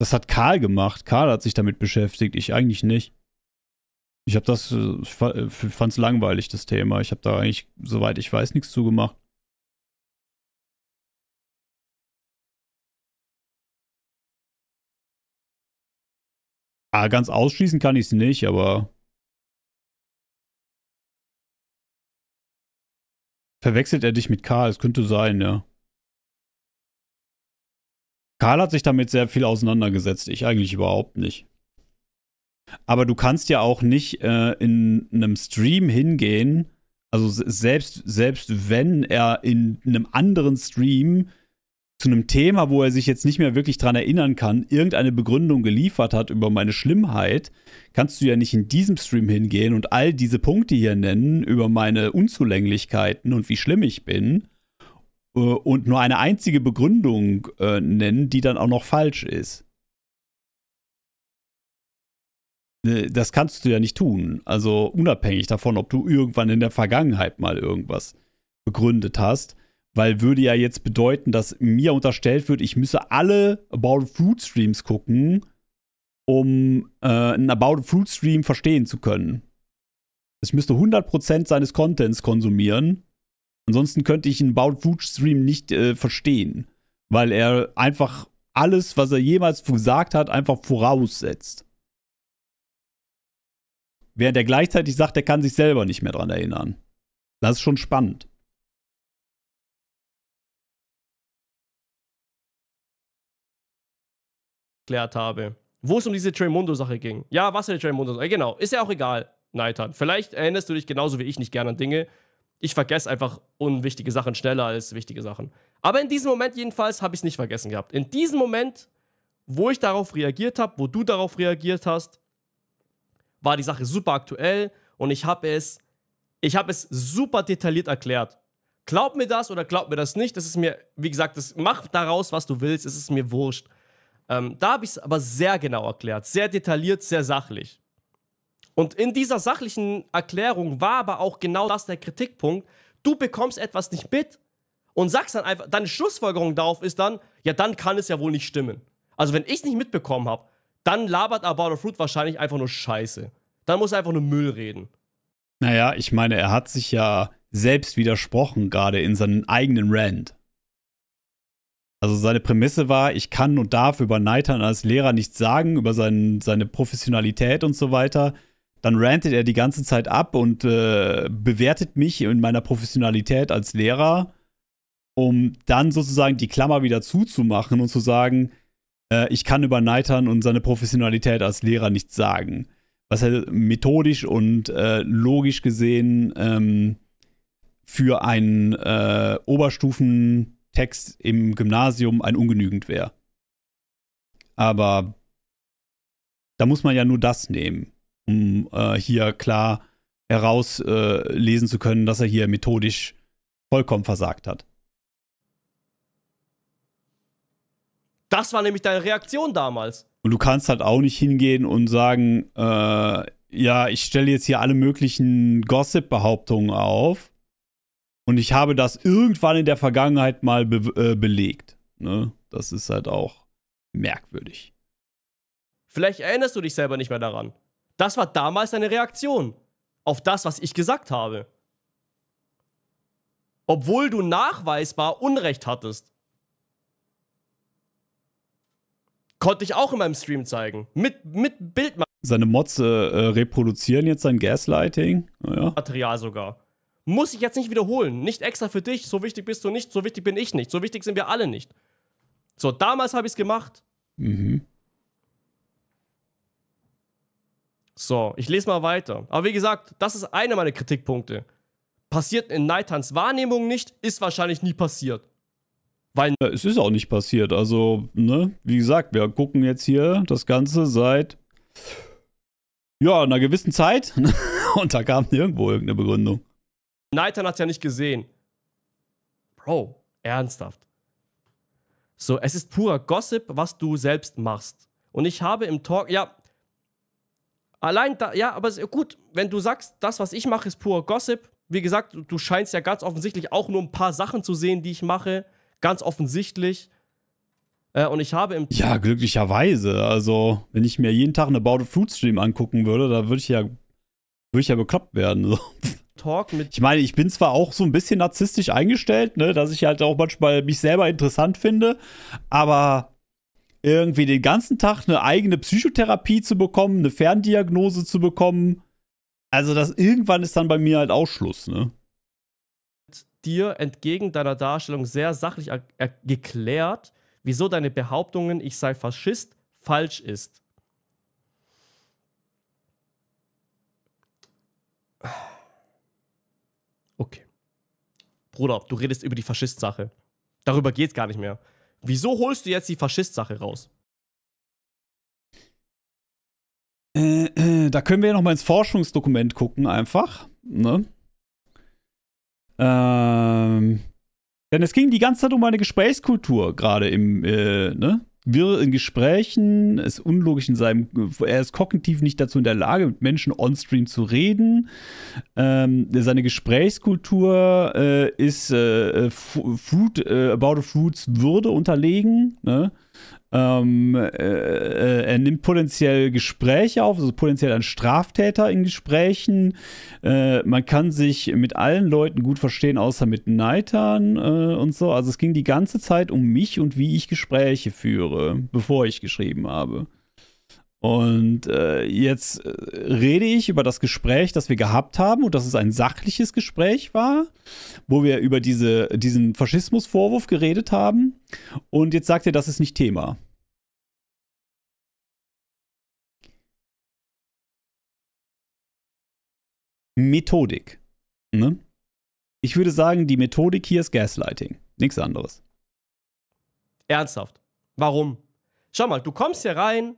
Das hat Karl gemacht. Karl hat sich damit beschäftigt. Ich eigentlich nicht ich habe das, äh, ich äh, fand es langweilig, das Thema. Ich habe da eigentlich, soweit ich weiß, nichts zugemacht. Ah, ganz ausschließen kann ich es nicht, aber verwechselt er dich mit Karl? Es könnte sein, ja. Karl hat sich damit sehr viel auseinandergesetzt, ich eigentlich überhaupt nicht. Aber du kannst ja auch nicht äh, in einem Stream hingehen. Also selbst, selbst wenn er in einem anderen Stream zu einem Thema, wo er sich jetzt nicht mehr wirklich dran erinnern kann, irgendeine Begründung geliefert hat über meine Schlimmheit, kannst du ja nicht in diesem Stream hingehen und all diese Punkte hier nennen über meine Unzulänglichkeiten und wie schlimm ich bin äh, und nur eine einzige Begründung äh, nennen, die dann auch noch falsch ist. Ne, das kannst du ja nicht tun. Also unabhängig davon, ob du irgendwann in der Vergangenheit mal irgendwas begründet hast. Weil würde ja jetzt bedeuten, dass mir unterstellt wird, ich müsse alle About Fruit Streams gucken, um äh, einen About Fruit Stream verstehen zu können. Ich müsste 100% seines Contents konsumieren. Ansonsten könnte ich einen About Fruit Stream nicht äh, verstehen. Weil er einfach alles, was er jemals gesagt hat, einfach voraussetzt während er gleichzeitig sagt, er kann sich selber nicht mehr dran erinnern. Das ist schon spannend. Klärt habe. Wo es um diese Tremondo-Sache ging. Ja, was für eine Tremondo-Sache. Äh, genau, ist ja auch egal, Neitan. Vielleicht erinnerst du dich genauso wie ich nicht gerne an Dinge. Ich vergesse einfach unwichtige Sachen schneller als wichtige Sachen. Aber in diesem Moment jedenfalls habe ich es nicht vergessen gehabt. In diesem Moment, wo ich darauf reagiert habe, wo du darauf reagiert hast, war die Sache super aktuell und ich habe es, ich habe es super detailliert erklärt. Glaub mir das oder glaub mir das nicht, das ist mir, wie gesagt, das, mach daraus, was du willst, es ist mir wurscht. Ähm, da habe ich es aber sehr genau erklärt, sehr detailliert, sehr sachlich. Und in dieser sachlichen Erklärung war aber auch genau das der Kritikpunkt. Du bekommst etwas nicht mit und sagst dann einfach, deine Schlussfolgerung darauf ist dann, ja, dann kann es ja wohl nicht stimmen. Also wenn ich es nicht mitbekommen habe, dann labert About of Fruit wahrscheinlich einfach nur Scheiße. Dann muss er einfach nur Müll reden. Naja, ich meine, er hat sich ja selbst widersprochen, gerade in seinem eigenen Rant. Also seine Prämisse war, ich kann und darf über Neitern als Lehrer nichts sagen, über sein, seine Professionalität und so weiter. Dann rantet er die ganze Zeit ab und äh, bewertet mich in meiner Professionalität als Lehrer, um dann sozusagen die Klammer wieder zuzumachen und zu sagen, äh, ich kann über Neitern und seine Professionalität als Lehrer nichts sagen. Was er methodisch und äh, logisch gesehen ähm, für einen äh, Oberstufentext im Gymnasium ein ungenügend wäre. Aber da muss man ja nur das nehmen, um äh, hier klar herauslesen äh, zu können, dass er hier methodisch vollkommen versagt hat. Das war nämlich deine Reaktion damals. Und du kannst halt auch nicht hingehen und sagen, äh, ja, ich stelle jetzt hier alle möglichen Gossip-Behauptungen auf. Und ich habe das irgendwann in der Vergangenheit mal be äh, belegt. Ne? Das ist halt auch merkwürdig. Vielleicht erinnerst du dich selber nicht mehr daran. Das war damals deine Reaktion auf das, was ich gesagt habe. Obwohl du nachweisbar Unrecht hattest. Konnte ich auch in meinem Stream zeigen. Mit, mit Bild. Seine Mods äh, reproduzieren jetzt sein Gaslighting. Naja. Material sogar. Muss ich jetzt nicht wiederholen. Nicht extra für dich. So wichtig bist du nicht. So wichtig bin ich nicht. So wichtig sind wir alle nicht. So, damals habe ich es gemacht. Mhm. So, ich lese mal weiter. Aber wie gesagt, das ist einer meiner Kritikpunkte. Passiert in Neithans Wahrnehmung nicht, ist wahrscheinlich nie passiert. Weil ne, es ist auch nicht passiert. Also, ne, wie gesagt, wir gucken jetzt hier das Ganze seit ja, einer gewissen Zeit. Und da kam nirgendwo irgendeine Begründung. hat es ja nicht gesehen. Bro, ernsthaft. So, es ist purer Gossip, was du selbst machst. Und ich habe im Talk, ja, allein da, ja, aber gut, wenn du sagst, das, was ich mache, ist purer Gossip. Wie gesagt, du scheinst ja ganz offensichtlich auch nur ein paar Sachen zu sehen, die ich mache. Ganz offensichtlich. Äh, und ich habe im. Ja, glücklicherweise. Also, wenn ich mir jeden Tag eine About Food Stream angucken würde, da würde ich ja. Würde ich ja bekloppt werden. So. Talk mit. Ich meine, ich bin zwar auch so ein bisschen narzisstisch eingestellt, ne, dass ich halt auch manchmal mich selber interessant finde, aber irgendwie den ganzen Tag eine eigene Psychotherapie zu bekommen, eine Ferndiagnose zu bekommen, also das irgendwann ist dann bei mir halt Ausschluss, ne? dir entgegen deiner Darstellung sehr sachlich geklärt, wieso deine Behauptungen, ich sei Faschist, falsch ist. Okay. Bruder, du redest über die Faschist-Sache. Darüber geht's gar nicht mehr. Wieso holst du jetzt die Faschist-Sache raus? Äh, äh, da können wir ja nochmal ins Forschungsdokument gucken, einfach. Ne? Ähm, denn es ging die ganze Zeit um eine Gesprächskultur, gerade im, äh, ne? Wirr in Gesprächen, ist unlogisch in seinem, er ist kognitiv nicht dazu in der Lage, mit Menschen on-stream zu reden. Ähm, seine Gesprächskultur äh, ist äh, food, äh, About a foods Würde unterlegen. Ne? Ähm, äh, äh, er nimmt potenziell Gespräche auf, also potenziell ein Straftäter in Gesprächen. Äh, man kann sich mit allen Leuten gut verstehen, außer mit Neitern äh, und so. Also es ging die ganze Zeit um mich und wie ich Gespräche führe, bevor ich geschrieben habe. Und äh, jetzt äh, rede ich über das Gespräch, das wir gehabt haben und dass es ein sachliches Gespräch war, wo wir über diese, diesen Faschismusvorwurf geredet haben. Und jetzt sagt er, das ist nicht Thema. Methodik. Ne? Ich würde sagen, die Methodik hier ist Gaslighting. Nichts anderes. Ernsthaft. Warum? Schau mal, du kommst hier rein,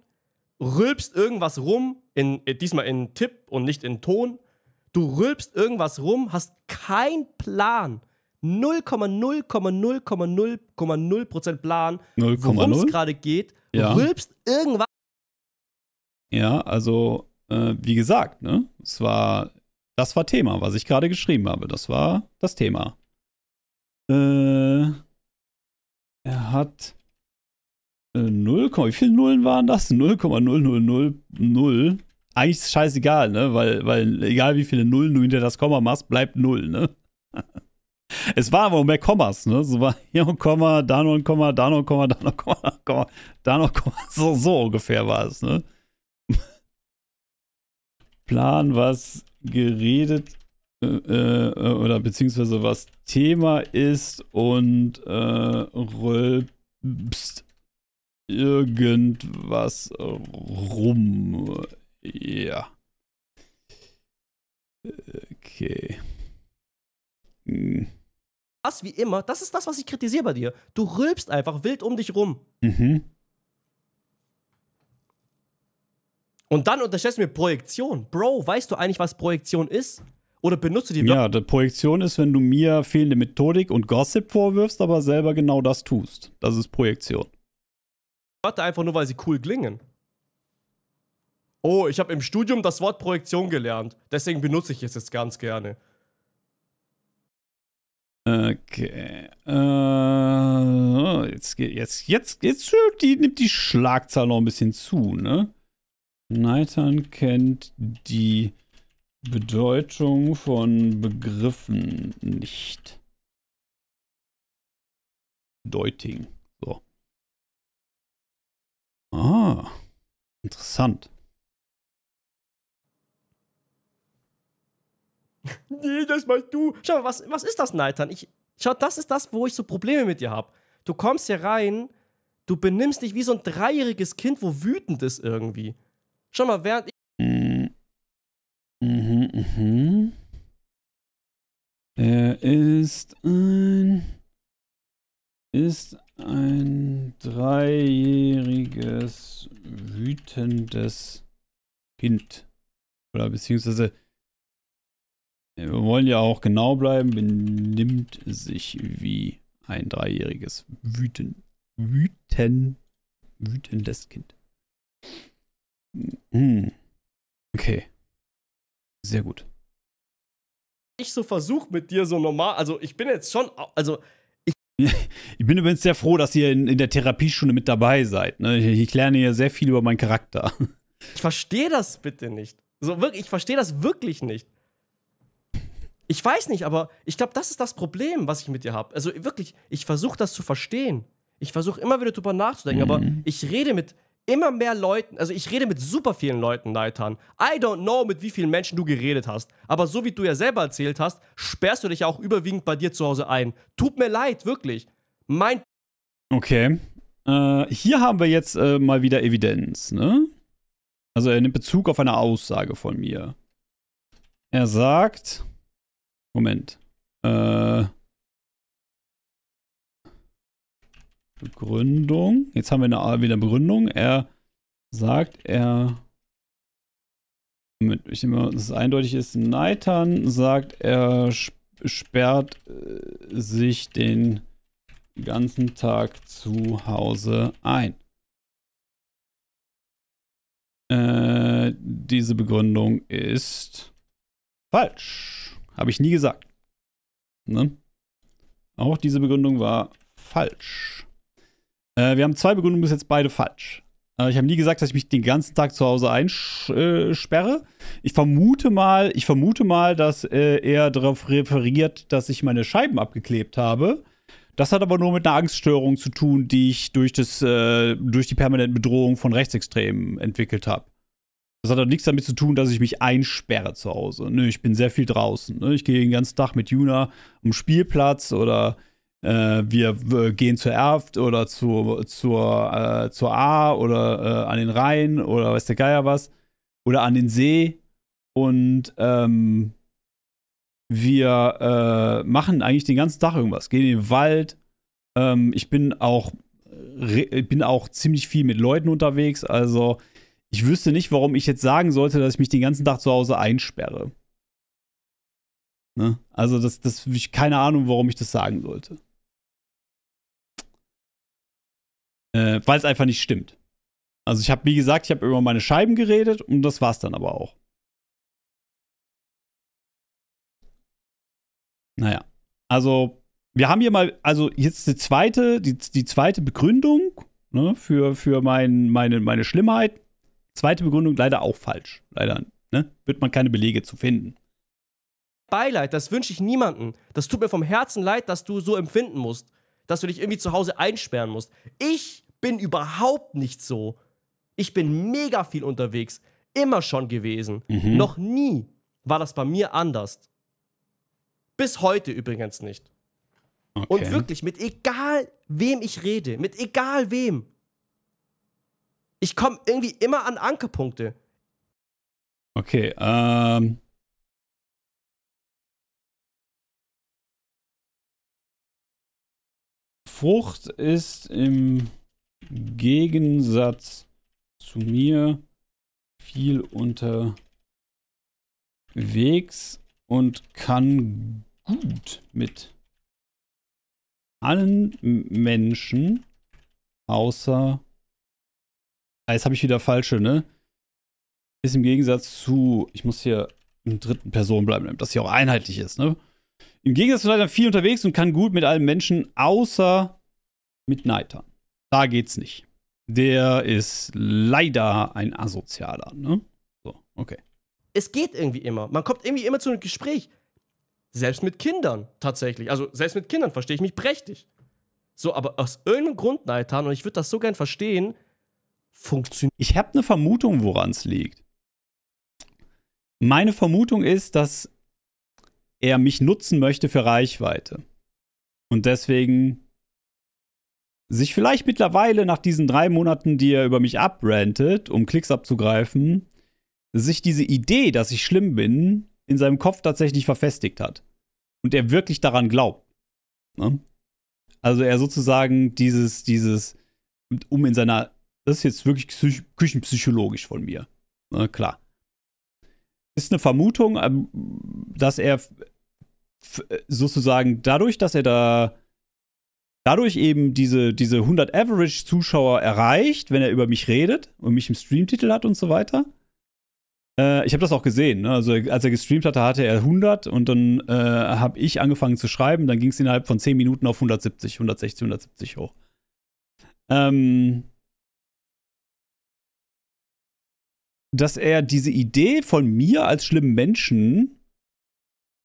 rülpst irgendwas rum, in, äh, diesmal in Tipp und nicht in Ton. Du rülpst irgendwas rum, hast keinen Plan. 0,0,0,0,0% Plan, worum es gerade geht. Ja. Rülpst irgendwas. Ja, also, äh, wie gesagt, ne? Es war, das war Thema, was ich gerade geschrieben habe. Das war das Thema. Äh, er hat 0, äh, wie viele Nullen waren das? 0,0000. Eigentlich ist es scheißegal, ne? Weil, weil egal wie viele Nullen du hinter das Komma machst, bleibt Null, ne? Es war aber mehr Kommas, ne? So war hier ein Komma, da noch ein Komma, da noch ein Komma, da noch ein Komma, da noch ein Komma, da noch ein Komma. So, so ungefähr war es, ne? Plan, was geredet äh, äh, oder beziehungsweise was Thema ist und äh, rülpst irgendwas rum. Ja. Okay. Hm. Was wie immer, das ist das, was ich kritisiere bei dir. Du rülpst einfach wild um dich rum. Mhm. Und dann unterstellst du mir Projektion. Bro, weißt du eigentlich, was Projektion ist? Oder benutzt du die Ja, die Projektion ist, wenn du mir fehlende Methodik und Gossip vorwirfst, aber selber genau das tust. Das ist Projektion. Wörter einfach nur, weil sie cool klingen. Oh, ich habe im Studium das Wort Projektion gelernt. Deswegen benutze ich es jetzt ganz gerne. Okay. Äh, oh, jetzt geht jetzt, jetzt, jetzt äh, die, nimmt die Schlagzahl noch ein bisschen zu, ne? Neitern kennt die Bedeutung von Begriffen nicht. Deuting. Ah, interessant. Nee, das machst du. Schau mal, was, was ist das, Neitan? Ich, schau, das ist das, wo ich so Probleme mit dir habe. Du kommst hier rein, du benimmst dich wie so ein dreijähriges Kind, wo wütend ist irgendwie. Schau mal, während ich. Mm, mhm, mhm. Er ist ein. Ist ein dreijähriges wütendes Kind. Oder beziehungsweise, äh, wir wollen ja auch genau bleiben, benimmt sich wie ein dreijähriges wüten, wüten, wütendes Kind. Hm. Okay. Sehr gut. Ich so versuche mit dir so normal, also ich bin jetzt schon, also ich bin übrigens sehr froh, dass ihr in, in der Therapiestunde mit dabei seid. Ne? Ich, ich lerne ja sehr viel über meinen Charakter. Ich verstehe das bitte nicht. So, wirklich, ich verstehe das wirklich nicht. Ich weiß nicht, aber ich glaube, das ist das Problem, was ich mit dir habe. Also wirklich, ich versuche das zu verstehen. Ich versuche immer wieder drüber nachzudenken, mhm. aber ich rede mit immer mehr Leuten, also ich rede mit super vielen Leuten, Leitern. I don't know, mit wie vielen Menschen du geredet hast. Aber so wie du ja selber erzählt hast, sperrst du dich ja auch überwiegend bei dir zu Hause ein. Tut mir leid, wirklich. Mein. Okay. Äh, hier haben wir jetzt äh, mal wieder Evidenz, ne? Also er nimmt Bezug auf eine Aussage von mir. Er sagt. Moment. Äh. Begründung. Jetzt haben wir eine, wieder Begründung. Er sagt, er. Moment, ich nehme, dass es eindeutig ist. Neitern sagt, er sperrt äh, sich den ganzen Tag zu Hause ein. Äh, diese Begründung ist falsch. Habe ich nie gesagt. Ne? Auch diese Begründung war falsch. Äh, wir haben zwei Begründungen bis jetzt beide falsch. Äh, ich habe nie gesagt, dass ich mich den ganzen Tag zu Hause einsperre. Ich vermute mal, ich vermute mal, dass äh, er darauf referiert, dass ich meine Scheiben abgeklebt habe. Das hat aber nur mit einer Angststörung zu tun, die ich durch, das, äh, durch die permanente Bedrohung von Rechtsextremen entwickelt habe. Das hat auch nichts damit zu tun, dass ich mich einsperre zu Hause. Nö, ich bin sehr viel draußen. Ne? Ich gehe den ganzen Tag mit Juna am Spielplatz oder äh, wir gehen zur Erft oder zu, zur, äh, zur A oder äh, an den Rhein oder weiß der Geier was oder an den See und ähm, wir äh, machen eigentlich den ganzen Tag irgendwas, gehen in den Wald. Ähm, ich bin auch, äh, bin auch ziemlich viel mit Leuten unterwegs, also ich wüsste nicht, warum ich jetzt sagen sollte, dass ich mich den ganzen Tag zu Hause einsperre. Ne? Also, das, das, ich keine Ahnung, warum ich das sagen sollte. Äh, Weil es einfach nicht stimmt. Also ich habe, wie gesagt, ich habe über meine Scheiben geredet und das war's dann aber auch. Naja, also wir haben hier mal, also jetzt die zweite, die, die zweite Begründung ne, für, für mein, meine, meine Schlimmheit. Zweite Begründung leider auch falsch. Leider ne, wird man keine Belege zu finden. Beileid, das wünsche ich niemandem. Das tut mir vom Herzen leid, dass du so empfinden musst. Dass du dich irgendwie zu Hause einsperren musst. Ich bin überhaupt nicht so. Ich bin mega viel unterwegs, immer schon gewesen. Mhm. Noch nie war das bei mir anders. Bis heute übrigens nicht. Okay. Und wirklich, mit egal wem ich rede, mit egal wem, ich komme irgendwie immer an Ankerpunkte. Okay, ähm. Frucht ist im Gegensatz zu mir viel unterwegs und kann gut mit allen Menschen außer... Ah, jetzt habe ich wieder falsche, ne? Ist im Gegensatz zu... Ich muss hier im dritten Person bleiben, damit das hier auch einheitlich ist, ne? Im Gegensatz zu leider viel unterwegs und kann gut mit allen Menschen außer mit Neitern. Da geht's nicht. Der ist leider ein Asozialer, ne? So, okay. Es geht irgendwie immer. Man kommt irgendwie immer zu einem Gespräch. Selbst mit Kindern, tatsächlich. Also, selbst mit Kindern verstehe ich mich prächtig. So, aber aus irgendeinem Grund, Nathan, und ich würde das so gern verstehen, funktioniert. Ich habe eine Vermutung, woran es liegt. Meine Vermutung ist, dass er mich nutzen möchte für Reichweite. Und deswegen sich vielleicht mittlerweile nach diesen drei Monaten, die er über mich abrantet, um Klicks abzugreifen, sich diese Idee, dass ich schlimm bin, in seinem Kopf tatsächlich verfestigt hat. Und er wirklich daran glaubt. Ne? Also er sozusagen dieses, dieses, um in seiner, das ist jetzt wirklich küchenpsychologisch von mir. Ne? Klar. Ist eine Vermutung, ähm, dass er sozusagen dadurch, dass er da dadurch eben diese, diese 100 Average-Zuschauer erreicht, wenn er über mich redet und mich im Streamtitel hat und so weiter. Äh, ich habe das auch gesehen. Ne? Also, als er gestreamt hatte, hatte er 100 und dann äh, habe ich angefangen zu schreiben. Dann ging es innerhalb von 10 Minuten auf 170, 160, 170 hoch. Ähm, dass er diese Idee von mir als schlimmen Menschen,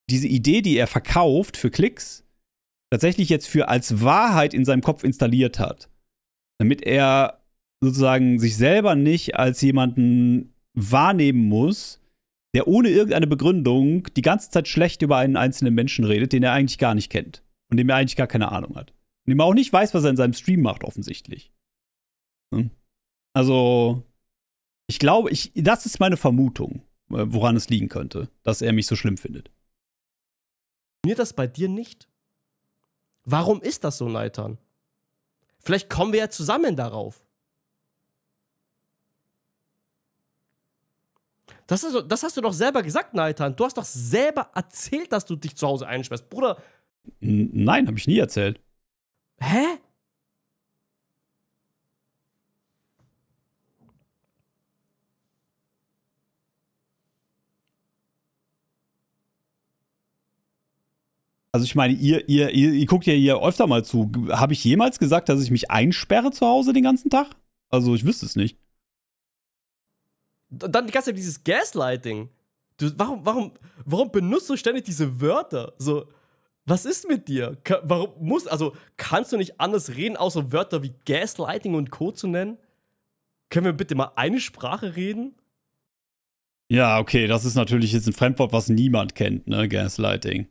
diese Idee, die er verkauft für Klicks, tatsächlich jetzt für als Wahrheit in seinem Kopf installiert hat. Damit er sozusagen sich selber nicht als jemanden wahrnehmen muss, der ohne irgendeine Begründung die ganze Zeit schlecht über einen einzelnen Menschen redet, den er eigentlich gar nicht kennt und dem er eigentlich gar keine Ahnung hat. Und dem er auch nicht weiß, was er in seinem Stream macht, offensichtlich. Hm? Also, ich glaube, ich, das ist meine Vermutung, äh, woran es liegen könnte, dass er mich so schlimm findet. Mir das bei dir nicht? Warum ist das so, Neitan? Vielleicht kommen wir ja zusammen darauf. Das, ist, das hast du doch selber gesagt, Neitan. Du hast doch selber erzählt, dass du dich zu Hause einsperrst. Bruder. Nein, habe ich nie erzählt. Hä? Also ich meine, ihr, ihr, ihr, ihr guckt ja hier öfter mal zu. Habe ich jemals gesagt, dass ich mich einsperre zu Hause den ganzen Tag? Also ich wüsste es nicht. Dann die ganze ja dieses Gaslighting. Du, warum, warum, warum benutzt du ständig diese Wörter? So, was ist mit dir? Ka warum musst, also kannst du nicht anders reden, außer Wörter wie Gaslighting und Co. zu nennen? Können wir bitte mal eine Sprache reden? Ja, okay, das ist natürlich jetzt ein Fremdwort, was niemand kennt, ne? Gaslighting.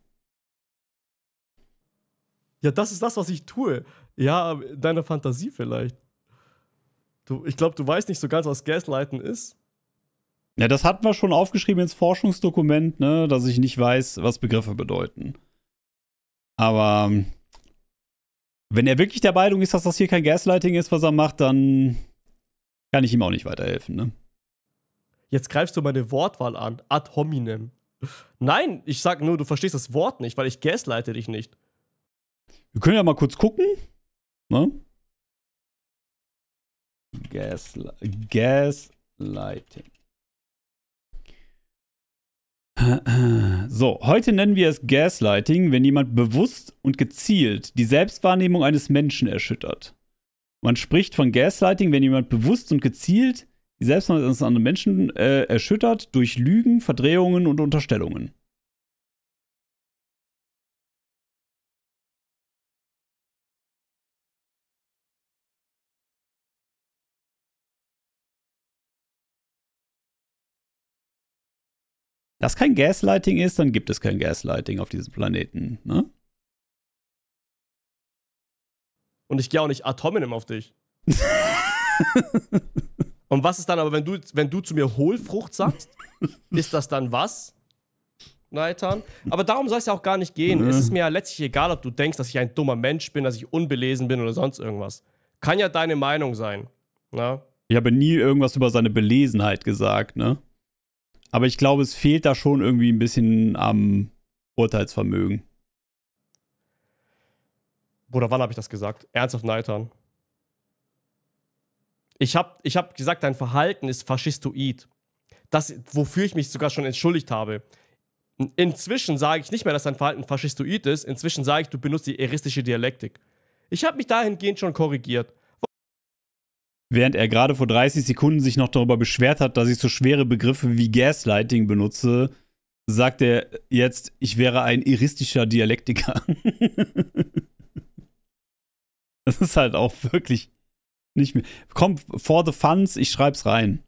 Ja, das ist das, was ich tue. Ja, deine Fantasie vielleicht. Du, ich glaube, du weißt nicht so ganz, was Gaslighten ist. Ja, das hatten wir schon aufgeschrieben ins Forschungsdokument, ne, dass ich nicht weiß, was Begriffe bedeuten. Aber ähm, wenn er wirklich der Meinung ist, dass das hier kein Gaslighting ist, was er macht, dann kann ich ihm auch nicht weiterhelfen, ne? Jetzt greifst du meine Wortwahl an, ad hominem. Nein, ich sag nur, du verstehst das Wort nicht, weil ich gasleite dich nicht. Wir können ja mal kurz gucken. Ne? Gasli Gaslighting. So, heute nennen wir es Gaslighting, wenn jemand bewusst und gezielt die Selbstwahrnehmung eines Menschen erschüttert. Man spricht von Gaslighting, wenn jemand bewusst und gezielt die Selbstwahrnehmung eines anderen Menschen äh, erschüttert durch Lügen, Verdrehungen und Unterstellungen. das kein Gaslighting ist, dann gibt es kein Gaslighting auf diesem Planeten, ne? Und ich gehe auch nicht Atominem auf dich. Und was ist dann aber, wenn du, wenn du zu mir Hohlfrucht sagst? ist das dann was? Neitan. Aber darum soll es ja auch gar nicht gehen. Mhm. Es ist mir ja letztlich egal, ob du denkst, dass ich ein dummer Mensch bin, dass ich unbelesen bin oder sonst irgendwas. Kann ja deine Meinung sein. Ne? Ich habe nie irgendwas über seine Belesenheit gesagt, ne? Aber ich glaube, es fehlt da schon irgendwie ein bisschen am Urteilsvermögen. Bruder, wann habe ich das gesagt? Ernsthaft neitern. Ich habe ich hab gesagt, dein Verhalten ist faschistoid. Das, wofür ich mich sogar schon entschuldigt habe. Inzwischen sage ich nicht mehr, dass dein Verhalten faschistoid ist. Inzwischen sage ich, du benutzt die eristische Dialektik. Ich habe mich dahingehend schon korrigiert während er gerade vor 30 Sekunden sich noch darüber beschwert hat, dass ich so schwere Begriffe wie Gaslighting benutze, sagt er jetzt, ich wäre ein iristischer Dialektiker. das ist halt auch wirklich nicht mehr. Komm, for the funds, ich schreib's rein.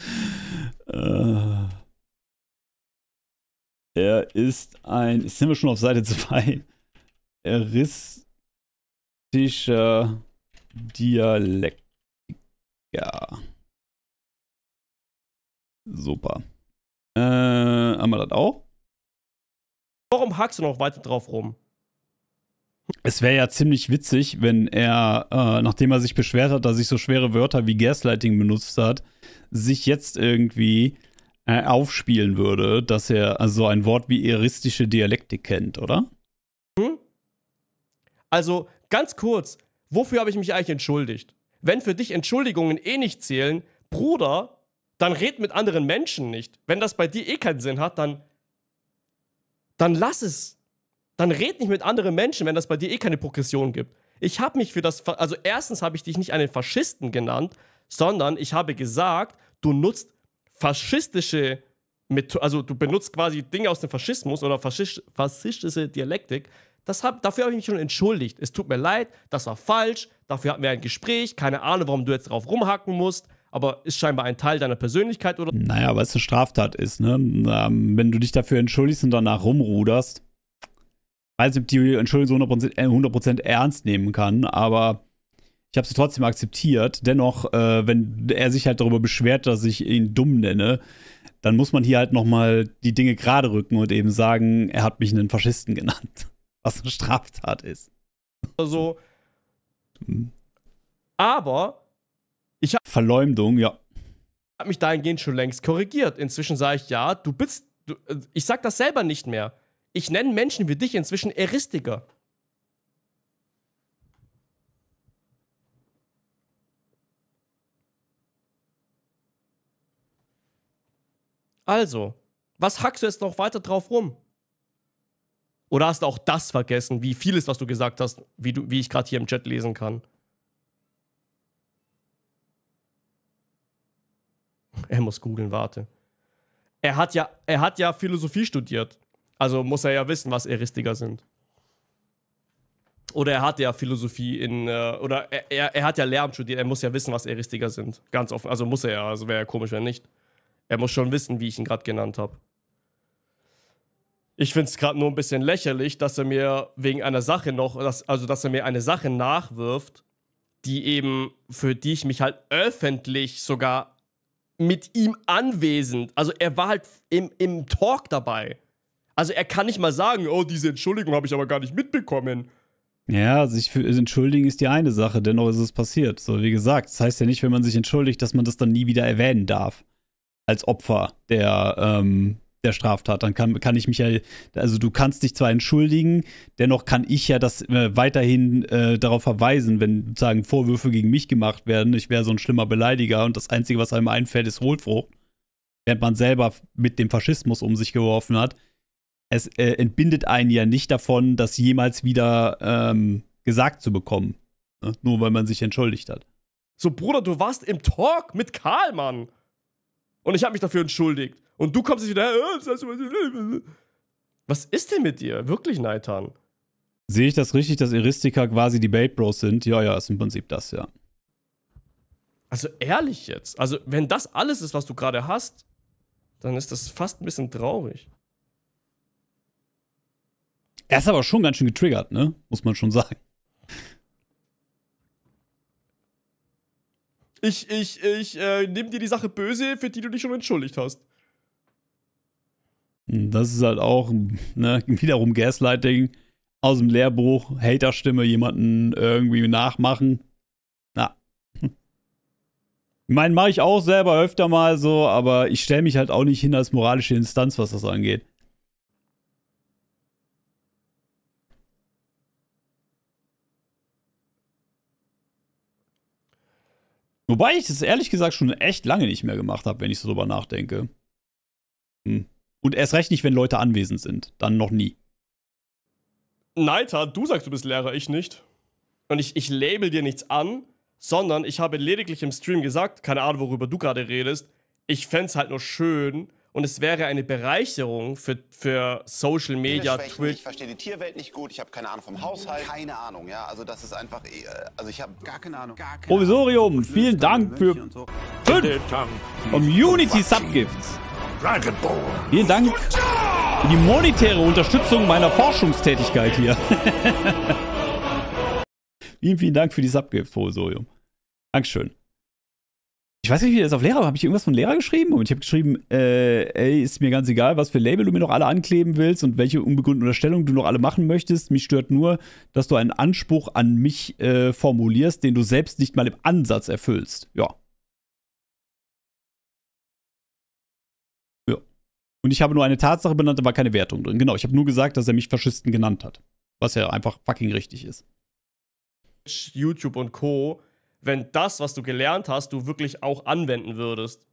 Äh. er ist ein. Sind wir schon auf Seite 2? Eristischer Dialektika. Super. Äh, haben wir das auch? Warum hakst du noch weiter drauf rum? Es wäre ja ziemlich witzig, wenn er, äh, nachdem er sich beschwert hat, dass ich so schwere Wörter wie Gaslighting benutzt hat, sich jetzt irgendwie äh, aufspielen würde, dass er also ein Wort wie eristische Dialektik kennt, oder? Hm? Also ganz kurz, wofür habe ich mich eigentlich entschuldigt? Wenn für dich Entschuldigungen eh nicht zählen, Bruder, dann red mit anderen Menschen nicht. Wenn das bei dir eh keinen Sinn hat, dann, dann lass es. Dann red nicht mit anderen Menschen, wenn das bei dir eh keine Progression gibt. Ich habe mich für das, also erstens habe ich dich nicht einen Faschisten genannt, sondern ich habe gesagt, du nutzt faschistische, also du benutzt quasi Dinge aus dem Faschismus oder faschistische Dialektik, hab, dafür habe ich mich schon entschuldigt. Es tut mir leid, das war falsch, dafür hatten wir ein Gespräch, keine Ahnung, warum du jetzt drauf rumhacken musst, aber ist scheinbar ein Teil deiner Persönlichkeit oder. Naja, weil es eine Straftat ist, ne? Ähm, wenn du dich dafür entschuldigst und danach rumruderst, weiß nicht, ob die Entschuldigung so 100%, 100 äh, ernst nehmen kann, aber ich habe sie trotzdem akzeptiert. Dennoch, äh, wenn er sich halt darüber beschwert, dass ich ihn dumm nenne, dann muss man hier halt nochmal die Dinge gerade rücken und eben sagen, er hat mich einen Faschisten genannt was eine Straftat ist. Also, hm. Hm. aber ich habe. Verleumdung, ja. Ich habe mich dahingehend schon längst korrigiert. Inzwischen sage ich, ja, du bist. Du, äh, ich sag das selber nicht mehr. Ich nenne Menschen wie dich inzwischen Eristiker. Also, was hackst du jetzt noch weiter drauf rum? Oder hast du auch das vergessen, wie vieles, was du gesagt hast, wie, du, wie ich gerade hier im Chat lesen kann? Er muss googeln, warte. Er hat, ja, er hat ja Philosophie studiert. Also muss er ja wissen, was Eristiker sind. Oder er hat ja Philosophie in. Äh, oder er, er, er, hat ja Lehramt studiert. Er muss ja wissen, was Eristiker sind. Ganz offen. Also muss er ja. Also wäre ja komisch, wenn nicht. Er muss schon wissen, wie ich ihn gerade genannt habe. Ich finde es gerade nur ein bisschen lächerlich, dass er mir wegen einer Sache noch, dass, also dass er mir eine Sache nachwirft, die eben, für die ich mich halt öffentlich sogar mit ihm anwesend, also er war halt im, im Talk dabei. Also er kann nicht mal sagen, oh, diese Entschuldigung habe ich aber gar nicht mitbekommen. Ja, sich also, für, entschuldigen ist die eine Sache, dennoch ist es passiert. So, wie gesagt, das heißt ja nicht, wenn man sich entschuldigt, dass man das dann nie wieder erwähnen darf. Als Opfer der, ähm, der Straftat. Dann kann, kann ich mich ja, also du kannst dich zwar entschuldigen, dennoch kann ich ja das äh, weiterhin äh, darauf verweisen, wenn sozusagen Vorwürfe gegen mich gemacht werden. Ich wäre so ein schlimmer Beleidiger und das Einzige, was einem einfällt, ist Hohlfrucht. Während man selber mit dem Faschismus um sich geworfen hat. Es äh, entbindet einen ja nicht davon, das jemals wieder ähm, gesagt zu bekommen. Ne? Nur weil man sich entschuldigt hat. So, Bruder, du warst im Talk mit Karl, Mann. Und ich habe mich dafür entschuldigt. Und du kommst jetzt wieder. Äh, was ist denn mit dir? Wirklich, Neitan? Sehe ich das richtig, dass Eristika quasi die Bait Bros sind? Ja, ja, ist im Prinzip das, ja. Also ehrlich jetzt, also wenn das alles ist, was du gerade hast, dann ist das fast ein bisschen traurig. Er ist aber schon ganz schön getriggert, ne? Muss man schon sagen. Ich, ich, ich äh, nehme dir die Sache böse, für die du dich schon entschuldigt hast. Das ist halt auch ne, wiederum Gaslighting aus dem Lehrbuch, Haterstimme jemanden irgendwie nachmachen. Na. Ich meine, mache ich auch selber öfter mal so, aber ich stelle mich halt auch nicht hin als moralische Instanz, was das angeht. Wobei ich das ehrlich gesagt schon echt lange nicht mehr gemacht habe, wenn ich so drüber nachdenke. Hm. Und erst recht nicht, wenn Leute anwesend sind. Dann noch nie. Neiter, du sagst, du bist Lehrer, ich nicht. Und ich, ich label dir nichts an, sondern ich habe lediglich im Stream gesagt, keine Ahnung, worüber du gerade redest, ich fände es halt nur schön, und es wäre eine Bereicherung für, für Social Media, Twitch. Ich verstehe die Tierwelt nicht gut, ich habe keine Ahnung vom Haushalt. Keine Ahnung, ja. Also das ist einfach, eh, äh, also ich habe gar keine Ahnung. Gar keine Provisorium, vielen Dank für 5 Community Subgifts. Dragon Ball. Vielen Dank für die monetäre Unterstützung meiner Forschungstätigkeit hier. vielen, vielen Dank für die Subgifts, Provisorium. Dankeschön ich weiß nicht, wie das auf Lehrer war. Habe ich irgendwas von Lehrer geschrieben? Und ich habe geschrieben, äh, ey, ist mir ganz egal, was für Label du mir noch alle ankleben willst und welche unbegründeten Unterstellungen du noch alle machen möchtest. Mich stört nur, dass du einen Anspruch an mich äh, formulierst, den du selbst nicht mal im Ansatz erfüllst. Ja. Ja. Und ich habe nur eine Tatsache benannt, da war keine Wertung drin. Genau, ich habe nur gesagt, dass er mich Faschisten genannt hat. Was ja einfach fucking richtig ist. YouTube und Co wenn das, was du gelernt hast, du wirklich auch anwenden würdest.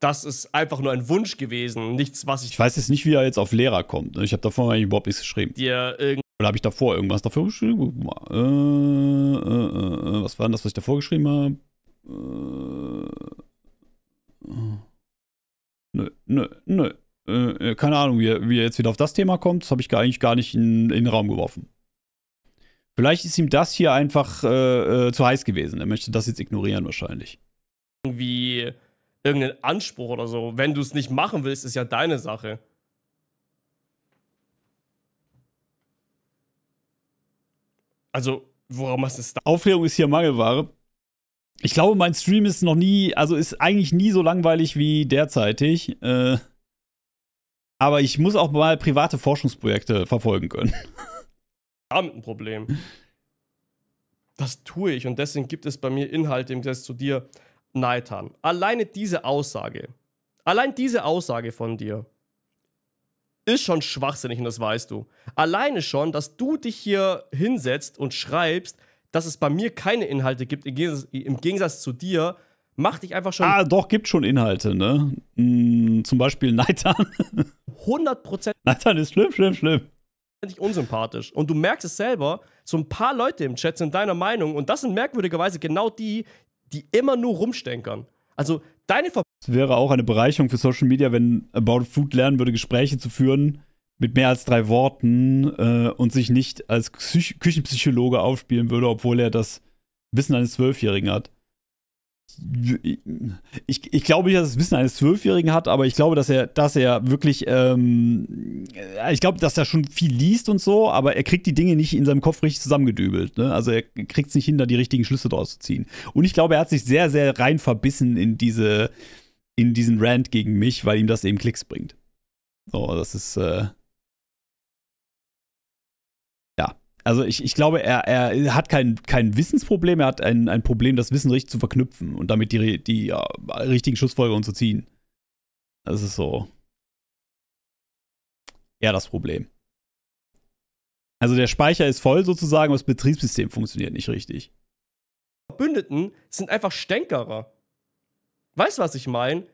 Das ist einfach nur ein Wunsch gewesen, nichts, was ich. Ich weiß jetzt nicht, wie er jetzt auf Lehrer kommt. Ne? Ich habe davor eigentlich überhaupt nichts geschrieben. Dir Oder habe ich davor irgendwas dafür geschrieben? Äh, äh, äh, äh, was war denn das, was ich davor geschrieben habe? Äh, nö, nö, nö. Äh, keine Ahnung, wie, wie er jetzt wieder auf das Thema kommt, das habe ich eigentlich gar nicht in, in den Raum geworfen. Vielleicht ist ihm das hier einfach äh, äh, zu heiß gewesen. Er möchte das jetzt ignorieren wahrscheinlich. Irgendwie irgendeinen Anspruch oder so. Wenn du es nicht machen willst, ist ja deine Sache. Also, woran machst du es da? Aufregung ist hier Mangelware. Ich glaube, mein Stream ist noch nie, also ist eigentlich nie so langweilig wie derzeitig. Äh, aber ich muss auch mal private Forschungsprojekte verfolgen können. damit ein Problem. Das tue ich und deswegen gibt es bei mir Inhalte im Gesetz zu dir, Neitan. Alleine diese Aussage, allein diese Aussage von dir ist schon schwachsinnig und das weißt du. Alleine schon, dass du dich hier hinsetzt und schreibst, dass es bei mir keine Inhalte gibt, im Gegensatz, im Gegensatz zu dir, macht dich einfach schon. Ah, doch, gibt schon Inhalte, ne? Hm, zum Beispiel Neitan. 100%. Neitan ist schlimm, schlimm, schlimm hundertprozentig unsympathisch. Und du merkst es selber, so ein paar Leute im Chat sind deiner Meinung und das sind merkwürdigerweise genau die, die immer nur rumstenkern. Also deine Ver Es wäre auch eine Bereicherung für Social Media, wenn About Food lernen würde, Gespräche zu führen mit mehr als drei Worten äh, und sich nicht als Küchenpsychologe aufspielen würde, obwohl er das Wissen eines Zwölfjährigen hat ich, ich glaube nicht, dass er das Wissen eines Zwölfjährigen hat, aber ich glaube, dass er, dass er wirklich, ähm, ich glaube, dass er schon viel liest und so, aber er kriegt die Dinge nicht in seinem Kopf richtig zusammengedübelt. Ne? Also er kriegt es nicht hin, da die richtigen Schlüsse draus zu ziehen. Und ich glaube, er hat sich sehr, sehr rein verbissen in diese, in diesen Rant gegen mich, weil ihm das eben Klicks bringt. So, das ist, äh, also ich, ich glaube, er, er hat kein, kein Wissensproblem, er hat ein, ein Problem, das Wissen richtig zu verknüpfen und damit die, die ja, richtigen Schlussfolgerungen zu ziehen. Das ist so. Ja, das Problem. Also der Speicher ist voll sozusagen, aber das Betriebssystem funktioniert nicht richtig. Verbündeten sind einfach Stänkerer. Weißt du, was ich meine?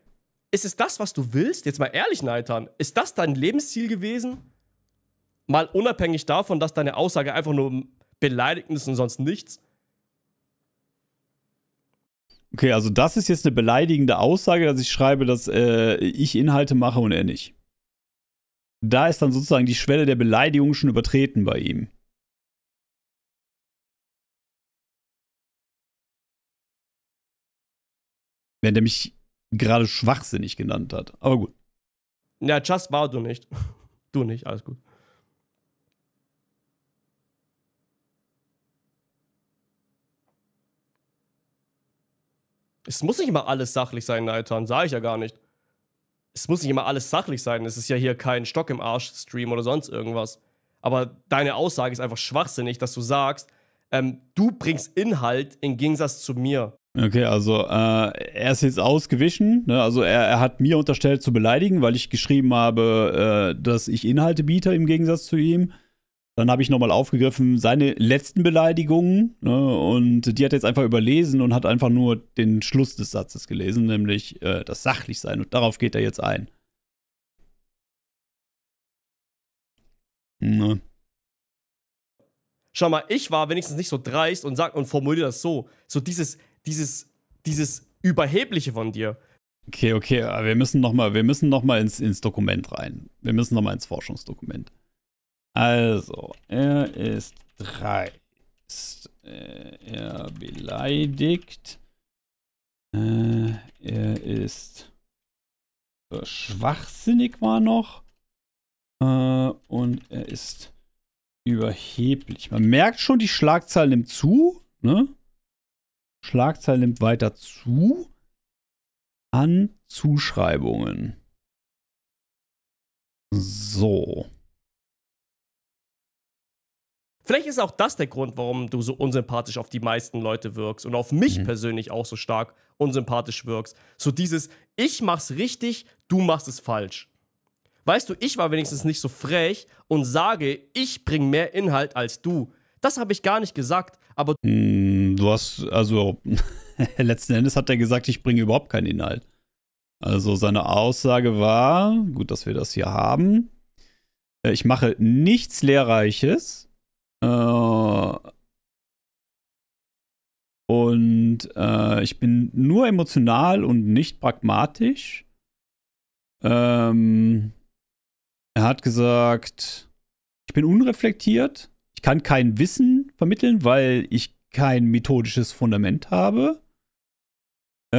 Ist es das, was du willst? Jetzt mal ehrlich, Neitan. Ist das dein Lebensziel gewesen? mal unabhängig davon, dass deine Aussage einfach nur beleidigend ist und sonst nichts. Okay, also das ist jetzt eine beleidigende Aussage, dass ich schreibe, dass äh, ich Inhalte mache und er nicht. Da ist dann sozusagen die Schwelle der Beleidigung schon übertreten bei ihm. Wenn der mich gerade schwachsinnig genannt hat. Aber gut. Ja, Just war du nicht. Du nicht, alles gut. Es muss nicht immer alles sachlich sein, Naitan, sage ich ja gar nicht. Es muss nicht immer alles sachlich sein. Es ist ja hier kein Stock im Arsch-Stream oder sonst irgendwas. Aber deine Aussage ist einfach schwachsinnig, dass du sagst, ähm, du bringst Inhalt im Gegensatz zu mir. Okay, also äh, er ist jetzt ausgewichen. Ne? Also er, er, hat mir unterstellt zu beleidigen, weil ich geschrieben habe, äh, dass ich Inhalte biete im Gegensatz zu ihm. Dann habe ich nochmal aufgegriffen seine letzten Beleidigungen ne, und die hat jetzt einfach überlesen und hat einfach nur den Schluss des Satzes gelesen, nämlich äh, das Sachlichsein und darauf geht er jetzt ein. Ne. Schau mal, ich war wenigstens nicht so dreist und sag und formuliere das so, so dieses dieses dieses überhebliche von dir. Okay, okay, aber wir müssen noch mal, wir müssen noch mal ins, ins Dokument rein. Wir müssen noch mal ins Forschungsdokument. Also, er ist dreist. Äh, er beleidigt. Äh, er ist schwachsinnig war noch. Äh, und er ist überheblich. Man merkt schon, die Schlagzahl nimmt zu. Ne? Schlagzahl nimmt weiter zu an Zuschreibungen. So. Vielleicht ist auch das der Grund, warum du so unsympathisch auf die meisten Leute wirkst und auf mich mhm. persönlich auch so stark unsympathisch wirkst. So dieses, ich mach's richtig, du machst es falsch. Weißt du, ich war wenigstens nicht so frech und sage, ich bring mehr Inhalt als du. Das habe ich gar nicht gesagt, aber. Mm, du hast, also, letzten Endes hat er gesagt, ich bringe überhaupt keinen Inhalt. Also, seine Aussage war, gut, dass wir das hier haben. Äh, ich mache nichts Lehrreiches. Äh, und äh, ich bin nur emotional und nicht pragmatisch. Ähm, er hat gesagt, ich bin unreflektiert. Ich kann kein Wissen vermitteln, weil ich kein methodisches Fundament habe. Äh,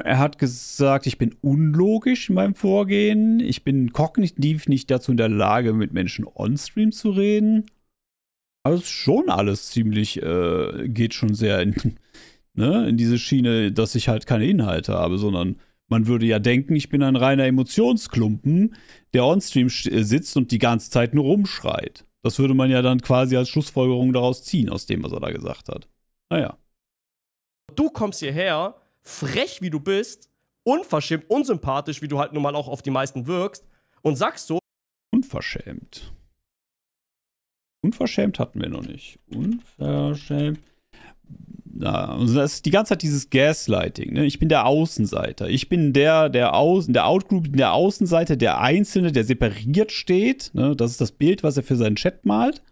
er hat gesagt, ich bin unlogisch in meinem Vorgehen. Ich bin kognitiv nicht dazu in der Lage, mit Menschen on-stream zu reden. Also schon alles ziemlich, äh, geht schon sehr in, ne, in diese Schiene, dass ich halt keine Inhalte habe, sondern man würde ja denken, ich bin ein reiner Emotionsklumpen, der onstream äh, sitzt und die ganze Zeit nur rumschreit. Das würde man ja dann quasi als Schlussfolgerung daraus ziehen, aus dem, was er da gesagt hat. Naja. Du kommst hierher, frech wie du bist, unverschämt, unsympathisch, wie du halt nun mal auch auf die meisten wirkst, und sagst so. Unverschämt. Unverschämt hatten wir noch nicht. Unverschämt. Na, also das ist die ganze Zeit dieses Gaslighting. Ne? Ich bin der Außenseiter. Ich bin der, der Außen, der Outgroup, der Außenseiter, der Einzelne, der separiert steht. Ne? Das ist das Bild, was er für seinen Chat malt.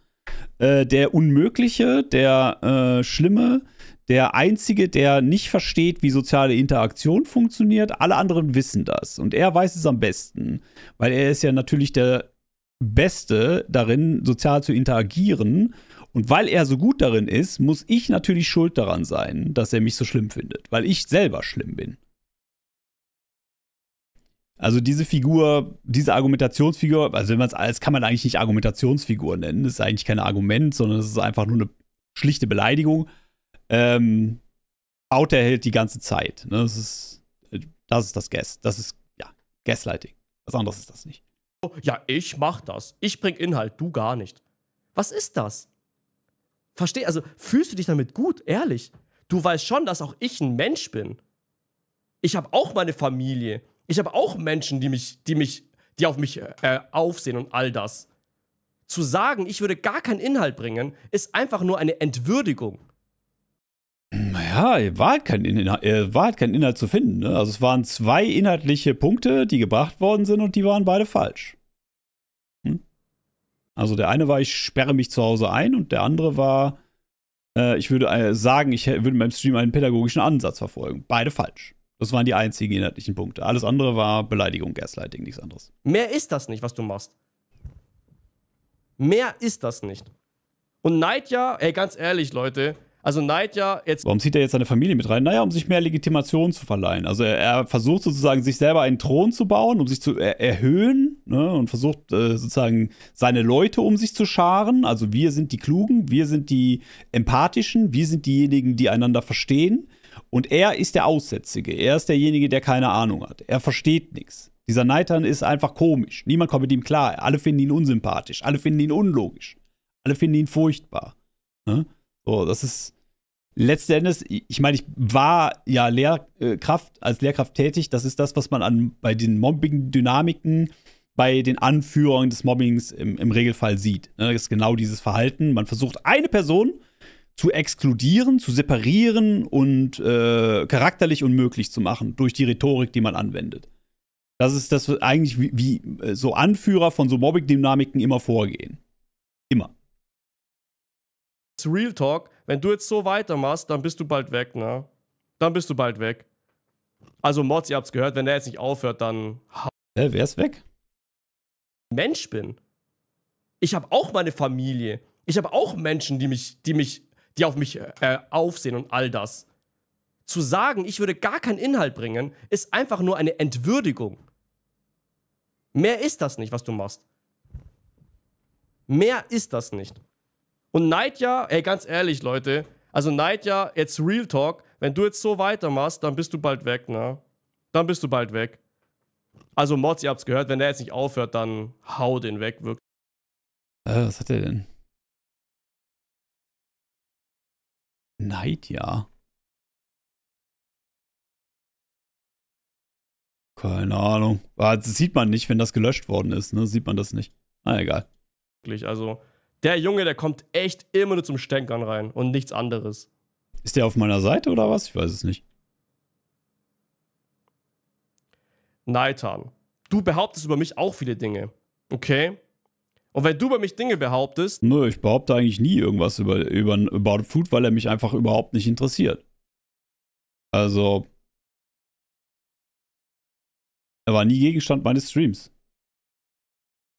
Äh, der Unmögliche, der äh, Schlimme, der Einzige, der nicht versteht, wie soziale Interaktion funktioniert. Alle anderen wissen das. Und er weiß es am besten, weil er ist ja natürlich der Beste darin, sozial zu interagieren. Und weil er so gut darin ist, muss ich natürlich schuld daran sein, dass er mich so schlimm findet, weil ich selber schlimm bin. Also diese Figur, diese Argumentationsfigur, also wenn man es alles, kann man eigentlich nicht Argumentationsfigur nennen. Das ist eigentlich kein Argument, sondern es ist einfach nur eine schlichte Beleidigung. Ähm, baut er die ganze Zeit. Ne? Das ist äh, das ist das Guess. Das ist ja Gaslighting. Was anderes ist das nicht ja, ich mach das. Ich bring Inhalt, du gar nicht. Was ist das? Versteh, also fühlst du dich damit gut, ehrlich? Du weißt schon, dass auch ich ein Mensch bin. Ich habe auch meine Familie. Ich habe auch Menschen, die mich, die mich, die auf mich äh, aufsehen und all das. Zu sagen, ich würde gar keinen Inhalt bringen, ist einfach nur eine Entwürdigung. Ja, war kein, Inhalt, äh, war kein Inhalt zu finden. Ne? Also es waren zwei inhaltliche Punkte, die gebracht worden sind und die waren beide falsch. Hm? Also der eine war, ich sperre mich zu Hause ein und der andere war, äh, ich würde äh, sagen, ich würde in meinem Stream einen pädagogischen Ansatz verfolgen. Beide falsch. Das waren die einzigen inhaltlichen Punkte. Alles andere war Beleidigung, Gaslighting, nichts anderes. Mehr ist das nicht, was du machst. Mehr ist das nicht. Und Neid ja, ey, ganz ehrlich, Leute, also Neid ja jetzt. Warum zieht er jetzt seine Familie mit rein? Naja, um sich mehr Legitimation zu verleihen. Also er, er versucht sozusagen, sich selber einen Thron zu bauen, um sich zu er erhöhen ne? und versucht äh, sozusagen seine Leute um sich zu scharen. Also wir sind die Klugen, wir sind die Empathischen, wir sind diejenigen, die einander verstehen. Und er ist der Aussätzige. Er ist derjenige, der keine Ahnung hat. Er versteht nichts. Dieser Neitern ist einfach komisch. Niemand kommt mit ihm klar. Alle finden ihn unsympathisch. Alle finden ihn unlogisch. Alle finden ihn furchtbar. Ne? So, das ist letzten Endes, ich meine, ich war ja Lehrkraft, äh, als Lehrkraft tätig. Das ist das, was man an, bei den Mobbing-Dynamiken, bei den Anführern des Mobbings im, im, Regelfall sieht. Ne, das ist genau dieses Verhalten. Man versucht, eine Person zu exkludieren, zu separieren und äh, charakterlich unmöglich zu machen durch die Rhetorik, die man anwendet. Das ist das eigentlich, wie, wie äh, so Anführer von so Mobbing-Dynamiken immer vorgehen. Immer. Real Talk wenn du jetzt so weitermachst, dann bist du bald weg, ne? Dann bist du bald weg. Also Mods, ihr habt's gehört, wenn der jetzt nicht aufhört, dann... Äh, wer ist weg? Mensch bin. Ich habe auch meine Familie. Ich habe auch Menschen, die mich, die mich, die auf mich äh, aufsehen und all das. Zu sagen, ich würde gar keinen Inhalt bringen, ist einfach nur eine Entwürdigung. Mehr ist das nicht, was du machst. Mehr ist das nicht. Und Nightja, ey, ganz ehrlich, Leute, also Nightja, jetzt Real Talk, wenn du jetzt so weitermachst, dann bist du bald weg, ne? Dann bist du bald weg. Also Mods, ihr habt's gehört, wenn der jetzt nicht aufhört, dann hau den weg, wirklich. Äh, was hat der denn? Nightja. Keine Ahnung. Ah, das sieht man nicht, wenn das gelöscht worden ist, ne? Sieht man das nicht. Na ah, egal. Wirklich, also der Junge, der kommt echt immer nur zum Stänkern rein und nichts anderes. Ist der auf meiner Seite oder was? Ich weiß es nicht. Neitan, du behauptest über mich auch viele Dinge. Okay? Und wenn du über mich Dinge behauptest. Nö, ich behaupte eigentlich nie irgendwas über, über About Food, weil er mich einfach überhaupt nicht interessiert. Also. Er war nie Gegenstand meines Streams.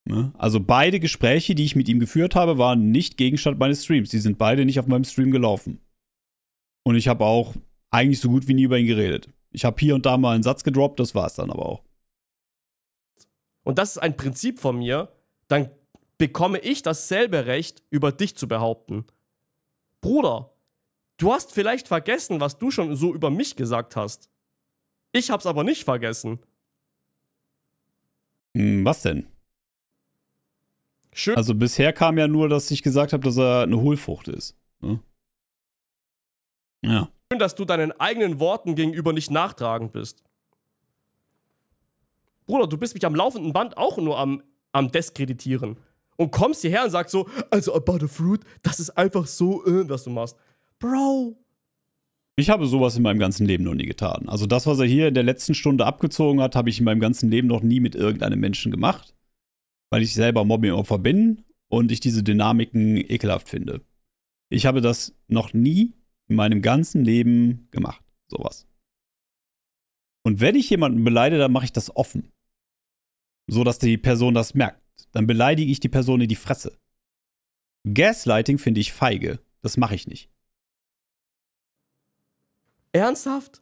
Ne? Also beide Gespräche, die ich mit ihm geführt habe, waren nicht Gegenstand meines Streams. Die sind beide nicht auf meinem Stream gelaufen. Und ich habe auch eigentlich so gut wie nie über ihn geredet. Ich habe hier und da mal einen Satz gedroppt, das war es dann aber auch. Und das ist ein Prinzip von mir, dann bekomme ich dasselbe Recht, über dich zu behaupten. Bruder, du hast vielleicht vergessen, was du schon so über mich gesagt hast. Ich hab's aber nicht vergessen. Hm, was denn? Schön. Also bisher kam ja nur, dass ich gesagt habe, dass er eine Hohlfrucht ist. Ne? Ja. Schön, dass du deinen eigenen Worten gegenüber nicht nachtragend bist. Bruder, du bist mich am laufenden Band auch nur am, am Deskreditieren. Und kommst hierher und sagst so, also about äh, the fruit, das ist einfach so, äh, was du machst. Bro, ich habe sowas in meinem ganzen Leben noch nie getan. Also das, was er hier in der letzten Stunde abgezogen hat, habe ich in meinem ganzen Leben noch nie mit irgendeinem Menschen gemacht weil ich selber Mobbing-Opfer bin und ich diese Dynamiken ekelhaft finde. Ich habe das noch nie in meinem ganzen Leben gemacht, sowas. Und wenn ich jemanden beleide, dann mache ich das offen. So dass die Person das merkt. Dann beleidige ich die Person in die Fresse. Gaslighting finde ich feige. Das mache ich nicht. Ernsthaft?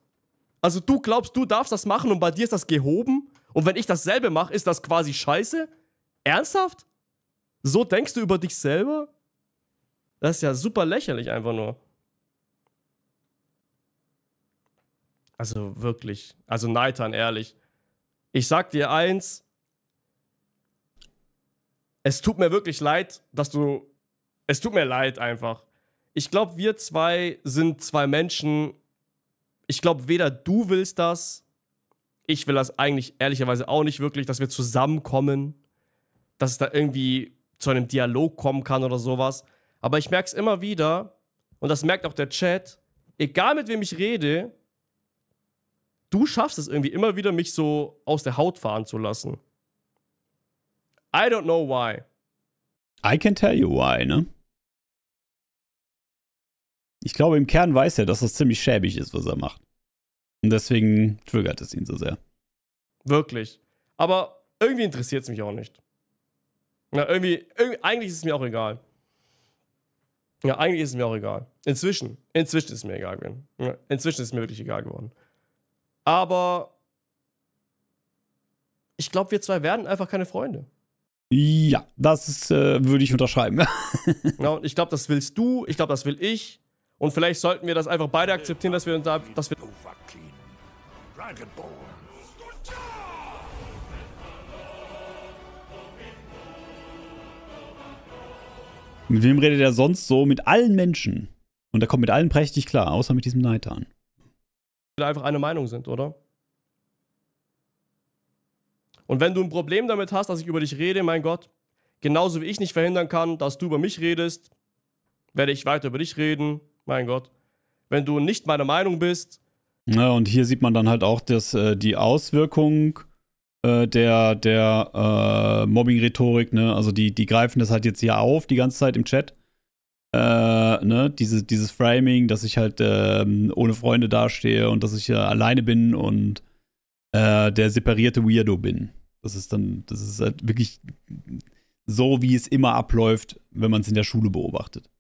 Also du glaubst, du darfst das machen und bei dir ist das gehoben? Und wenn ich dasselbe mache, ist das quasi scheiße? Ernsthaft? So denkst du über dich selber? Das ist ja super lächerlich einfach nur. Also wirklich. Also Neitan, ehrlich. Ich sag dir eins. Es tut mir wirklich leid, dass du. Es tut mir leid einfach. Ich glaube, wir zwei sind zwei Menschen. Ich glaube, weder du willst das. Ich will das eigentlich ehrlicherweise auch nicht wirklich, dass wir zusammenkommen dass es da irgendwie zu einem Dialog kommen kann oder sowas. Aber ich merke es immer wieder, und das merkt auch der Chat, egal mit wem ich rede, du schaffst es irgendwie immer wieder, mich so aus der Haut fahren zu lassen. I don't know why. I can tell you why, ne? Ich glaube, im Kern weiß er, dass das ziemlich schäbig ist, was er macht. Und deswegen triggert es ihn so sehr. Wirklich. Aber irgendwie interessiert es mich auch nicht. Ja, irgendwie, irgendwie, eigentlich ist es mir auch egal. Ja, eigentlich ist es mir auch egal. Inzwischen, inzwischen ist es mir egal geworden. Ja, inzwischen ist es mir wirklich egal geworden. Aber ich glaube, wir zwei werden einfach keine Freunde. Ja, das äh, würde ich unterschreiben. ja, und ich glaube, das willst du, ich glaube, das will ich. Und vielleicht sollten wir das einfach beide akzeptieren, dass wir uns da. Dass wir Mit wem redet er sonst so? Mit allen Menschen. Und er kommt mit allen prächtig klar, außer mit diesem Neid Neitan. Da einfach eine Meinung sind, oder? Und wenn du ein Problem damit hast, dass ich über dich rede, mein Gott, genauso wie ich nicht verhindern kann, dass du über mich redest, werde ich weiter über dich reden, mein Gott. Wenn du nicht meiner Meinung bist. Na, und hier sieht man dann halt auch dass, äh, die Auswirkung äh, der, der äh, Mobbing-Rhetorik, ne? Also die, die greifen das halt jetzt hier auf, die ganze Zeit im Chat. Äh, ne? Diese, dieses Framing, dass ich halt ähm, ohne Freunde dastehe und dass ich äh, alleine bin und äh, der separierte Weirdo bin. Das ist dann, das ist halt wirklich so, wie es immer abläuft, wenn man es in der Schule beobachtet.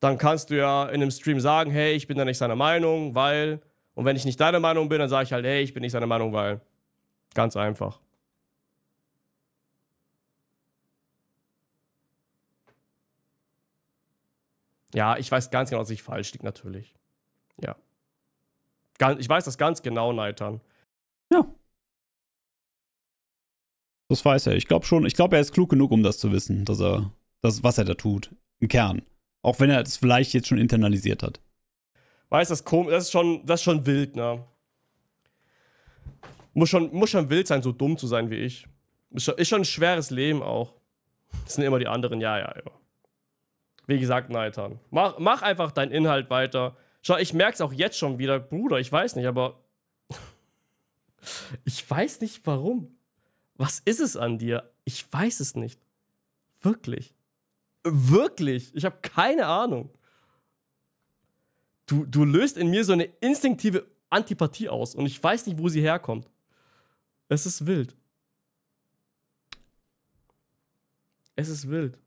Dann kannst du ja in einem Stream sagen, hey, ich bin da nicht seiner Meinung, weil. Und wenn ich nicht deiner Meinung bin, dann sage ich halt, hey, ich bin nicht seiner Meinung, weil. Ganz einfach. Ja, ich weiß ganz genau, dass ich falsch liege, natürlich. Ja. Ich weiß das ganz genau, Neitern. Ja. Das weiß er. Ich glaube schon, ich glaube, er ist klug genug, um das zu wissen, dass er, dass, was er da tut. Im Kern. Auch wenn er es vielleicht jetzt schon internalisiert hat. Weißt du, das ist schon, das ist schon wild, ne? Muss schon, muss schon wild sein, so dumm zu sein wie ich. Ist schon, ist schon ein schweres Leben auch. Das sind immer die anderen, ja, ja, ja. Wie gesagt, Neitan. Mach, mach einfach deinen Inhalt weiter. Schau, ich merke es auch jetzt schon wieder, Bruder, ich weiß nicht, aber. ich weiß nicht warum. Was ist es an dir? Ich weiß es nicht. Wirklich. Wirklich. Ich habe keine Ahnung. Du, du löst in mir so eine instinktive Antipathie aus und ich weiß nicht, wo sie herkommt. Es ist wild. Es ist wild.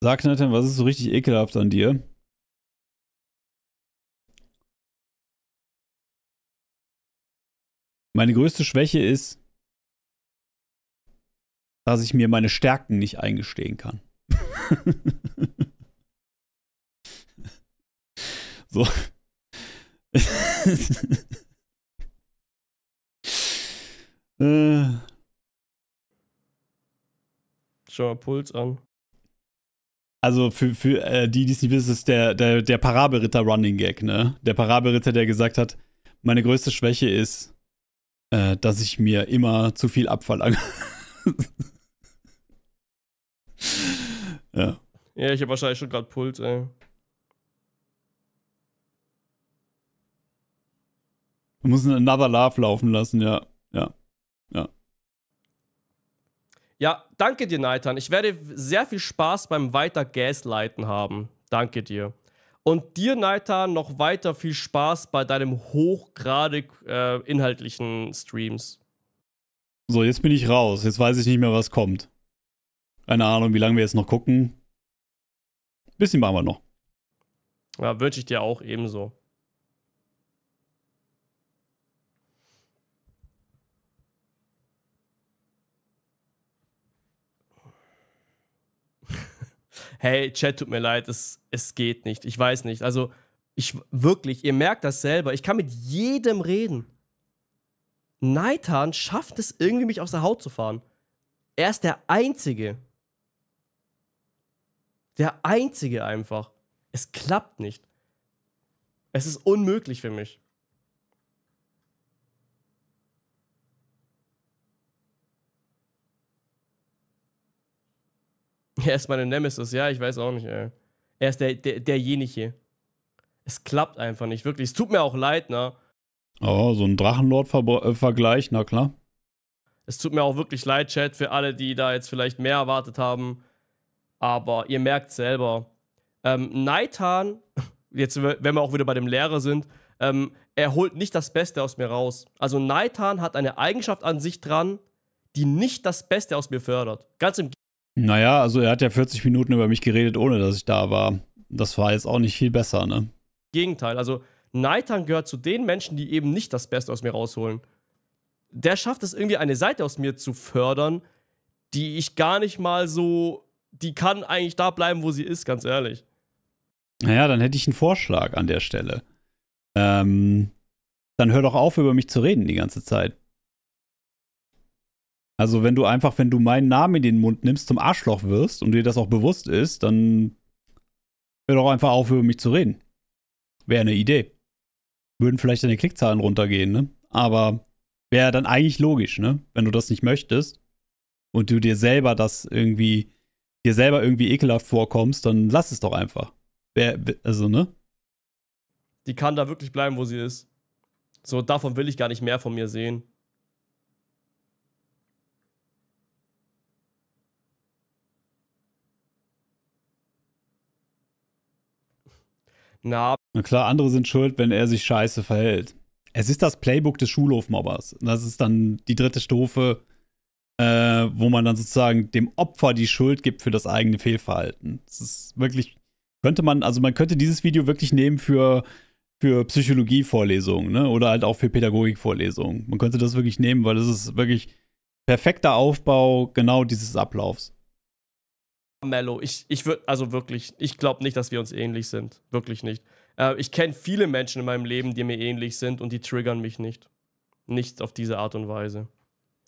Sag Nathan, was ist so richtig ekelhaft an dir? Meine größte Schwäche ist, dass ich mir meine Stärken nicht eingestehen kann. so. äh. Schau Puls an. Also für, für äh, die, die es nicht wissen, ist der, der, der Parabelritter Running Gag, ne? Der Parabelritter, der gesagt hat, meine größte Schwäche ist, äh, dass ich mir immer zu viel abverlange. Ja. Ja, ich habe wahrscheinlich schon gerade Puls, ey. Man muss einen Another Love laufen lassen, ja. Ja. Ja. Ja, danke dir, Nathan. Ich werde sehr viel Spaß beim weiter Gasleiten haben. Danke dir. Und dir, Nathan, noch weiter viel Spaß bei deinem hochgradig äh, inhaltlichen Streams. So, jetzt bin ich raus. Jetzt weiß ich nicht mehr, was kommt. Keine Ahnung, wie lange wir jetzt noch gucken. bisschen machen wir noch. Ja, wünsche ich dir auch ebenso. hey, Chat, tut mir leid, es, es geht nicht. Ich weiß nicht. Also, ich wirklich, ihr merkt das selber. Ich kann mit jedem reden. Naitan schafft es irgendwie, mich aus der Haut zu fahren. Er ist der Einzige. Der einzige einfach. Es klappt nicht. Es ist unmöglich für mich. Er ist meine Nemesis, ja, ich weiß auch nicht, ey. Er ist der, der, derjenige. Es klappt einfach nicht, wirklich. Es tut mir auch leid, ne? Oh, so ein Drachenlord-Vergleich, äh, na klar. Es tut mir auch wirklich leid, Chat, für alle, die da jetzt vielleicht mehr erwartet haben. Aber ihr merkt selber, ähm, Naitan, jetzt wenn wir auch wieder bei dem Lehrer sind, ähm, er holt nicht das Beste aus mir raus. Also Naitan hat eine Eigenschaft an sich dran, die nicht das Beste aus mir fördert. Ganz im Naja, also er hat ja 40 Minuten über mich geredet, ohne dass ich da war. Das war jetzt auch nicht viel besser, ne? Gegenteil, also Naitan gehört zu den Menschen, die eben nicht das Beste aus mir rausholen. Der schafft es irgendwie, eine Seite aus mir zu fördern, die ich gar nicht mal so die kann eigentlich da bleiben, wo sie ist, ganz ehrlich. Naja, dann hätte ich einen Vorschlag an der Stelle. Ähm, dann hör doch auf, über mich zu reden die ganze Zeit. Also, wenn du einfach, wenn du meinen Namen in den Mund nimmst, zum Arschloch wirst und dir das auch bewusst ist, dann hör doch einfach auf, über mich zu reden. Wäre eine Idee. Würden vielleicht deine Klickzahlen runtergehen, ne? Aber wäre dann eigentlich logisch, ne? Wenn du das nicht möchtest und du dir selber das irgendwie dir selber irgendwie ekelhaft vorkommst, dann lass es doch einfach. Wer, also, ne? Die kann da wirklich bleiben, wo sie ist. So, davon will ich gar nicht mehr von mir sehen. Na. Na klar, andere sind schuld, wenn er sich scheiße verhält. Es ist das Playbook des Schulhofmobbers. Das ist dann die dritte Stufe äh, wo man dann sozusagen dem Opfer die Schuld gibt für das eigene Fehlverhalten. Das ist wirklich, könnte man, also man könnte dieses Video wirklich nehmen für, für Psychologie-Vorlesungen ne? Oder halt auch für Pädagogik-Vorlesungen. Man könnte das wirklich nehmen, weil das ist wirklich perfekter Aufbau genau dieses Ablaufs. Mello, ich, ich würde, also wirklich, ich glaube nicht, dass wir uns ähnlich sind. Wirklich nicht. Äh, ich kenne viele Menschen in meinem Leben, die mir ähnlich sind und die triggern mich nicht. Nicht auf diese Art und Weise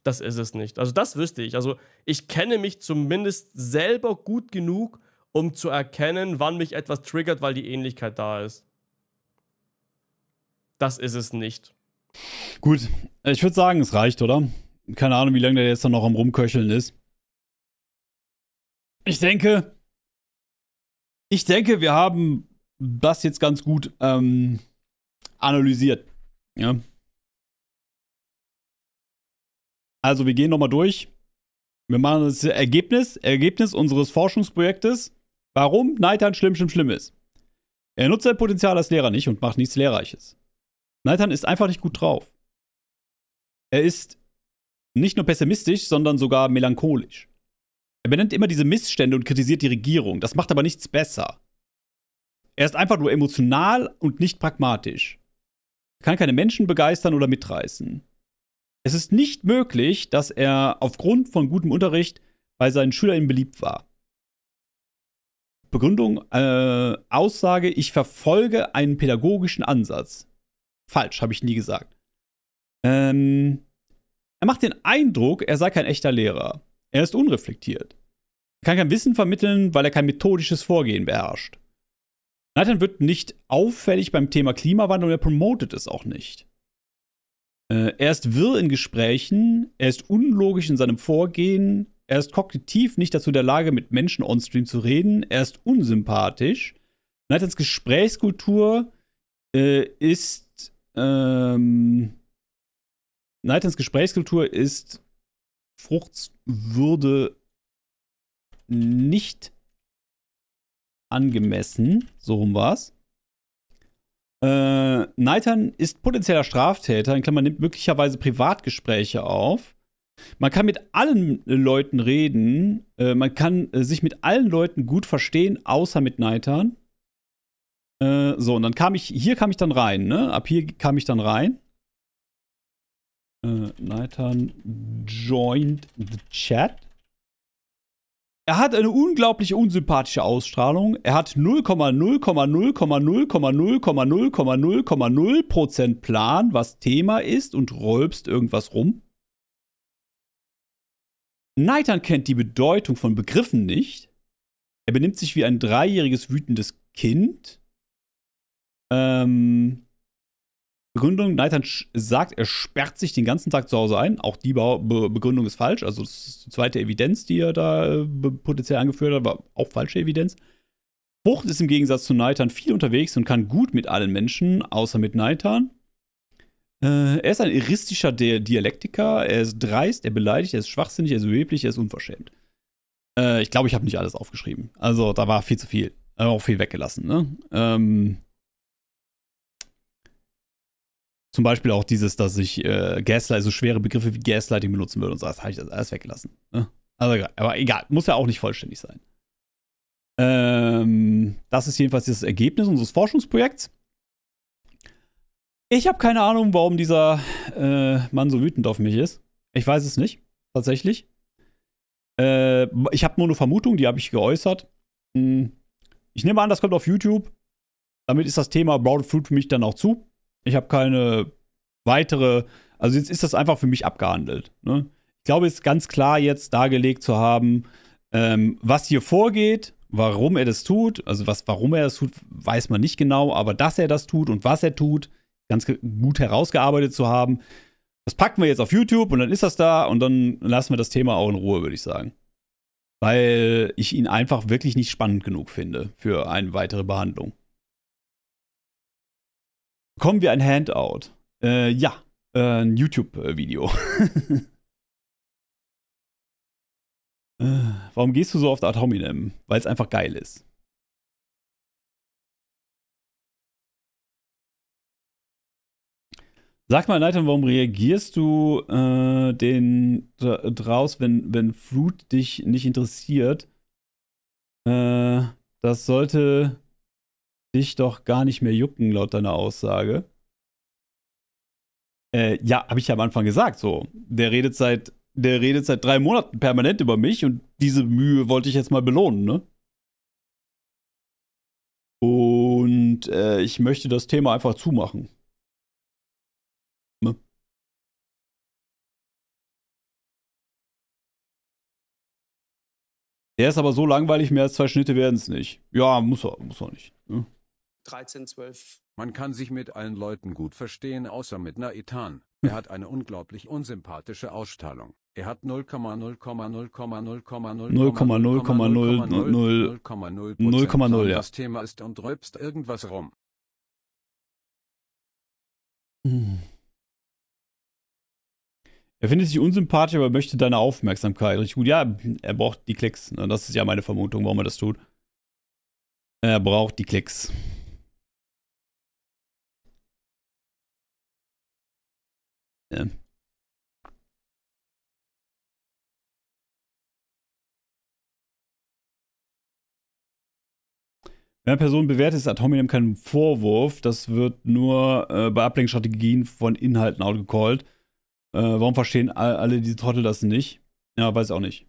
das ist es nicht. Also das wüsste ich. Also ich kenne mich zumindest selber gut genug, um zu erkennen, wann mich etwas triggert, weil die Ähnlichkeit da ist. Das ist es nicht. Gut, ich würde sagen, es reicht, oder? Keine Ahnung, wie lange der jetzt dann noch am Rumköcheln ist. Ich denke, ich denke, wir haben das jetzt ganz gut ähm, analysiert. Ja, also wir gehen nochmal durch. Wir machen das Ergebnis, Ergebnis unseres Forschungsprojektes, warum Neitan schlimm, schlimm, schlimm ist. Er nutzt sein Potenzial als Lehrer nicht und macht nichts Lehrreiches. Neitan ist einfach nicht gut drauf. Er ist nicht nur pessimistisch, sondern sogar melancholisch. Er benennt immer diese Missstände und kritisiert die Regierung. Das macht aber nichts besser. Er ist einfach nur emotional und nicht pragmatisch. Er kann keine Menschen begeistern oder mitreißen. Es ist nicht möglich, dass er aufgrund von gutem Unterricht bei seinen Schülern beliebt war. Begründung, äh, Aussage, ich verfolge einen pädagogischen Ansatz. Falsch, habe ich nie gesagt. Ähm, er macht den Eindruck, er sei kein echter Lehrer. Er ist unreflektiert. Er kann kein Wissen vermitteln, weil er kein methodisches Vorgehen beherrscht. Nathan wird nicht auffällig beim Thema Klimawandel und er promotet es auch nicht. Äh, er ist wirr in Gesprächen, er ist unlogisch in seinem Vorgehen, er ist kognitiv nicht dazu in der Lage, mit Menschen on-stream zu reden, er ist unsympathisch. Nathans Gesprächskultur äh, ist. Ähm, Nathans Gesprächskultur ist Fruchtswürde nicht angemessen. So rum war's. Äh, Neitern ist potenzieller Straftäter, in Klammern nimmt möglicherweise Privatgespräche auf. Man kann mit allen Leuten reden. Äh, man kann äh, sich mit allen Leuten gut verstehen, außer mit Neitern. Äh, so, und dann kam ich, hier kam ich dann rein, ne? Ab hier kam ich dann rein. Äh, Neitern joined the chat. Er hat eine unglaublich unsympathische Ausstrahlung. Er hat 0,0,0,0,0,0,0,0,0,0% Plan, was Thema ist und räubst irgendwas rum. Neitern kennt die Bedeutung von Begriffen nicht. Er benimmt sich wie ein dreijähriges wütendes Kind. Ähm, Begründung, Nathan sagt, er sperrt sich den ganzen Tag zu Hause ein. Auch die Be Begründung ist falsch. Also das ist die zweite Evidenz, die er da äh, potenziell angeführt hat, war auch falsche Evidenz. Frucht ist im Gegensatz zu Nathan viel unterwegs und kann gut mit allen Menschen, außer mit Nathan. Äh, er ist ein iristischer Dialektiker, er ist dreist, er beleidigt, er ist schwachsinnig, er ist überheblich, er ist unverschämt. Äh, ich glaube, ich habe nicht alles aufgeschrieben. Also da war viel zu viel. Äh, auch viel weggelassen, ne? Ähm, zum Beispiel auch dieses, dass ich äh, Gaslight, also schwere Begriffe wie Gaslighting benutzen würde und so, das habe ich das alles weggelassen. Ne? Also egal, aber egal, muss ja auch nicht vollständig sein. Ähm, das ist jedenfalls das Ergebnis unseres Forschungsprojekts. Ich habe keine Ahnung, warum dieser äh, Mann so wütend auf mich ist. Ich weiß es nicht, tatsächlich. Äh, ich habe nur eine Vermutung, die habe ich geäußert. Hm, ich nehme an, das kommt auf YouTube. Damit ist das Thema Brown Fruit für mich dann auch zu. Ich habe keine weitere. Also jetzt ist das einfach für mich abgehandelt. Ne? Ich glaube, es ist ganz klar jetzt dargelegt zu haben, ähm, was hier vorgeht, warum er das tut. Also was, warum er das tut, weiß man nicht genau, aber dass er das tut und was er tut, ganz gut herausgearbeitet zu haben. Das packen wir jetzt auf YouTube und dann ist das da und dann lassen wir das Thema auch in Ruhe, würde ich sagen. Weil ich ihn einfach wirklich nicht spannend genug finde für eine weitere Behandlung. Bekommen wir ein Handout? Äh, ja, äh, ein YouTube-Video. äh, warum gehst du so oft ad hominem? Weil es einfach geil ist. Sag mal, Leitung, warum reagierst du äh, den draus, wenn, wenn Fruit dich nicht interessiert? Äh, das sollte dich doch gar nicht mehr jucken, laut deiner Aussage. Äh, ja, habe ich ja am Anfang gesagt, so. Der redet seit, der redet seit drei Monaten permanent über mich und diese Mühe wollte ich jetzt mal belohnen, ne? Und äh, ich möchte das Thema einfach zumachen. Ne? Der ist aber so langweilig, mehr als zwei Schnitte werden es nicht. Ja, muss er, muss er nicht. Ne? 13, 12. Man kann sich mit allen Leuten gut verstehen, außer mit Naitan. Er hat eine unglaublich unsympathische Ausstrahlung. Er hat 0,0,0,0,0,0,0,0,0,0,0,0,0,0,0,0,0,0,0,0,0,0,0,0,0,0,0,0,0,0,0,0,0,0,0,0,0,0,0,0,0,0,0,0,0,0,0,0,0,0,0,0,0,0,0,0,0,0,0,0,0,0,0,0,0,0,0,0,0,0,0,0,0,0,0,0,0,0,0,0,0,0,0,0,0,0,0,0,0,0,0,0,0,0,0,0,0,0,0,0,0,0,0,0,0,0,0,0,0,0,0,0,0,0,0,0,0,0,0,0,0,0,0,0,0,0,0,0,0,0,0,0,0,0,0,0,0,0,0,0,0,0,0,0,0,0,0,0,0,0,0,0,0,0,0,0,0,0,0,0,0,0,0,0,0,0,0,0,0,0,0,0,0,0,0,0,0,0,0,0,0,0,0,0,0,0,0,0,0,0,0,0, Ne? Wenn eine Person bewertet, ist ad hominem kein Vorwurf. Das wird nur äh, bei Ablenkstrategien von Inhalten outgecallt. Äh, warum verstehen all, alle diese Trottel das nicht? Ja, weiß auch nicht.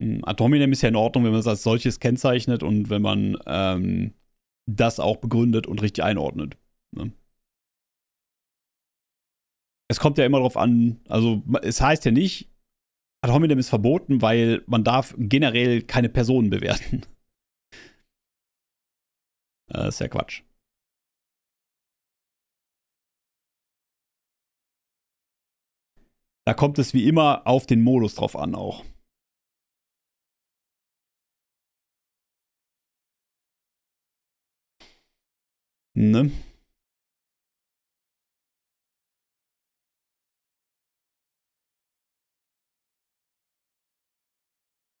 Hm, ad hominem ist ja in Ordnung, wenn man es als solches kennzeichnet und wenn man ähm, das auch begründet und richtig einordnet. Ne? Es kommt ja immer darauf an, also es heißt ja nicht, ad hominem ist verboten, weil man darf generell keine Personen bewerten. Das äh, ist ja Quatsch. Da kommt es wie immer auf den Modus drauf an auch. Ne?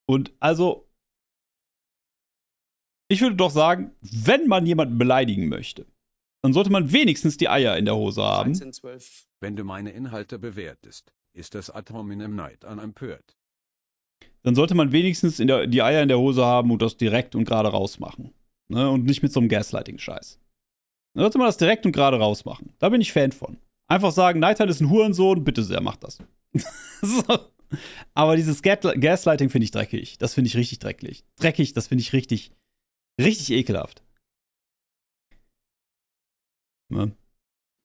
Und also, ich würde doch sagen, wenn man jemanden beleidigen möchte, dann sollte man wenigstens die Eier in der Hose haben. 13, wenn du meine Inhalte bewertest, ist das Atom in einem Neid an empört. Dann sollte man wenigstens der, die Eier in der Hose haben und das direkt und gerade rausmachen. Ne? Und nicht mit so einem Gaslighting-Scheiß. Dann sollte man das direkt und gerade raus machen. Da bin ich Fan von. Einfach sagen, Nighthead ist ein Hurensohn, bitte sehr, macht das. so. Aber dieses Gaslighting finde ich dreckig. Das finde ich richtig dreckig. Dreckig, das finde ich richtig, richtig ekelhaft. Ja.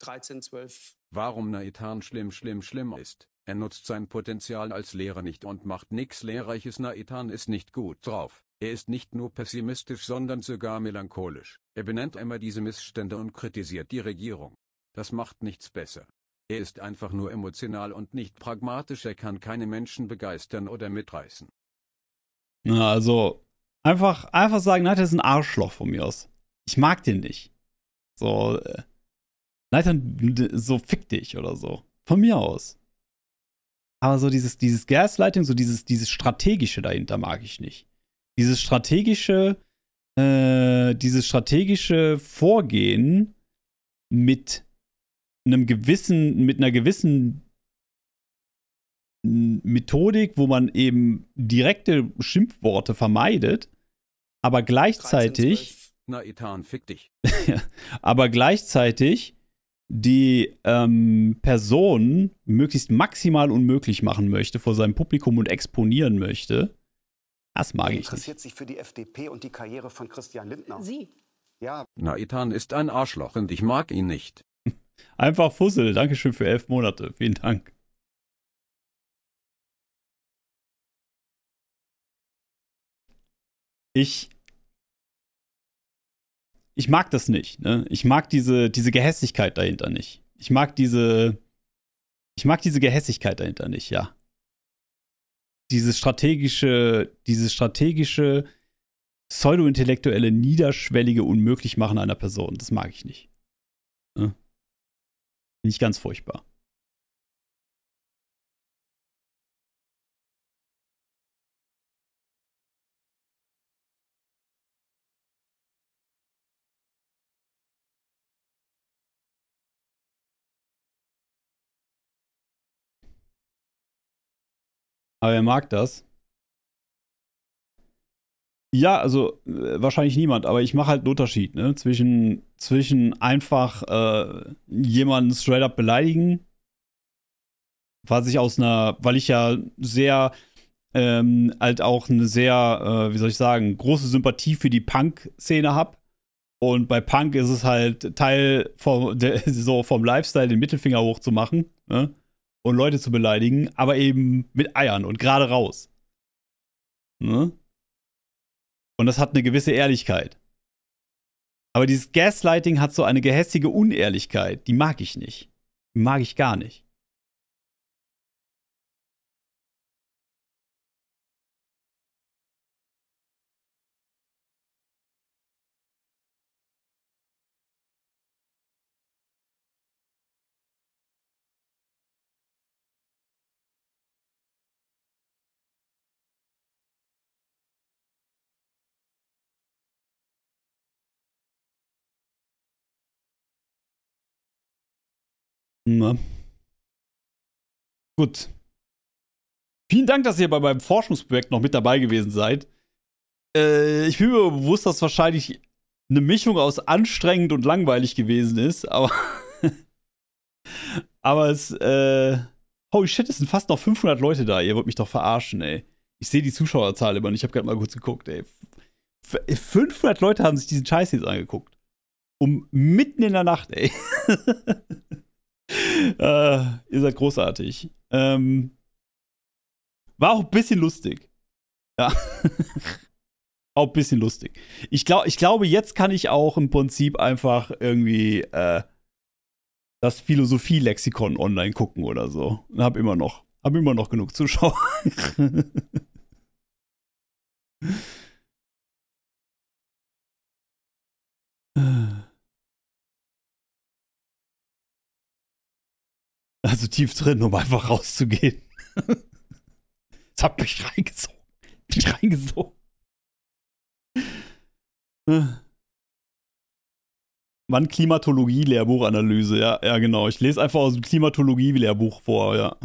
13, 12. Warum Naitan schlimm, schlimm, schlimm ist. Er nutzt sein Potenzial als Lehrer nicht und macht nichts Lehrreiches. Naitan ist nicht gut drauf. Er ist nicht nur pessimistisch, sondern sogar melancholisch. Er benennt immer diese Missstände und kritisiert die Regierung. Das macht nichts besser. Er ist einfach nur emotional und nicht pragmatisch. Er kann keine Menschen begeistern oder mitreißen. Na, also einfach, einfach sagen, Leiter ist ein Arschloch von mir aus. Ich mag den nicht. So, äh, Leiter, so fick dich oder so. Von mir aus. Aber so dieses, dieses Gaslighting, so dieses, dieses strategische dahinter mag ich nicht dieses strategische, äh, dieses strategische Vorgehen mit einem gewissen, mit einer gewissen Methodik, wo man eben direkte Schimpfworte vermeidet, aber gleichzeitig. 13, Na, Ethan, fick dich. aber gleichzeitig die ähm, Person möglichst maximal unmöglich machen möchte vor seinem Publikum und exponieren möchte. Das mag ich. Interessiert sich für die FDP und die Karriere von Christian Lindner. Sie. Ja. Na, Ethan ist ein Arschloch und ich mag ihn nicht. Einfach Fussel. Dankeschön für elf Monate. Vielen Dank. Ich ich mag das nicht. Ne? Ich mag diese, diese Gehässigkeit dahinter nicht. Ich mag diese, ich mag diese Gehässigkeit dahinter nicht, ja dieses strategische, dieses strategische, pseudo-intellektuelle, niederschwellige Unmöglichmachen einer Person. Das mag ich nicht. Ne? Finde ich ganz furchtbar. Aber wer mag das? Ja, also äh, wahrscheinlich niemand, aber ich mache halt einen Unterschied ne? zwischen, zwischen einfach äh, jemanden straight up beleidigen, was ich aus einer, weil ich ja sehr, ähm, halt auch eine sehr, äh, wie soll ich sagen, große Sympathie für die Punk-Szene habe. Und bei Punk ist es halt Teil vom, der, so vom Lifestyle, den Mittelfinger hochzumachen. Ne? und Leute zu beleidigen, aber eben mit Eiern und gerade raus. Ne? Und das hat eine gewisse Ehrlichkeit. Aber dieses Gaslighting hat so eine gehässige Unehrlichkeit, die mag ich nicht. Die mag ich gar nicht. Gut. Vielen Dank, dass ihr bei meinem Forschungsprojekt noch mit dabei gewesen seid. Äh, ich bin mir bewusst, dass wahrscheinlich eine Mischung aus anstrengend und langweilig gewesen ist, aber. aber es. Äh, holy shit, es sind fast noch 500 Leute da. Ihr wollt mich doch verarschen, ey. Ich sehe die Zuschauerzahl immer nicht. ich habe gerade mal kurz geguckt, ey. 500 äh, Leute haben sich diesen Scheiß jetzt angeguckt. Um mitten in der Nacht, ey. äh, ihr seid großartig. Ähm, war auch ein bisschen lustig. Ja. auch ein bisschen lustig. Ich, glaub, ich glaube, jetzt kann ich auch im Prinzip einfach irgendwie äh, das Philosophie-Lexikon online gucken oder so. Und hab immer noch, hab immer noch genug Zuschauer. tief drin, um einfach rauszugehen. Es hat mich reingezogen. Mich reingesogen. Mann, Klimatologie-Lehrbuchanalyse? Ja, ja, genau. Ich lese einfach aus dem Klimatologie-Lehrbuch vor, ja.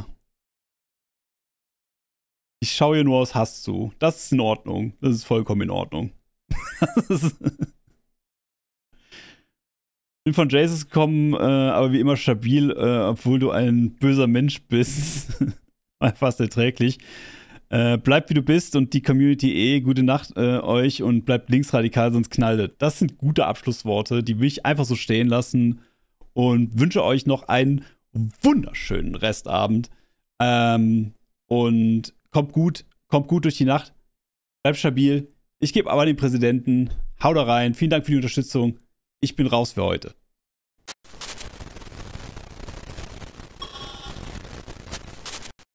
Ich schaue hier nur aus Hass zu. Das ist in Ordnung. Das ist vollkommen in Ordnung. das ist bin von Jason gekommen, äh, aber wie immer stabil, äh, obwohl du ein böser Mensch bist. Fast erträglich. Äh, bleibt wie du bist und die Community eh, gute Nacht äh, euch und bleibt linksradikal, sonst knallt es. Das sind gute Abschlussworte, die will ich einfach so stehen lassen und wünsche euch noch einen wunderschönen Restabend. Ähm, und kommt gut, kommt gut durch die Nacht, bleibt stabil. Ich gebe aber den Präsidenten, hau da rein, vielen Dank für die Unterstützung ich bin raus für heute.